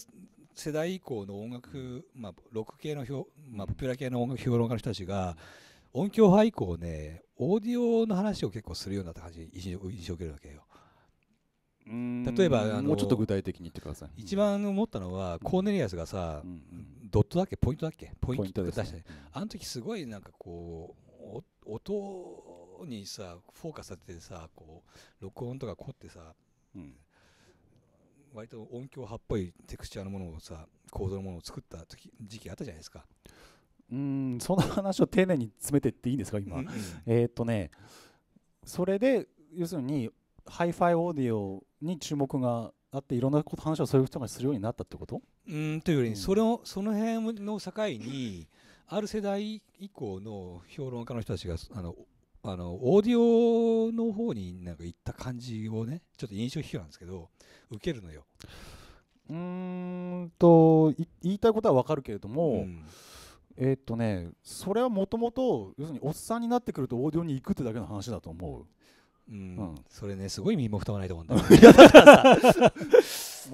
世代以降の音楽、まあ、ロック系のまあ、ポピュラー系の音楽評論家の人たちが音響派以降ねオーディオの話を結構するようになった感じ印象を受けるわけよ。例えばあのもうちょっと具体的に言ってください一番思ったのは、コーネリアスがさ、うん、ドットだっけポイントだっけポイント出して、あの時すごいなんかこう音にさフォーカスされてさこう録音とか凝ってさ、うん、割と音響派っぽいテクスチャーのものをさ構造のものを作った時時期あったじゃないですかうんその話を丁寧に詰めてっていいんですか今、えっとねそれで要するにハイファイオーディオに注目があっていろんなこと話をそういう人がするようになったってことうんというより、うん、それをその辺の境にある世代以降の評論家の人たちがあのあのオーディオの方になんか行った感じをねちょっと印象批んですけど受けるのよ。うんと言いたいことは分かるけれども、うん、えー、っとねそれはもともと要するにおっさんになってくるとオーディオに行くってだけの話だと思う。うん、それねすごい身も蓋もないと思うんだ 申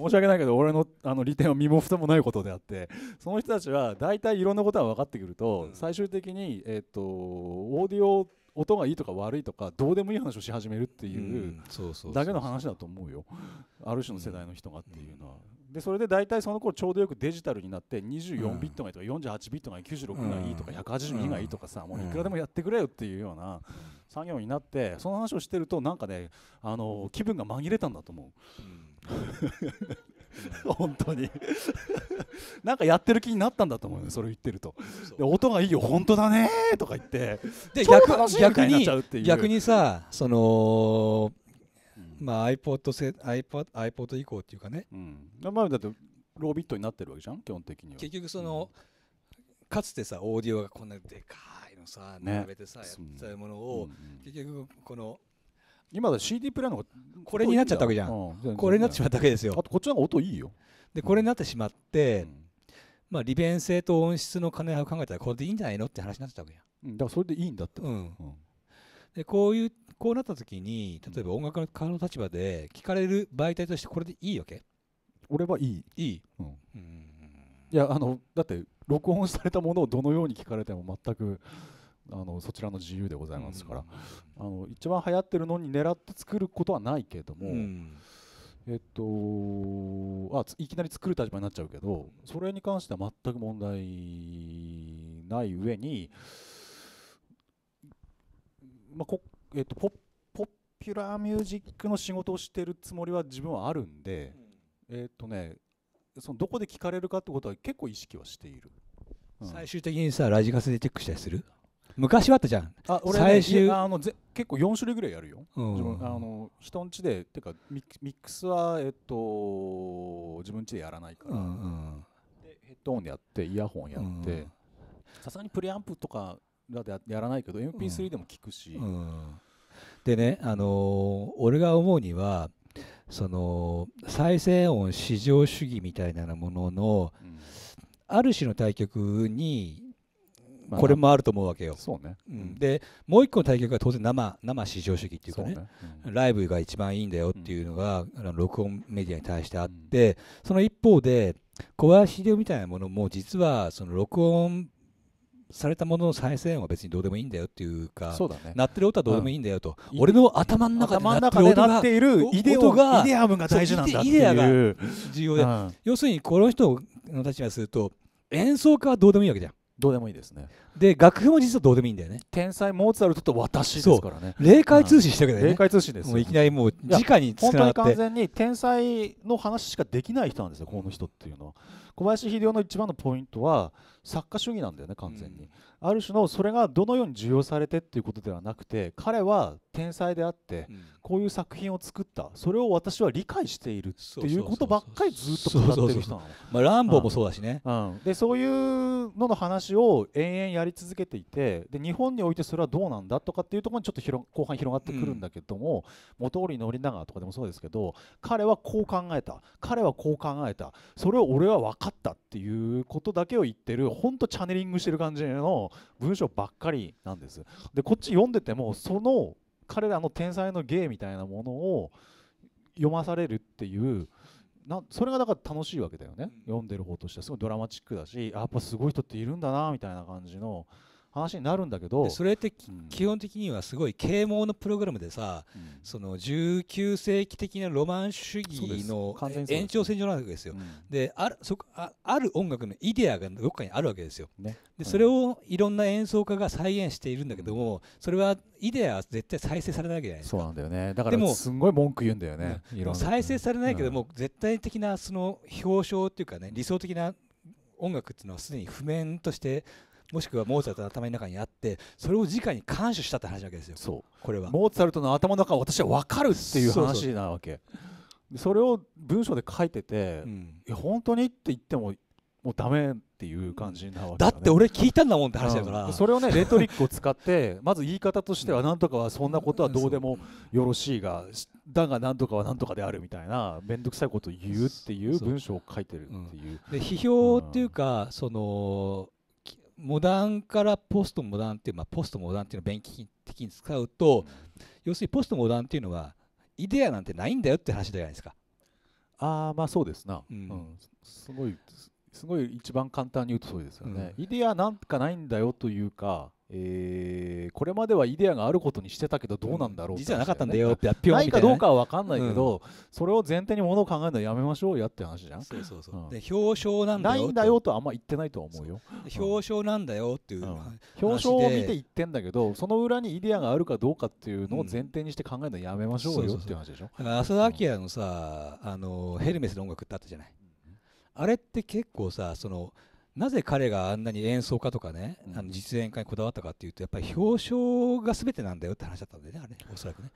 し訳ないけど俺のあの利点は身も蓋もないことであってその人たちは大体いろんなことが分かってくると、最終的に、えー、とオーディオ音がいいとか悪いとかどうでもいい話をし始めるっていうだけの話だと思うよある種の世代の人がっていうのは。でそれで大体その頃ちょうどよくデジタルになって24ビットがいいとか48ビットがいい96がいいとか182がいいとかさもういくらでもやってくれよっていうような作業になってその話をしてるとなんかねあの気分が紛れたんだと思う。本当に なんかやってる気になったんだと思うよそれ言ってるとで音がいいよ本当だねとか言ってで逆逆に逆にさそのまあ iPod, せ iPod, iPod 以降っていうかね、うん、まだってロービットになってるわけじゃん基本的には結局その、うん、かつてさオーディオがこんなでかいのさ並べてさ、ね、やってたものを、うんうん、結局この今だ CD プレイヤーのこれになっちゃったわけじゃん、うん、これになってしまったわけですよあとこっちの音いいよでこれになってしまって、うん、まあ利便性と音質の兼ね合いを考えたらこれでいいんじゃないのって話になってたわけや、うん、だからそれでいいんだって、うんでこういうこうなった時に例えば音楽家の立場で聞かれる媒体としてこれでいいわけ俺はいいいい、うん、うんいやあのだって録音されたものをどのように聞かれても全くあのそちらの自由でございますから、あの一番流行ってるのに狙って作ることはないけれども、えっと、あいきなり作る立場になっちゃうけどそれに関しては全く問題ない上に、まあこえっと、ポポピュラーミュージックの仕事をしてるつもりは自分はあるんで、うん、えっとね、そのどこで聞かれるかってことは結構意識はしている、うん、最終的にさラジカセでチェックしたりする昔はあったじゃんあ俺、ね、最終あのぜ結構4種類ぐらいやるよ、うん、あの人んちでっていうかミックスはえっと自分ちでやらないから、うんうん、でヘッドホンでやってイヤホンやってさすがにプレアンプとかだっやらないけど MP3 でも聞くし、うんうん、でねあのー、俺が思うにはその再生音至上主義みたいなものの、ある種の対局にまあ、これもあると思うわけよ。そうね、うん、でもう一個の対局は当然生生至上主義っていうかね、ねうん、ライブが一番いいんだよっていうのが、あの録音メディアに対してあって、その一方で小林秀夫みたいなものも実はその録音されたものの再生音は別にどうでもいいんだよっていうかそうだ、ね、鳴ってる音はどうでもいいんだよと、うん、俺の頭の中で鳴っているイデオがイデアムが大事なんだっていうイデアが重要で、うん、要するにこの人の立場にすると演奏家はどうでもいいわけじゃんどうでもいいですねで楽譜も実はどうでもいいんだよね天才モーツァルトと私ですからね霊界通信したけどね、霊界通信ですもういきなりもう直に本当に完全に天才の話しかできない人なんですよこの人っていうのは小林秀夫の一番のポイントは作家主義なんだよね完全に、うん、ある種のそれがどのように受容されてっていうことではなくて彼は天才であって、こういう作品を作ったそれを私は理解しているっていうことばっかりずっと語ってる人なのまあランボーもそうだしね、うん、でそういうのの話を延々やり続けていてで日本においてそれはどうなんだとかっていうところにちょっと広後半広がってくるんだけども、うん、元ながらとかでもそうですけど彼はこう考えた彼はこう考えたそれを俺は分勝ったっていうことだけを言ってるほんとチャネリングしてる感じの文章ばっかりなんですでこっち読んでてもその彼らの天才の芸みたいなものを読まされるっていうなそれがだから楽しいわけだよね、読んでる方としてはすごいドラマチックだしやっぱすごい人っているんだなみたいな感じの話になるんだけどそれって基本的にはすごい啓蒙のプログラムでさ、うん、その19世紀的なロマン主義の延長線上なわけですよ。うん、であるそこあある音楽のイデアがどっかにあるわけですよ。ね、でそれをいろんな演奏家が再現しているんだけども、うん、それはイデアは絶対再生されないわけじゃないですか。そうなんだよねだからすごい文句言うんだよね。再生されないけども、絶対的なその表彰っていうかね理想的な音楽っていうのはすでに譜面としてもしくはモーツァルトの頭の中にあってそれを直に感謝したって話なわけですよそうこれはモーツァルトの頭の中は私は分かるっていう話なわけそれを文章で書いてて、うん、い本当にって言ってももうダメっていう感じなわけだ、ね,、って俺聞いたんだもんって話だから、うん、それをねレトリックを使って まず言い方としては何とかはそんなことはどうでもよろしいが、だが何とかは何とかであるみたいな面倒くさいことを言うっていう文章を書いてるっていう。うん、で批評っていうか、そのモダンからポストモダンっていう、まあ、ポストモダンっていうのを便宜的に使うと、要するにポストモダンっていうのはイデアなんてないんだよって話じゃないですか。ああまあそうですな、うん、うん、すごいすごい一番簡単に言うとそうですよね、うん、イデアなんかないんだよというかえー、これまではイデアがあることにしてたけどどうなんだろう、実はなかったんだよってやっみたいな、ないかどうかは分かんないけど、うん、それを前提にものを考えるのやめましょうやって話じゃんそうそうそう、うん、で表彰なんだよないんだよとあんま言ってないと思うよ表彰なんだよっていう、表彰を見て言ってんだけどその裏にイデアがあるかどうかっていうのを前提にして考えるのやめましょうよっていう話でしょ浅田明のさ、あのヘルメスの音楽ってあったじゃない、あれって結構さその、なぜ彼があんなに演奏家とかね、あの実演家にこだわったかっていうとやっぱり表彰がすべてなんだよって話だったんでねあれおそらくね。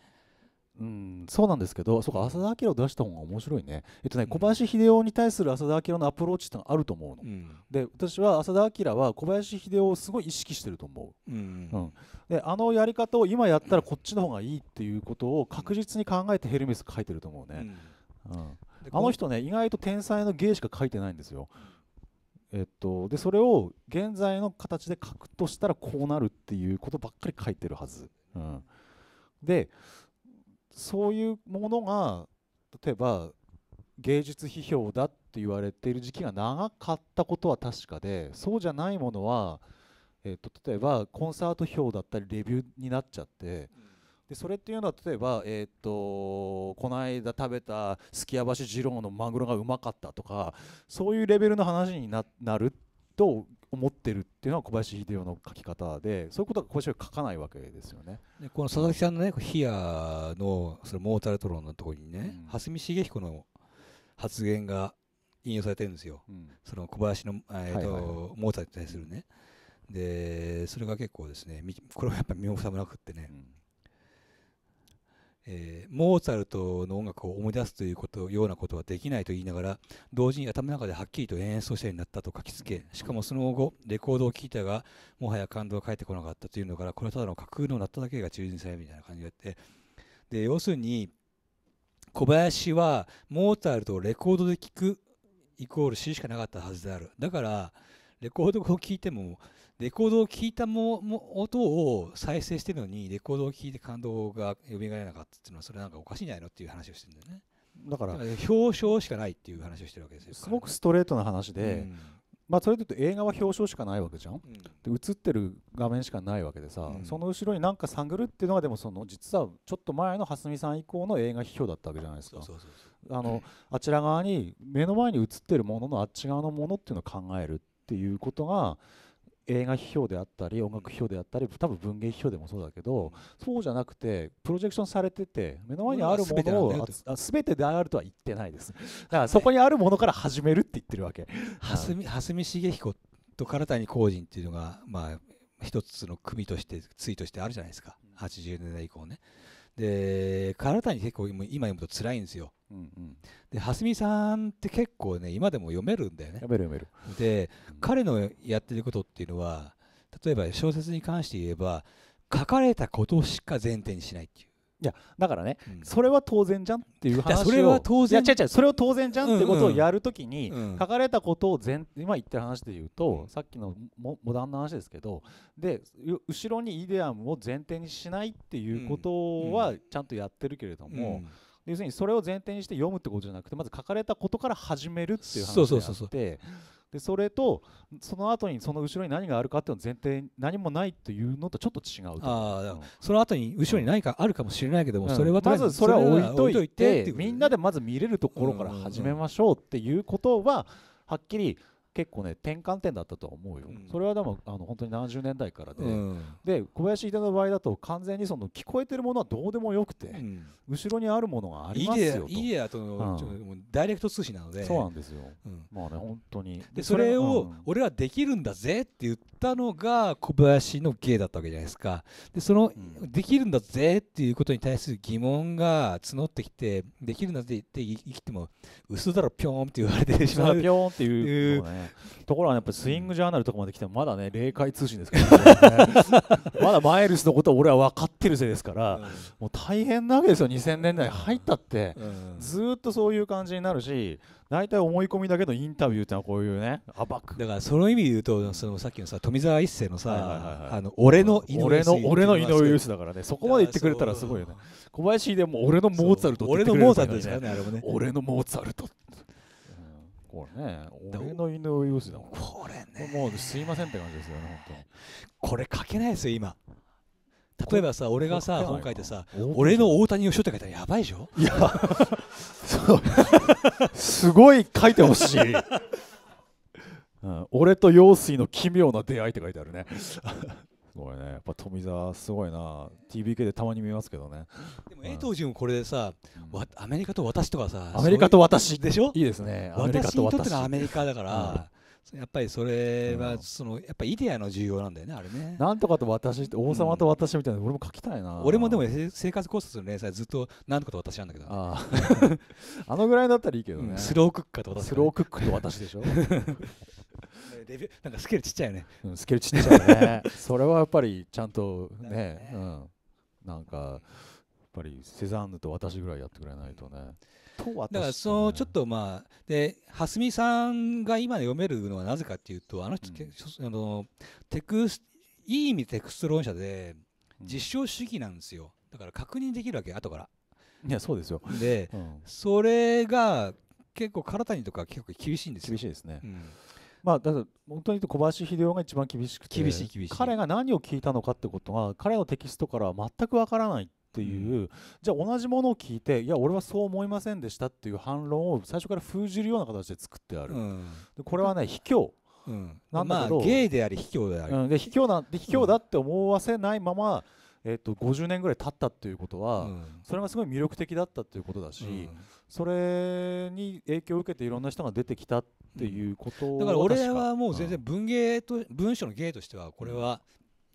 うん、そうなんですけど、そうか、浅田明を出した方が面白いね。えっとね、小林秀夫に対する浅田明のアプローチってのあると思うの。うん、で、私は浅田明は小林秀夫をすごい意識してると思う。うん、うん、で、あのやり方を今やったらこっちの方がいいっていうことを確実に考えてヘルメス書いてると思うね。うん、うん、あの人ね、意外と天才の芸しか書いてないんですよ。えっと、でそれを現在の形で書くとしたらこうなるっていうことばっかり書いてるはず、うん、でそういうものが例えば芸術批評だって言われている時期が長かったことは確かでそうじゃないものは、えっと、例えばコンサート表だったりレビューになっちゃって、うんでそれっていうのは例えば、えー、っとこの間食べたすきやばし二郎のマグロがうまかったとかそういうレベルの話にななると思ってるっていうのは小林秀夫の書き方でそういうことは小林は書かないわけですよねでこの佐々木さんのね冷やのそのモーツァルトロンのところにね、うん、蓮見茂彦の発言が引用されてるんですよ、うん、その小林の、えーと、はいはい、モーツァルトに対するねでそれが結構ですねこれはやっぱり身見納めなくってね、うんえー、モーツァルトの音楽を思い出すということようなことはできないと言いながら同時に頭の中ではっきりと演奏者になったと書きつけしかもその後レコードを聴いたがもはや感動が返ってこなかったというのからこれはただの架空のなっただけが中心されみたいな感じがあってで要するに小林はモーツァルトをレコードで聴くイコール C しかなかったはずであるだからレコードを聴いてもレコードを聴いたもも音を再生してるのにレコードを聴いて感動が蘇らなかったっていうのはそれなんかおかしいんじゃないのっていう話をしてるんだよねだから表彰しかないっていう話をしてるわけですよすごくストレートな話で、うん、まあ、それで言うと映画は表彰しかないわけじゃん、うん、で映ってる画面しかないわけでさ、うん、その後ろになんか探るっていうのがでもその実はちょっと前の蓮見さん以降の映画批評だったわけじゃないですかあのあちら側に目の前に映ってるもののあっち側のものっていうのを考えるっていうことが映画批評であったり音楽批評であったり多分文芸批評でもそうだけどそうじゃなくてプロジェクションされてて目の前にあるものを全てであるとは言ってないです だからそこにあるものから始めるって言ってるわけ蓮見茂彦と唐谷浩人っていうのがまあ一つの組として対としてあるじゃないですか80年代以降ねで唐谷結構今読むと辛いんですようんうん、で蓮見さんって結構ね今でも読めるんだよね読める読めるで、うん、彼のやってることっていうのは例えば小説に関して言えば書かれたことしか前提にしないっていういやだからね、うん、それは当然じゃんっていう話をそれは当然いや違う違うそれを当然じゃんってことをやるときに、うんうん、書かれたことを前今言ってる話で言うと、うん、さっきのモダンな話ですけどで後ろにイデアムを前提にしないっていうことはちゃんとやってるけれども、うん要するにそれを前提にして読むってことじゃなくてまず書かれたことから始めるっていう話であってそうそうそうでそれとその後にその後ろに何があるかっていうの前提何もないっていうのとちょっと違うあ、うん、その後に後ろに何かあるかもしれないけども、うん、それはまずそれは置いといてみんなでまず見れるところから始めましょうっていうことははっきり結構ね転換点だったとは思うよ、うん、それはでもあの本当に70年代からで、うん、で小林秀の場合だと完全にその聞こえてるものはどうでもよくて、うん、後ろにあるものがありますよとイデアとの、ダイレクト通信なのでそうなんですよ、まあね本当にでそれを俺はできるんだぜって言ったのが小林の芸だったわけじゃないですかでその、できるんだぜっていうことに対する疑問が募ってきてできるんだぜって生きても嘘だろぴょんって言われてしまうぴょんっていう、ねところがやっぱスイングジャーナルとかまで来てもまだね霊界通信ですけど、ね、まだマイルスのことを俺は分かってるせいですから、うん、もう大変なわけですよ2000年代入ったって、ずっとそういう感じになるし大体思い込みだけのインタビューってのはこういうねックだからその意味で言うとそのさっきのさ富澤一世のさ、あの俺の井上陽スだからねそこまで言ってくれたらすごいよね小林でも俺のモーツァルトって言ってくれる、からね俺のモーツァルトこれね、俺の犬を要するこれね。もうすいませんって感じですよね、本当。これ書けないですよ、今。例えばさ、俺がさ、本書いてさ、俺の大谷を書って書いたらやばいでしょいや、すごい書いてほしい。うん、俺と陽水の奇妙な出会いって書いてあるね。ごいねやっぱ富澤すごいな TBK でたまに見ますけどねでも江藤潤これでさ、うん、アメリカと私とかさアメリカと私でしょいいですねアメリカと私にとってのアメリカだから、やっぱりそれはその、やっぱイデアの重要なんだよねあれねなんとかと私って王様と私みたいな、俺も書きたいな俺もでも生活コースの連載ずっとなんとかと私なんだけどあ あのぐらいだったらいいけどね、スロークッカーと私、スロークックと私でしょデ ビューなんかスケールちっちゃいよね、うん、スケールちっちゃいね それはやっぱりちゃんとね、ね、うん、なんかやっぱりセザンヌと私ぐらいやってくれないとね、だからそのちょっとまあで蓮見さんが今読めるのはなぜかっていうとあの人、うん、あのテクスいい意味テクスト論者で実証主義なんですよだから確認できるわけ後からいやそうですよで、うん、それが結構唐谷とか結構厳しいんですよ厳しいですね、うんまあ、だから本当に小林秀夫が一番厳しくて厳しい厳しい彼が何を聞いたのかってことが彼のテキストからは全くわからないっていう、じゃあ同じものを聞いていや俺はそう思いませんでしたっていう反論を最初から封じるような形で作ってある、でこれはね卑怯なんだけど、まあ、ゲイであり卑怯であり、うん、で卑怯な卑怯だって思わせないまま、えー、と50年ぐらい経ったっていうことは、それがすごい魅力的だったっていうことだし、それに影響を受けていろんな人が出てきたっていうこと、だから俺はもう全然文芸と、文章の芸としてはこれは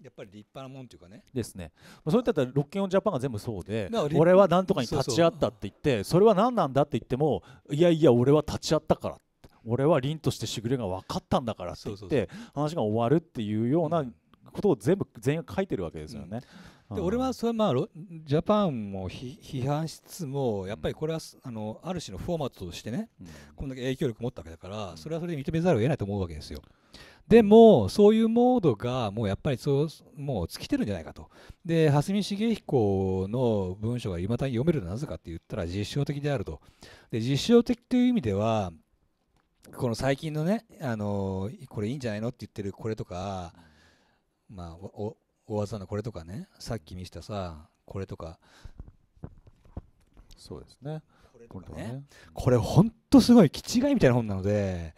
やっぱり立派なもんというかねですねそういったらロッキンオンジャパンが全部そうで俺はなんとかに立ち会ったって言ってそれは何なんだって言ってもいやいや俺は立ち会ったから俺は凛としてしぐれが分かったんだからって言って話が終わるっていうようなことを全部全員書いてるわけですよね。うん、で俺はそれまあジャパンも批判しつつもやっぱりこれはあのある種のフォーマットとしてね、うん、こんだけ影響力持ったわけだからそれはそれで認めざるを得ないと思うわけですよ。うんでもそういうモードがもうやっぱりそうもう尽きてるんじゃないかと。で蓮見茂彦の文章がいまだに読めるのはなぜかって言ったら実証的であると。で実証的という意味ではこの最近のね、あのー、これいいんじゃないのって言ってるこれとか、まあ、お大技のこれとかねさっき見せたさこれとかそうですねこれとかね、ね、これほんとすごい気違いみたいな本なので、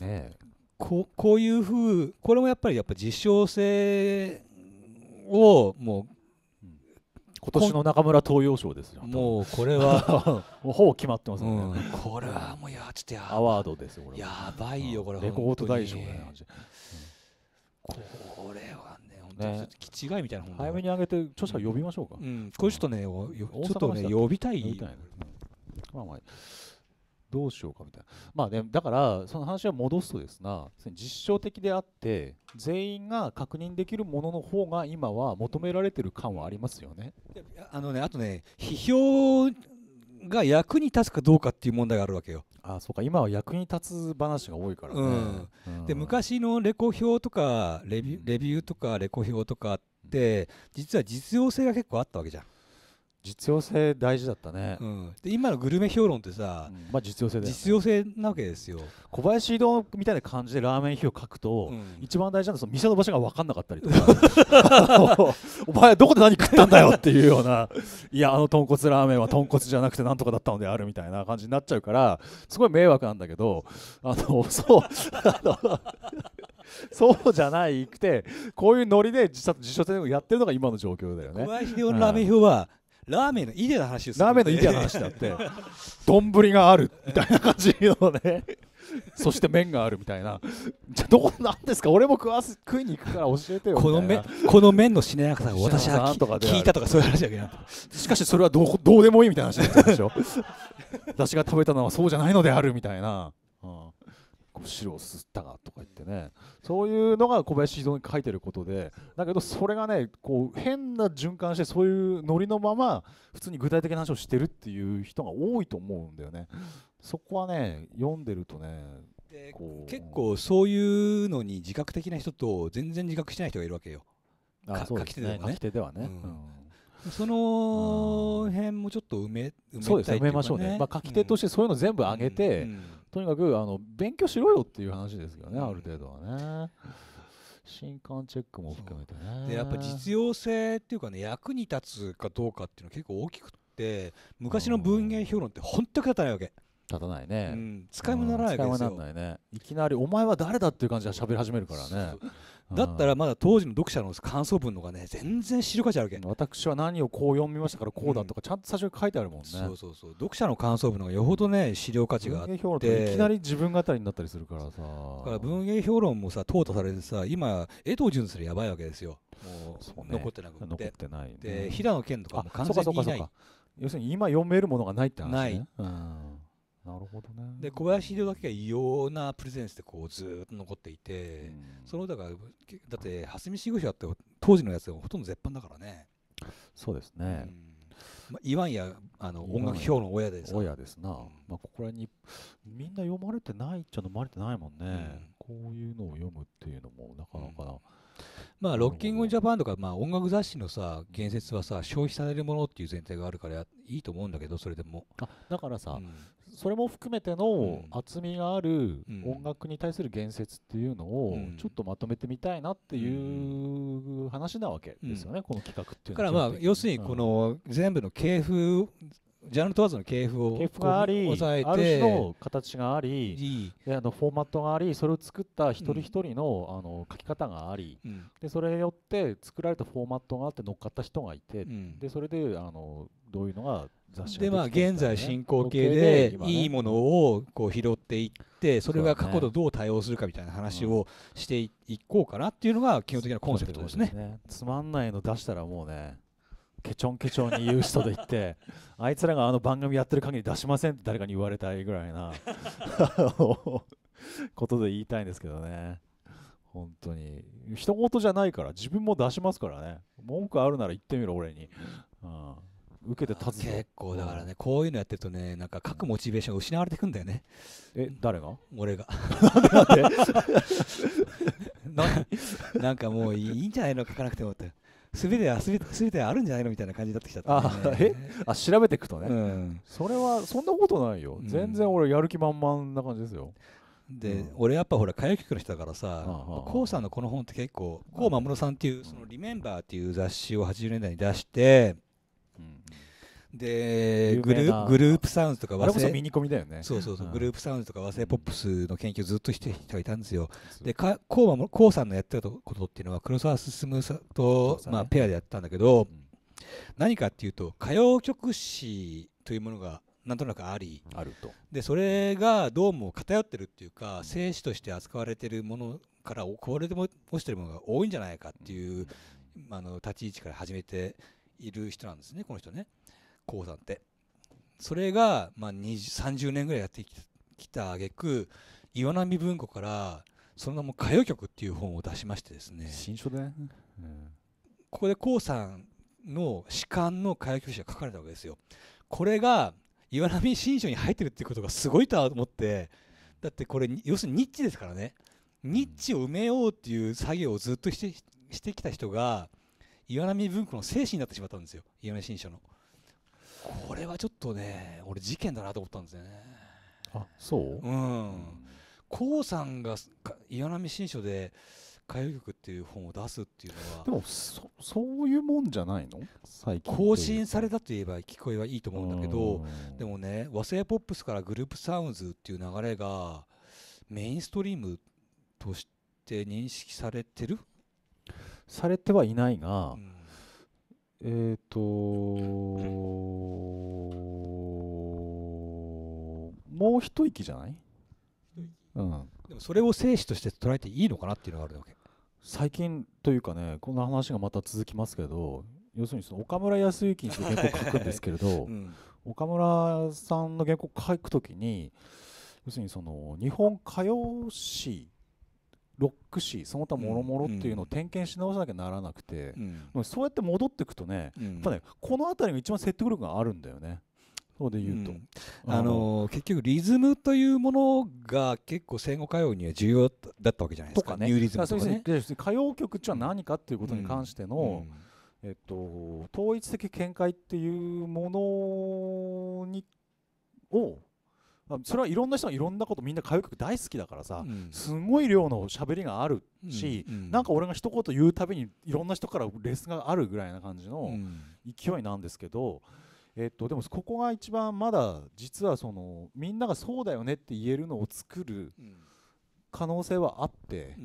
ね、ここういうふうこれもやっぱりやっぱ実証性をもう今年の中村東洋賞ですよ。もうこれは もうほぼ決まってますね、うん。これはもうやちょっとやアワードですよこれ。やばいよこれ。レコード大賞みたいな感じ。これはね本当にちょっと気違いみたいなね。早めに上げて著者呼びましょうか。うん、うん、これちょっとねちょっとね呼びたい。まあまあ。どうしようかみたいな、まあね、だからその話は戻すとですが実証的であって全員が確認できるものの方が今は求められてる感はありますよね。あのねあとね批評が役に立つかどうかっていう問題があるわけよ。あそうか今は役に立つ話が多いからね。うんうん、で昔のレコ表とかレビューとかレコ表とかって実は実用性が結構あったわけじゃん。実用性大事だったね、うん、で今のグルメ評論ってさ、うん、まあ、実用性、ね、実用性なわけですよ小林動みたいな感じでラーメン費を書くと、うん、一番大事なのはその店の場所が分かんなかったりとか お前どこで何食ったんだよっていうようないやあの豚骨ラーメンは豚骨じゃなくてなんとかだったのであるみたいな感じになっちゃうからすごい迷惑なんだけどあのそうそうじゃないくてこういうノリで自殺自書店をやってるのが今の状況だよね小林ラーメン表は、ラーメンのイデの話ですラーメンのイデの話だって丼があるみたいな感じのね そして麺があるみたいなじゃどこなんですか俺も食わす食いに行くから教えてよこの麺この麺のしなやかさが私は聞いたとかそういう話だけどしかしそれはどうどうでもいいみたいな話でしょ私が食べたのはそうじゃないのであるみたいな、うん、汁を吸ったがとか言ってね、そういうのが小林静雄に書いてることでだけどそれがねこう変な循環してそういうノリのまま普通に具体的な話をしてるっていう人が多いと思うんだよね。そこはね読んでるとね結構そういうのに自覚的な人と全然自覚しない人がいるわけよ。ああ書き手ではね。はね、うんその辺もちょっと埋め埋めたい、ね、埋めましょうね、まあ、書き手としてそういうの全部上げて、うんうんとにかくあの勉強しろよっていう話ですよね、ある程度はね。新刊チェックも含めてね。でやっぱ実用性っていうかね役に立つかどうかっていうのは結構大きくて昔の文芸評論って本当に立たないわけ。立たないね、うん、使い物ならないわけですよ、いねいきなりお前は誰だっていう感じで喋り始めるからねだったらまだ当時の読者の感想文のがね全然知る価値あるけん私は何をこう読みましたからこうだとか、ちゃんと最初に書いてあるもんね、そうそうそう読者の感想文のがよほどね資料価値があっていきなり自分語りになったりするからさだから文芸評論もさ淘汰されてさ今江藤潤すらやばいわけですよもう、ね、残ってなくて残ってない、ね、で平野健とかも完全にいない要するに今読めるものがないって話、ね、ない、うんなるほどねで小林秀夫だけが異様なプレゼンスでこうずっと残っていて、うん、そのだからだって蓮見慎吾賞って当時のやつがほとんど絶版だからねそうですね、うんまあ、言わんやあの音楽評の親です親ですな、うん、まあ、ここらにみんな読まれてないっちゃ読まれてないもんね、うん、こういうのを読むっていうのもなかなかな、うん、まあ、ロッキング・ジャパンとか、まあ、音楽雑誌のさ言説はさ消費されるものっていう前提があるからいいと思うんだけどそれでもだからさ、それも含めての厚みがある音楽に対する言説っていうのをちょっとまとめてみたいなっていう話なわけですよね、この企画っていうのは。だからまあ要するにこの全部の系譜ジャンル問わずの系譜を系譜があり抑えてある種の形がありであのフォーマットがありそれを作った一人一人のうん、あの書き方があり、うん、でそれによって作られたフォーマットがあって乗っかった人がいて、うん、でそれであのどういうのが雑誌で、ね、まあ現在進行形でいいものをこう拾っていってそれが過去とどう対応するかみたいな話をしていこうかなっていうのが基本的なコンセプトですね、ね、つまんないの出したらもうねケチョンケチョンに言う人で言って あいつらがあの番組やってる限り出しませんって誰かに言われたいぐらいな ことで言いたいんですけどね本当に人事じゃないから自分も出しますからね文句あるなら言ってみろ俺に、うん、受けて立つ結構だからね、こういうのやってるとねなんか書くモチベーションが失われていくんだよね、うん、え誰が俺が なんかもういいんじゃないの書かなくてもって滑りはすり滑りはあるんじゃないのみたいな感じになってきちゃった、ね、あえあ調べていくとね、うん、それはそんなことないよ、全然俺やる気満々な感じですよで、うん、俺やっぱほら歌謡曲の人だからさ k o さんのこの本って結構 k o 守さんっていう「そのリメンバー」っていう雑誌を80年代に出してでグループサウンズとか和製ミニコミだよねそうそうそう、グループサウンズとか和製ポップスの研究ずっとしてる人がいたんですよでかコウもこうさんのやってたことっていうのは黒沢進さと、まあ、ペアでやったんだけど、何かっていうと歌謡曲詞というものがなんとなくありあるとでそれがどうも偏ってるっていうか生死として扱われてるものからこれでも落ちてるものが多いんじゃないかっていう、あの立ち位置から始めている人なんですねこの人ね。鉱山って。それが、まあ、30年ぐらいやってきた挙句岩波文庫からその名も歌謡曲っていう本を出しましてですね新書うん、ここで鉱さんの詩観の歌謡曲詞が書かれたわけですよこれが岩波新書に入ってるっていうことがすごいと思ってだってこれ要するにニッチですからねニッチを埋めようっていう作業をずっとしてしてきた人が岩波文庫の精神になってしまったんですよ岩波新書の。これはちょっとね俺事件だなと思ったんですよねあそううんこうさんが岩波新書で歌謡曲っていう本を出すっていうのはでもそそういうもんじゃないの最近更新されたといえば聞こえはいいと思うんだけどでもね和製ポップスからグループサウンズっていう流れがメインストリームとして認識されてるされてはいないが、うんえっ、ー、ともう一息じゃないうん、でもそれを生死として捉えていいのかなっていうのがあるわけ最近というかねこの話がまた続きますけど要するにその岡村康之にい原稿書くんですけれど、うん、岡村さんの原稿書くときに要するにその日本歌謡史ロック市その他もろもろっていうのを点検し直さなきゃならなくて、うん、そうやって戻っていくとね,、やっぱねこの辺りが一番説得力があるんだよね。そうでうと、あの結局リズムというものが結構戦後歌謡には重要だったわけじゃないですかね。ニューリズムとかね歌謡曲っては何かっていうことに関しての、うん、えっと、統一的見解っていうものにをそれはいろんな人がいろんなことみんな歌謡曲大好きだからさ、うん、すごい量の喋りがあるし、うんうん、なんか俺が一言言うたびにいろんな人からレスがあるぐらいな感じの勢いなんですけど、えっと、でもここが一番まだ実はそのみんながそうだよねって言えるのを作る可能性はあって、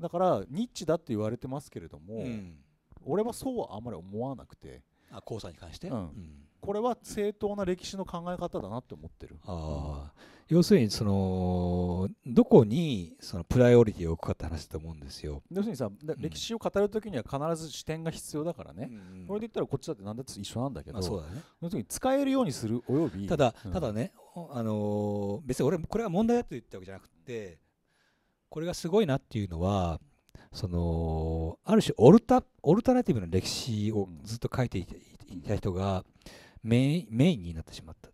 だからニッチだって言われてますけれども、俺はそうはあんまり思わなくて。あ、交差に関して、うんこれは正当な歴史の考え方だなって思ってるあ要するにそのどこにそのプライオリティを置くかって話だと思うんですよ要するにさ、うん、歴史を語る時には必ず視点が必要だからね、うん、これで言ったらこっちだって何だって一緒なんだけど、まあ、そうだね、要するに使えるようにするおよびただ、うん、ただね、あのー、別に俺これが問題だと言ったわけじゃなくてこれがすごいなっていうのはそのある種オルタオルタナティブな歴史をずっと書いていた人が、うんメイメインになってしまった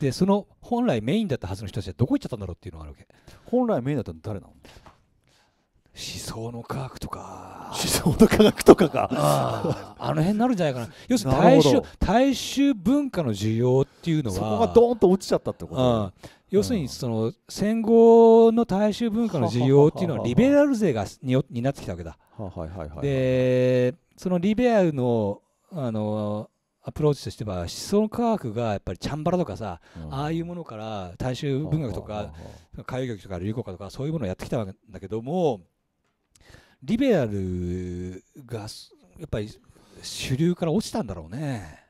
でその本来メインだったはずの人たちはどこ行っちゃったんだろうっていうのがあるわけ本来メインだったの誰なの思想の科学とか思想の科学とかかああの辺になるんじゃないかな 要するに大衆大衆文化の需要っていうのはそこがドーンと落ちちゃったってこと、うん、要するにその戦後の大衆文化の需要っていうのはリベラル勢がにになってきたわけだでそのリベラルのあのアプローチとしては思想科学がやっぱりチャンバラとかさ、うん、ああいうものから大衆文学とか歌謡曲とか流行歌とかそういうものをやってきたんだけどもリベラルがやっぱり主流から落ちたんだろうね。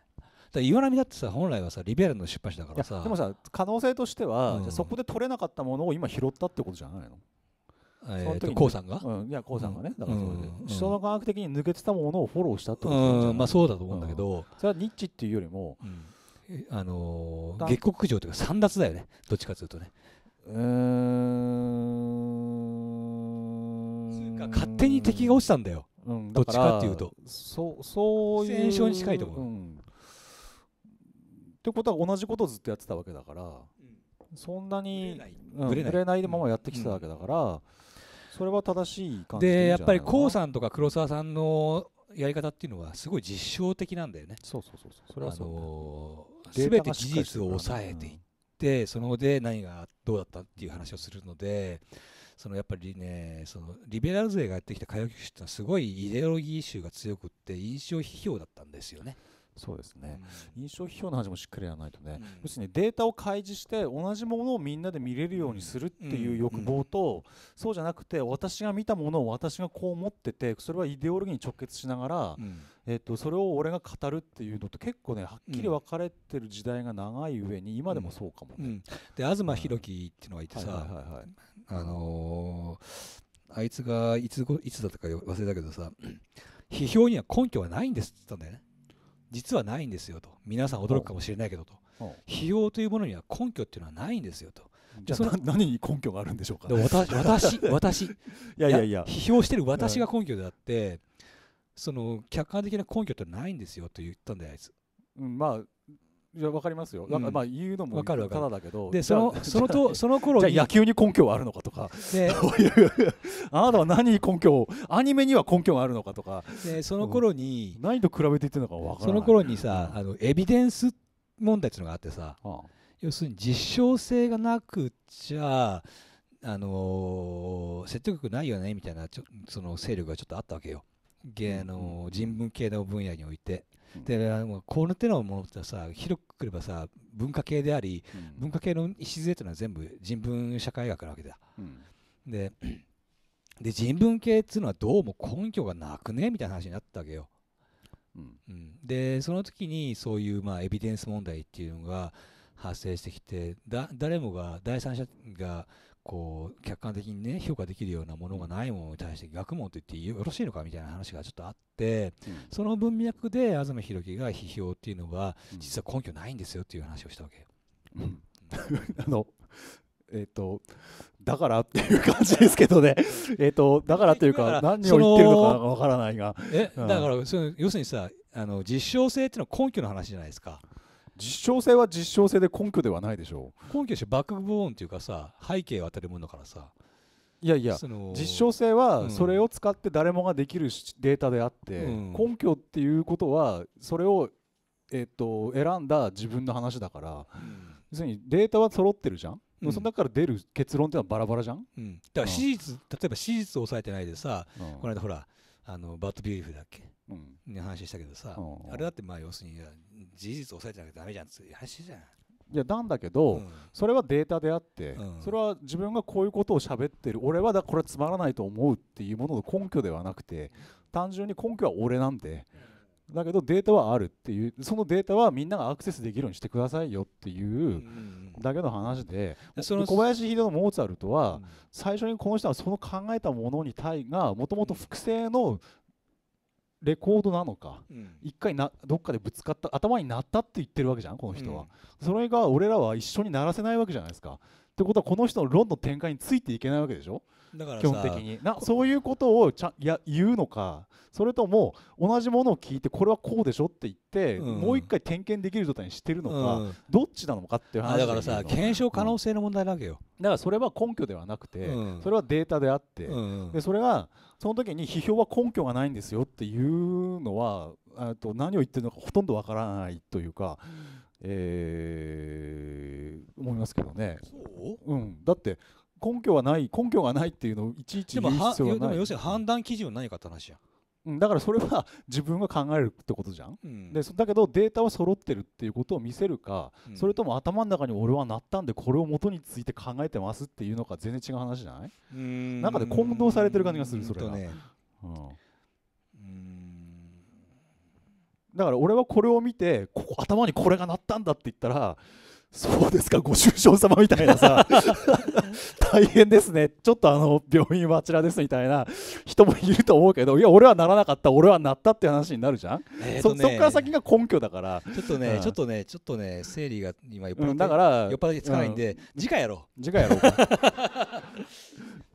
だ岩波だってさ本来はさリベラルの出版社だからさでもさ可能性としては、うん、そこで取れなかったものを今拾ったってことじゃないのえー、とコさんが、うん、いやこうさんがね、だからその科学的に抜けてたものをフォローしたってことうんまあそうだと思うんだけど、それはニッチっていうよりも、あの月下克上というか三奪だよねどっちかというとねうん勝手に敵が落ちたんだよ、うん、どっちかっていうとそうそういう印象に近いところ、うってことは同じことをずっとやってたわけだから、そんなにぶれない,、でままやってきたわけだから、それは正しい感じでやっぱり k o さんとか黒沢さんのやり方っていうのはすごい実証的なんだよね。そうそうそうそうそれはそうすべ、て事実を抑えていって、うん、そので何がどうだったっていう話をするのでそのやっぱりねそのリベラル勢がやってきた歌謡曲史ってのはすごいイデオロギー集が強くって印象批評だったんですよね。そうですね、うん、印象批評の話もしっかりやらないとね、うん、要するにデータを開示して同じものをみんなで見れるようにするっていう欲望と、そうじゃなくて私が見たものを私がこう思っててそれはイデオロギーに直結しながら、えー、とそれを俺が語るっていうのと結構ねはっきり分かれてる時代が長い上に今でもそうかもね。で東弘樹っていうのがいてさあのあいつがいついつだったか忘れたけどさ、批評には根拠はないんですって言ったんだよね。実はないんですよと皆さん驚くかもしれないけどと費用というものには根拠っていうのはないんですよと。じゃあ 何に根拠があるんでしょうか私私私 いやいやいや批評してる私が根拠であって、その客観的な根拠ってないんですよと言ったんだよあいつ、うん、まあいや分かりますよ、まあ言うのもただだけどでそのそのと その頃野球に根拠はあるのかとかで。あなたは何に根拠をアニメには根拠があるのかとかでその頃に、何と比べて言ってるのか分からないその頃にさあのエビデンス問題っていうのがあってさ、要するに実証性がなくちゃあの説得力ないよねみたいなちょその勢力がちょっとあったわけよ、芸能、人文系の分野において。であのコうなってのものってさ広くくればさ文化系であり、うん、文化系の礎というのは全部人文社会学なわけだ、うん、でで人文系っていうのはどうも根拠がなくねみたいな話になったわけよ、うんうん、でその時にそういうまあエビデンス問題っていうのが発生してきてだ誰もが第三者がこう客観的にね評価できるようなものがないものに対して学問と言ってよろしいのかみたいな話がちょっとあって、うん、その文脈で安住博が批評っていうのは実は根拠ないんですよっていう話をしたわけ。うん、あのえっ、ー、とだからっていう感じですけどねえっとだからっていうか何を言ってるのかわからないがえ、うん、だからその要するにさあの実証性っていうのは根拠の話じゃないですか。実証性は実証性で根拠ではないでしょう根拠してバックボーンっていうかさ背景を当てるものだからさいやいや実証性はそれを使って誰もができるデータであって、うん、根拠っていうことはそれを、えー、っと選んだ自分の話だから、うん、要するにデータは揃ってるじゃん、うん、その中から出る結論ってのはバラバラじゃん、うん、だから史実、例えば史実を抑えてないでさ、この間ほらあのバッドビューフだっけに話したけどさ、うん、あれだってまあ要するに事実を抑えてなきゃだめじゃんって話じゃん。いやなんだけど、うん、それはデータであって、うん、それは自分がこういうことを喋ってる俺はだこれつまらないと思うっていうものの根拠ではなくて単純に根拠は俺なんでだけどデータはあるっていうそのデータはみんながアクセスできるようにしてくださいよっていうだけの話で、その小林秀夫のモーツァルトは最初にこの人はその考えたものに対がもともと複製のレコードなのか、うん、一回などっかでぶつかった頭になったって言ってるわけじゃんこの人は、うん、それが俺らは一緒にならせないわけじゃないですかってことはこの人の論の展開についていけないわけでしょだから基本的になそういうことをちゃや言うのかそれとも同じものを聞いてこれはこうでしょって言って、うん、もう一回点検できる状態にしてるのか、うん、どっちなのかっていう話だからさ検証可能性の問題なわけよ、うん、だからそれは根拠ではなくて、それはデータであって、でそれがその時に批評は根拠がないんですよっていうのはと何を言ってるのかほとんどわからないというか、えー、思いますけどね。そううん、だって根拠はない根拠がないっていうのをいちいち言う必要はないでも要するに判断基準何かって話やんうん、だからそれは 自分が考えるってことじゃん、うん、でだけどデータは揃ってるっていうことを見せるか、うん、それとも頭の中に俺はなったんでこれを元について考えてますっていうのか全然違う話じゃないん中で混同されてる感じがするそれは、だから俺はこれを見て頭にこれがなったんだって言ったらそうですか、ご愁傷様みたいなさ、大変ですね、ちょっとあの病院はあちらですみたいな人もいると思うけど、いや、俺はならなかった、俺はなったって話になるじゃん、えー、ね、そっから先が根拠だから、ちょっとね、うん、ちょっとね、ちょっとね、生理が今酔っ払って、うん、だから酔っ払いてつかないんで、うん、次回やろう。次回やろうか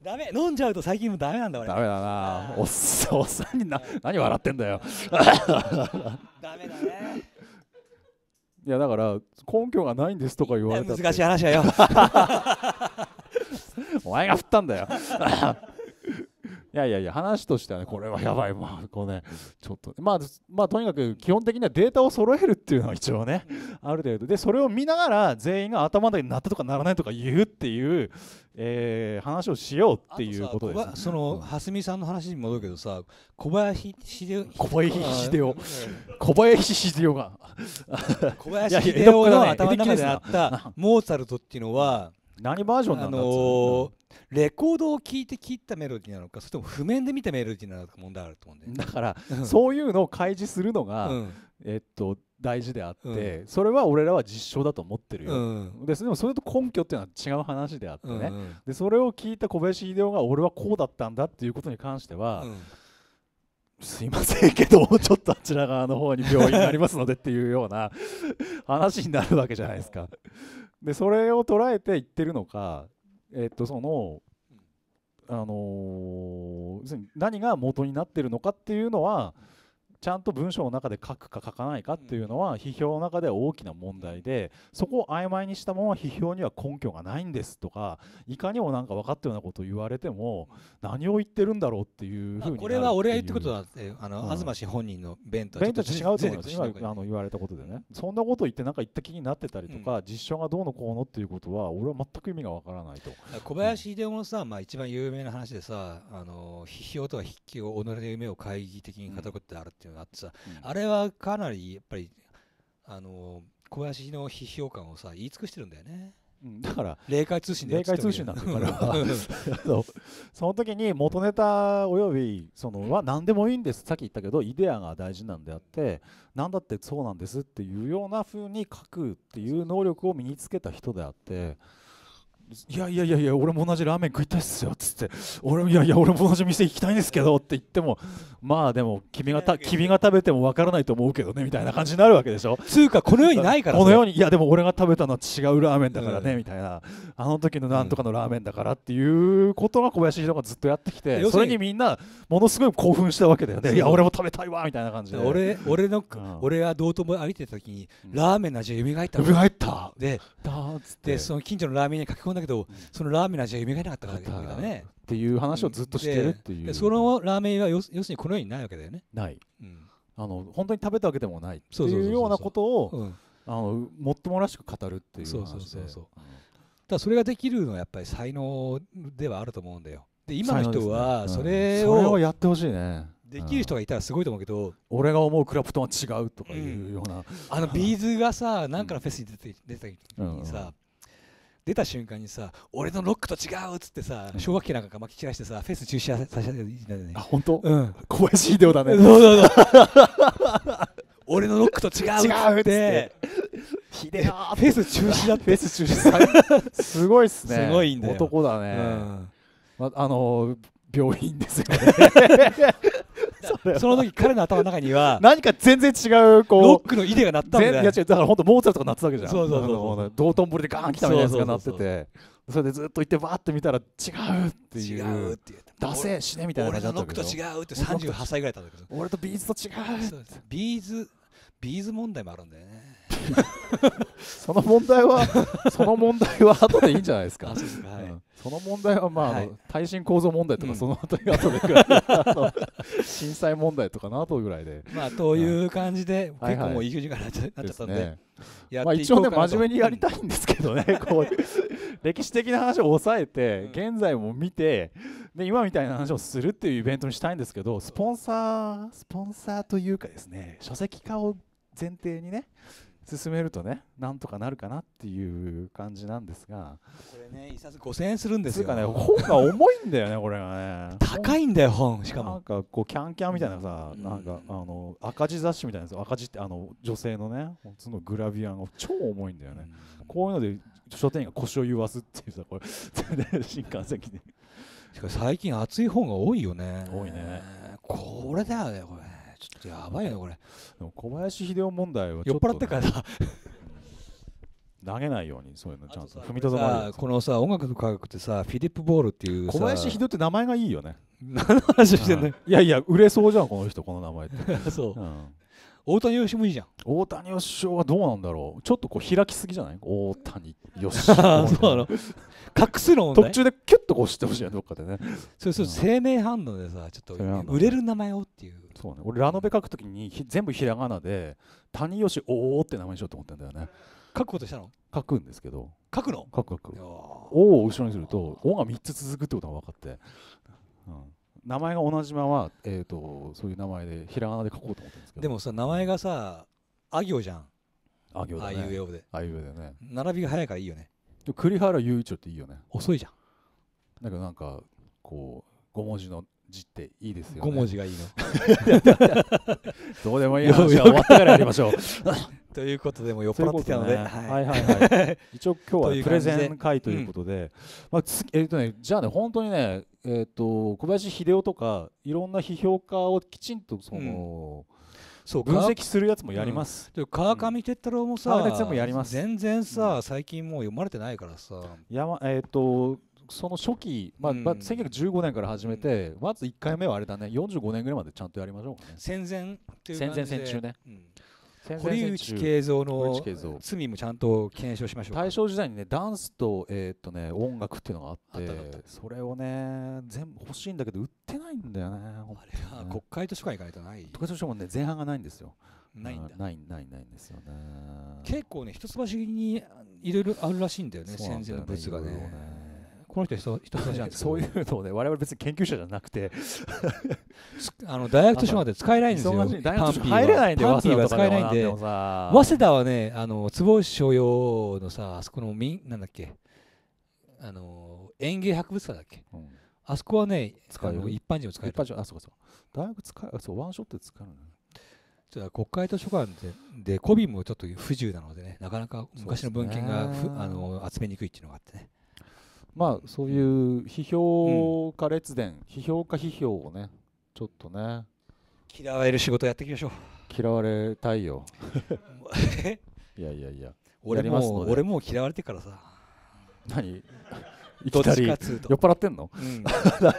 ダメ飲んじゃうと最近もだめなんだ俺ダメだなおっさんにな何笑ってんだよだめだねいやだから根拠がないんですとか言われた難しい話だよ お前が振ったんだよ いやいやいや話としてはねこれはやばいまあこうねちょっとまあまあとにかく基本的にはデータを揃えるっていうのは一応ねある程度でそれを見ながら全員が頭の中になったとかならないとか言うっていうえー、話をしようっていうことです、ね、その蓮見さんの話に戻るけどさ小林秀夫小林秀夫小林秀夫が 小林秀夫の頭の中であったモーツァルトっていうのは何バージョンなの、あのー、レコードを聴いて切ったメロディーなのかそれとも譜面で見たメロディーなのか問題あると思うんだよ、ね、だからそういうのを開示するのが、うん、えっと大事であって、うん、それは俺らは実証だと思ってるよ、うん、ででもそれと根拠っていうのは違う話であってね、うんうん、でそれを聞いた小林秀夫が俺はこうだったんだっていうことに関しては、うん、すいませんけどちょっとあちら側の方に病院がありますのでっていうような 話になるわけじゃないですか。でそれを捉えて言ってるのか、えー、っとそのあのー、何が元になってるのかっていうのは。うんちゃんと文章の中で書くか書かないかっていうのは批評の中では大きな問題でそこを曖昧にしたまま批評には根拠がないんですとかいかにもなんか分かったようなことを言われても何を言ってるんだろうっていうふうにこれは俺が言ってことだってあの、うん、東氏本人の弁とは弁と違うと思います今あの言われたことでねそんなこと言ってなんか言った気になってたりとか、うん、実証がどうのこうのっていうことは俺は全く意味が分からないと小林秀夫のさ、まあ、一番有名な話でさあの批評とは筆記を己の夢を懐疑的に語るってあるってていうのがあってさ、うん、あれはかなりやっぱりあの小林の批評感をさ言い尽くしてるんだよね。うん、だから霊界通信で霊界通信なんだから その時に元ネタおよびそのは何でもいいんですさっき言ったけどイデアが大事なんであって何だってそうなんですっていうようなふうに書くっていう能力を身につけた人であっていやいやいや俺も同じラーメン食いたいっすよっつって俺もいやいや俺も同じ店行きたいんですけどって言ってもまあでも君がた君が食べても分からないと思うけどねみたいな感じになるわけでしょつうかこの世にないからこの世にいやでも俺が食べたのは違うラーメンだからね、みたいなあの時のなんとかのラーメンだからっていうことが小林宏がずっとやってきてそれにみんなものすごい興奮したわけだよねいや俺も食べたいわみたいな感じで俺俺の、俺は道頓堀歩いてた時にラーメンの味が蘇ったえったでだっつってその近所のラーメンに書き込んだけど、そのラーメンの味が夢がなかったからだね。っていう話をずっとしてるっていう、そのラーメンは要するにこの世にないわけだよね。ない、あの本当に食べたわけでもないっていうようなことをあのもっともらしく語るっていうそうそうそうそう、ただそれができるのはやっぱり才能ではあると思うんだよで今の人はそれを,、やってほしいねできる人がいたらすごいと思うけど、俺が思うクラプトンは違うとかいうような、あのビーズがさなんかのフェスに出て出た時にさ、出た瞬間にさ俺のロックと違うっつってさ小学期なんかまき散らしてさフェス中止させたいいんだよねあ本当うん小林秀夫だねそうそうそう俺のロックと違うっつってひでなフェス中止だってフェス中止すごいっすねすごいんだよ男だね、うん、まあのー、病院ですよね その時彼の頭の中には 何か全然違うこうロックのイデが鳴ったんだいや違うだから本当モーツァルトが鳴ってたわけじゃんそうそうそう道頓堀でガーン来たみたいなやつが鳴っててそれでずっと行ってバーって見たら違うっていう違うって言ってダセー死ねみたいな感じだったけど俺と違うって38歳ぐらいだったけど俺とビーズと違うビーズビーズ問題もあるんだよね その問題はその問題は後でいいんじゃないですか。すかはいその問題は、まあ、はい、耐震構造問題とか、その辺りがれぐらい、うん、震災問題とかなとぐらいで。まあ、という感じで、結構もういい時間になっちゃったんで、ね、まあ、一応ね、真面目にやりたいんですけどね、こう歴史的な話を抑えて、現在も見てで、今みたいな話をするっていうイベントにしたいんですけど、スポンサー、スポンサーというかですね、書籍化を前提にね、進めるとねなんとかなるかなっていう感じなんですがこれね一冊5000円するんですよね本が重いんだよね これがね高いんだよ本しかもなんかこうキャンキャンみたいなさ、うん、なんかあの赤字雑誌みたいな赤字ってあの女性のねそのグラビアが超重いんだよね、うん、こういうので書店員が腰を言わすっていうさこれ 新幹線機でしか最近熱い本が多いよね多いねこれだよねこれちょっとやばいよこれ小林秀夫問題は酔っ払ってから投げないようにそういうのちゃんと踏みとどまるこのさ音楽の科学ってさフィリップ・ボールっていう小林秀夫って名前がいいよね 何の話してんの、いやいや売れそうじゃんこの人この名前って そう、大谷よしもいいじゃん大谷よしはどうなんだろうちょっとこう開きすぎじゃない大谷よし そうの隠すの、ね、途中でキュッとこうしてほしいなどっかでねそうそう、うん、生命反応でさちょっと売れる名前をっていうそうね俺ラノベ書くときに全部ひらがなで谷よしおおって名前にしようと思ってんだよね書くことしたの書くんですけど書くの書く書くおを後ろにすると「お」が3つ続くってことが分かって、うん、名前が同じまま、えーと、そういう名前でひらがなで書こうと思ってんですけどでもさ名前がさあ行じゃんあ行だ、ね、あいうえおであいうえでね並びが早いからいいよね栗原雄一郎っていいよね遅いじゃんだけどなんかこう5文字の字っていいですよね5文字がいいの どうでもいい話は終わったからやりましょう ということでも酔っ払ってたので、ね、はいはいはい 一応今日はプレゼン会ということで、うん、まあえっとねじゃあね本当にねえっ、と小林秀夫とかいろんな批評家をきちんとその、うんそう分析するやつもやります、うん、川上哲太郎もさ、うん、全然さ、うん、最近もう読まれてないからさや、ま、えっ、とその初期、まあまあ、1915年から始めて、まず1回目はあれだね45年ぐらいまでちゃんとやりましょう、ね、戦前っていう感じで戦前戦中ね、うん堀内慶三の罪もちゃんと検証しましょう大正時代にねダンスと,、えー、っとね、音楽っていうのがあってそれをね全部欲しいんだけど売ってないんだよねあれは国会図書館行かれたない国会図書館もね前半がないんですよないんだないないないんですよね結構ね一橋にいろいろあるらしいんだよね戦前のブツがねこの人人人差しなんですそういうのをねわれ別に研究者じゃなくて あの大学図書まで使えないんですよ大学図書入れないんでパンピーは使えないんで早稲田はねあの坪井商用のさあそこのみなんだっけあの園芸博物館だっけ、うん、あそこはね使える一般人を使える一般人あそうかそう大学使えそうワンショットで使えるのち国会図書館ででコビもちょっと不自由なのでねなかなか昔の文献が、ね、あの集めにくいっていうのがあってねまあそういう批評家列伝、批評家批評をねちょっとね嫌われる仕事やっていきましょう嫌われたいよ いやいやいや俺も俺も嫌われてからさ何いきなり酔っ払ってんの、うん、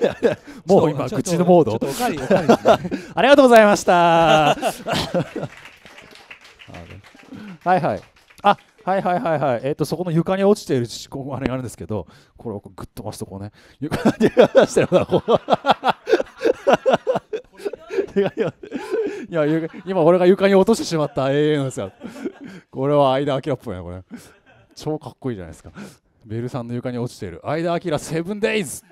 もう今口のモード ありがとうございましたはいはいあはいはいはいはい、えーと、そこの床に落ちているあれがあるんですけどこれをぐっと回すとこうね床に出してるなこう いや今俺が床に落としてしまった AA なんですよこれは相田明っぽいなこれ超かっこいいじゃないですかベルさんの床に落ちている相田明セブンデイズ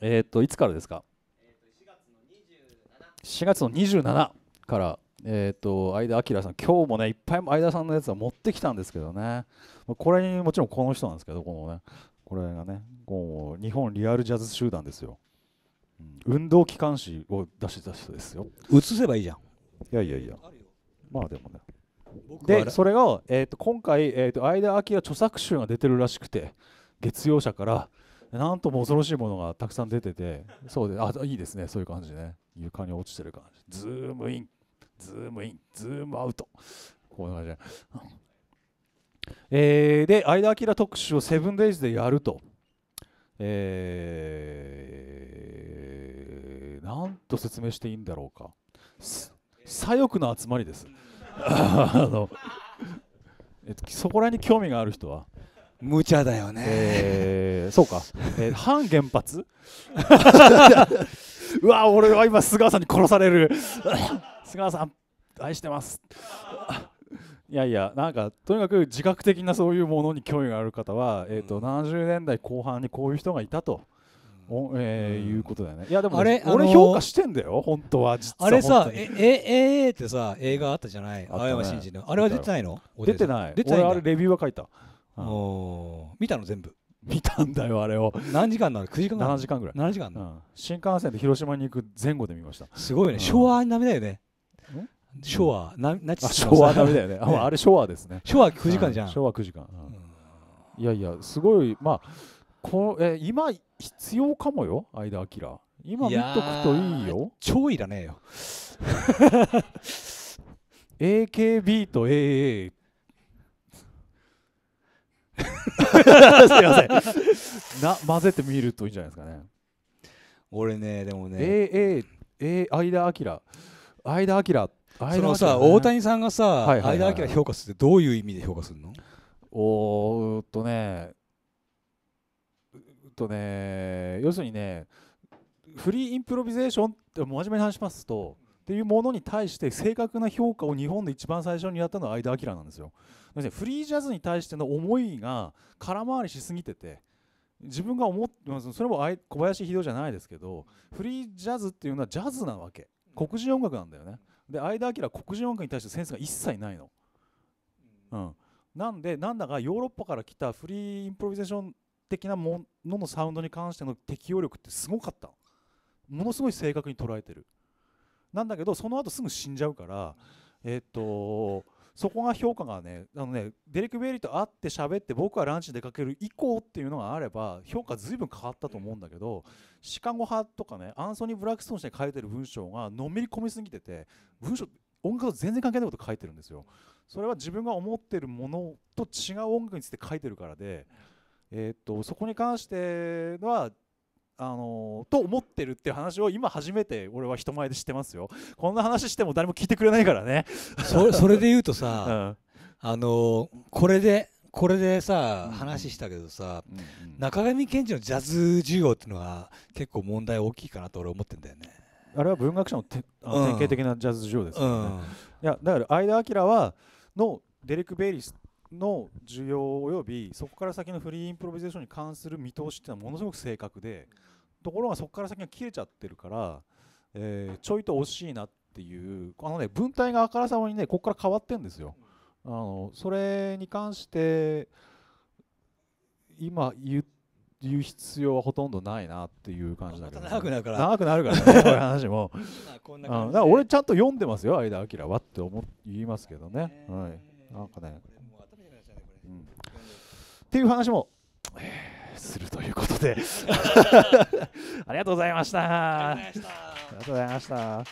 えっといつからですか4月の27からえーと、相田明さん、今日もね、いっぱい相田さんのやつは持ってきたんですけどね、これにもちろんこの人なんですけど、このね、これがね、こう日本リアルジャズ集団ですよ、うん、運動機関士を出してた人ですよ。移せばいいじゃん。いやいやいや、まあでもね。で、それが、えーと、今回、えーと、相田明著作集が出てるらしくて、月曜者から、なんとも恐ろしいものがたくさん出てて、そうで、あ、いいですね、そういう感じね、床に落ちてる感じ、ズームイン。ズームイン、ズームアウト。こういう感じで。えー、で、相田明特集をセブンデイズでやると。えー、なんと説明していいんだろうか。左翼の集まりです。あのえっと、そこら辺に興味がある人は。無茶だよね、えー、そうか、えー、反原発 うわ俺は今菅さんに殺される菅原さん愛してます いやいやなんかとにかく自覚的なそういうものに興味がある方は、えーとうん、70年代後半にこういう人がいたと。おえー、うん、いうことだよね。いやでも、あれ俺評価してんだよ、本当は。あれさ、え、え、えー、ってさ、映画あったじゃない、青山真司の。あれは出てないの出てない。出てない俺、あれレビューは書いた。うん、お見たの全部。見たんだよ、あれを。何時間なの ?9 時間ぐらい。7時間ぐらい。7時間、うん、新幹線で広島に行く前後で見ました。すごいね、昭和にダメだよね。昭和、なナチス昭和だめだよね。あれ昭和ですね。昭和9時間じゃん。昭和9時間。いやいや、すごい、まあ、こえ今、必要かもよ、相田明。今見とくといいよ。超いらねえよ。AKB と AA すいません な混ぜてみるといいんじゃないですかね俺ねでもね AA 相田明相田明そのさ、ね、大谷さんがさ、はいはいはい、相田明評価するってどういう意味で評価するのおーっとねとね要するにねフリーインプロビゼーションって真面目に話しますとっていうものに対して正確な評価を日本で一番最初にやったのは相田明なんですよ。フリージャズに対しての思いが空回りしすぎてて自分が思ってそれも小林秀夫じゃないですけどフリージャズっていうのはジャズなわけ黒人音楽なんだよね。で相田明黒人音楽に対してセンスが一切ないの、うん、なんでなんだかヨーロッパから来たフリーインプロビゼーション的なもののサウンドに関しての適応力ってすごかったものすごい正確に捉えてるなんだけどその後すぐ死んじゃうからえっ、とそこが評価がねあのねデリック・ベイリーと会って喋って僕はランチ出かける以降っていうのがあれば評価ずいぶん変わったと思うんだけど、シカゴ派とかねアンソニー・ブラックストン氏に書いてる文章がのめり込みすぎてて文章音楽と全然関係ないこと書いてるんですよ。それは自分が思ってるものと違う音楽について書いてるからで、えー、っとそこに関してはあのー、と思ってるっていう話を今初めて俺は人前で知ってますよこんな話しても誰も聞いてくれないからねそそれで言うとさ、うん、あのー、これでこれでさ、話したけどさ、うんうん、中上健治のジャズ授業っていうのは結構問題大きいかなと俺思ってんだよねあれは文学者のてあの典型的なジャズ授業ですよね、うん、いやだから相田明はのデレック・ベイリスの需要及びそこから先のフリーインプロビゼーションに関する見通しっていうのはものすごく正確で、うところがそこから先が切れちゃってるから、えー、ちょいと惜しいなっていうあの、ね、文体があからさまにねここから変わってんですよ。あのそれに関して今言言う必要はほとんどないなっていう感じだけど、ね、長くなるから長くなるから、ね、こういう話も こんな感じ、うん、だから俺ちゃんと読んでますよ相田明はって思言いますけどね、はい、なんかね、うん、っていう話も、えーするということで ありがとうございましたありがとうございました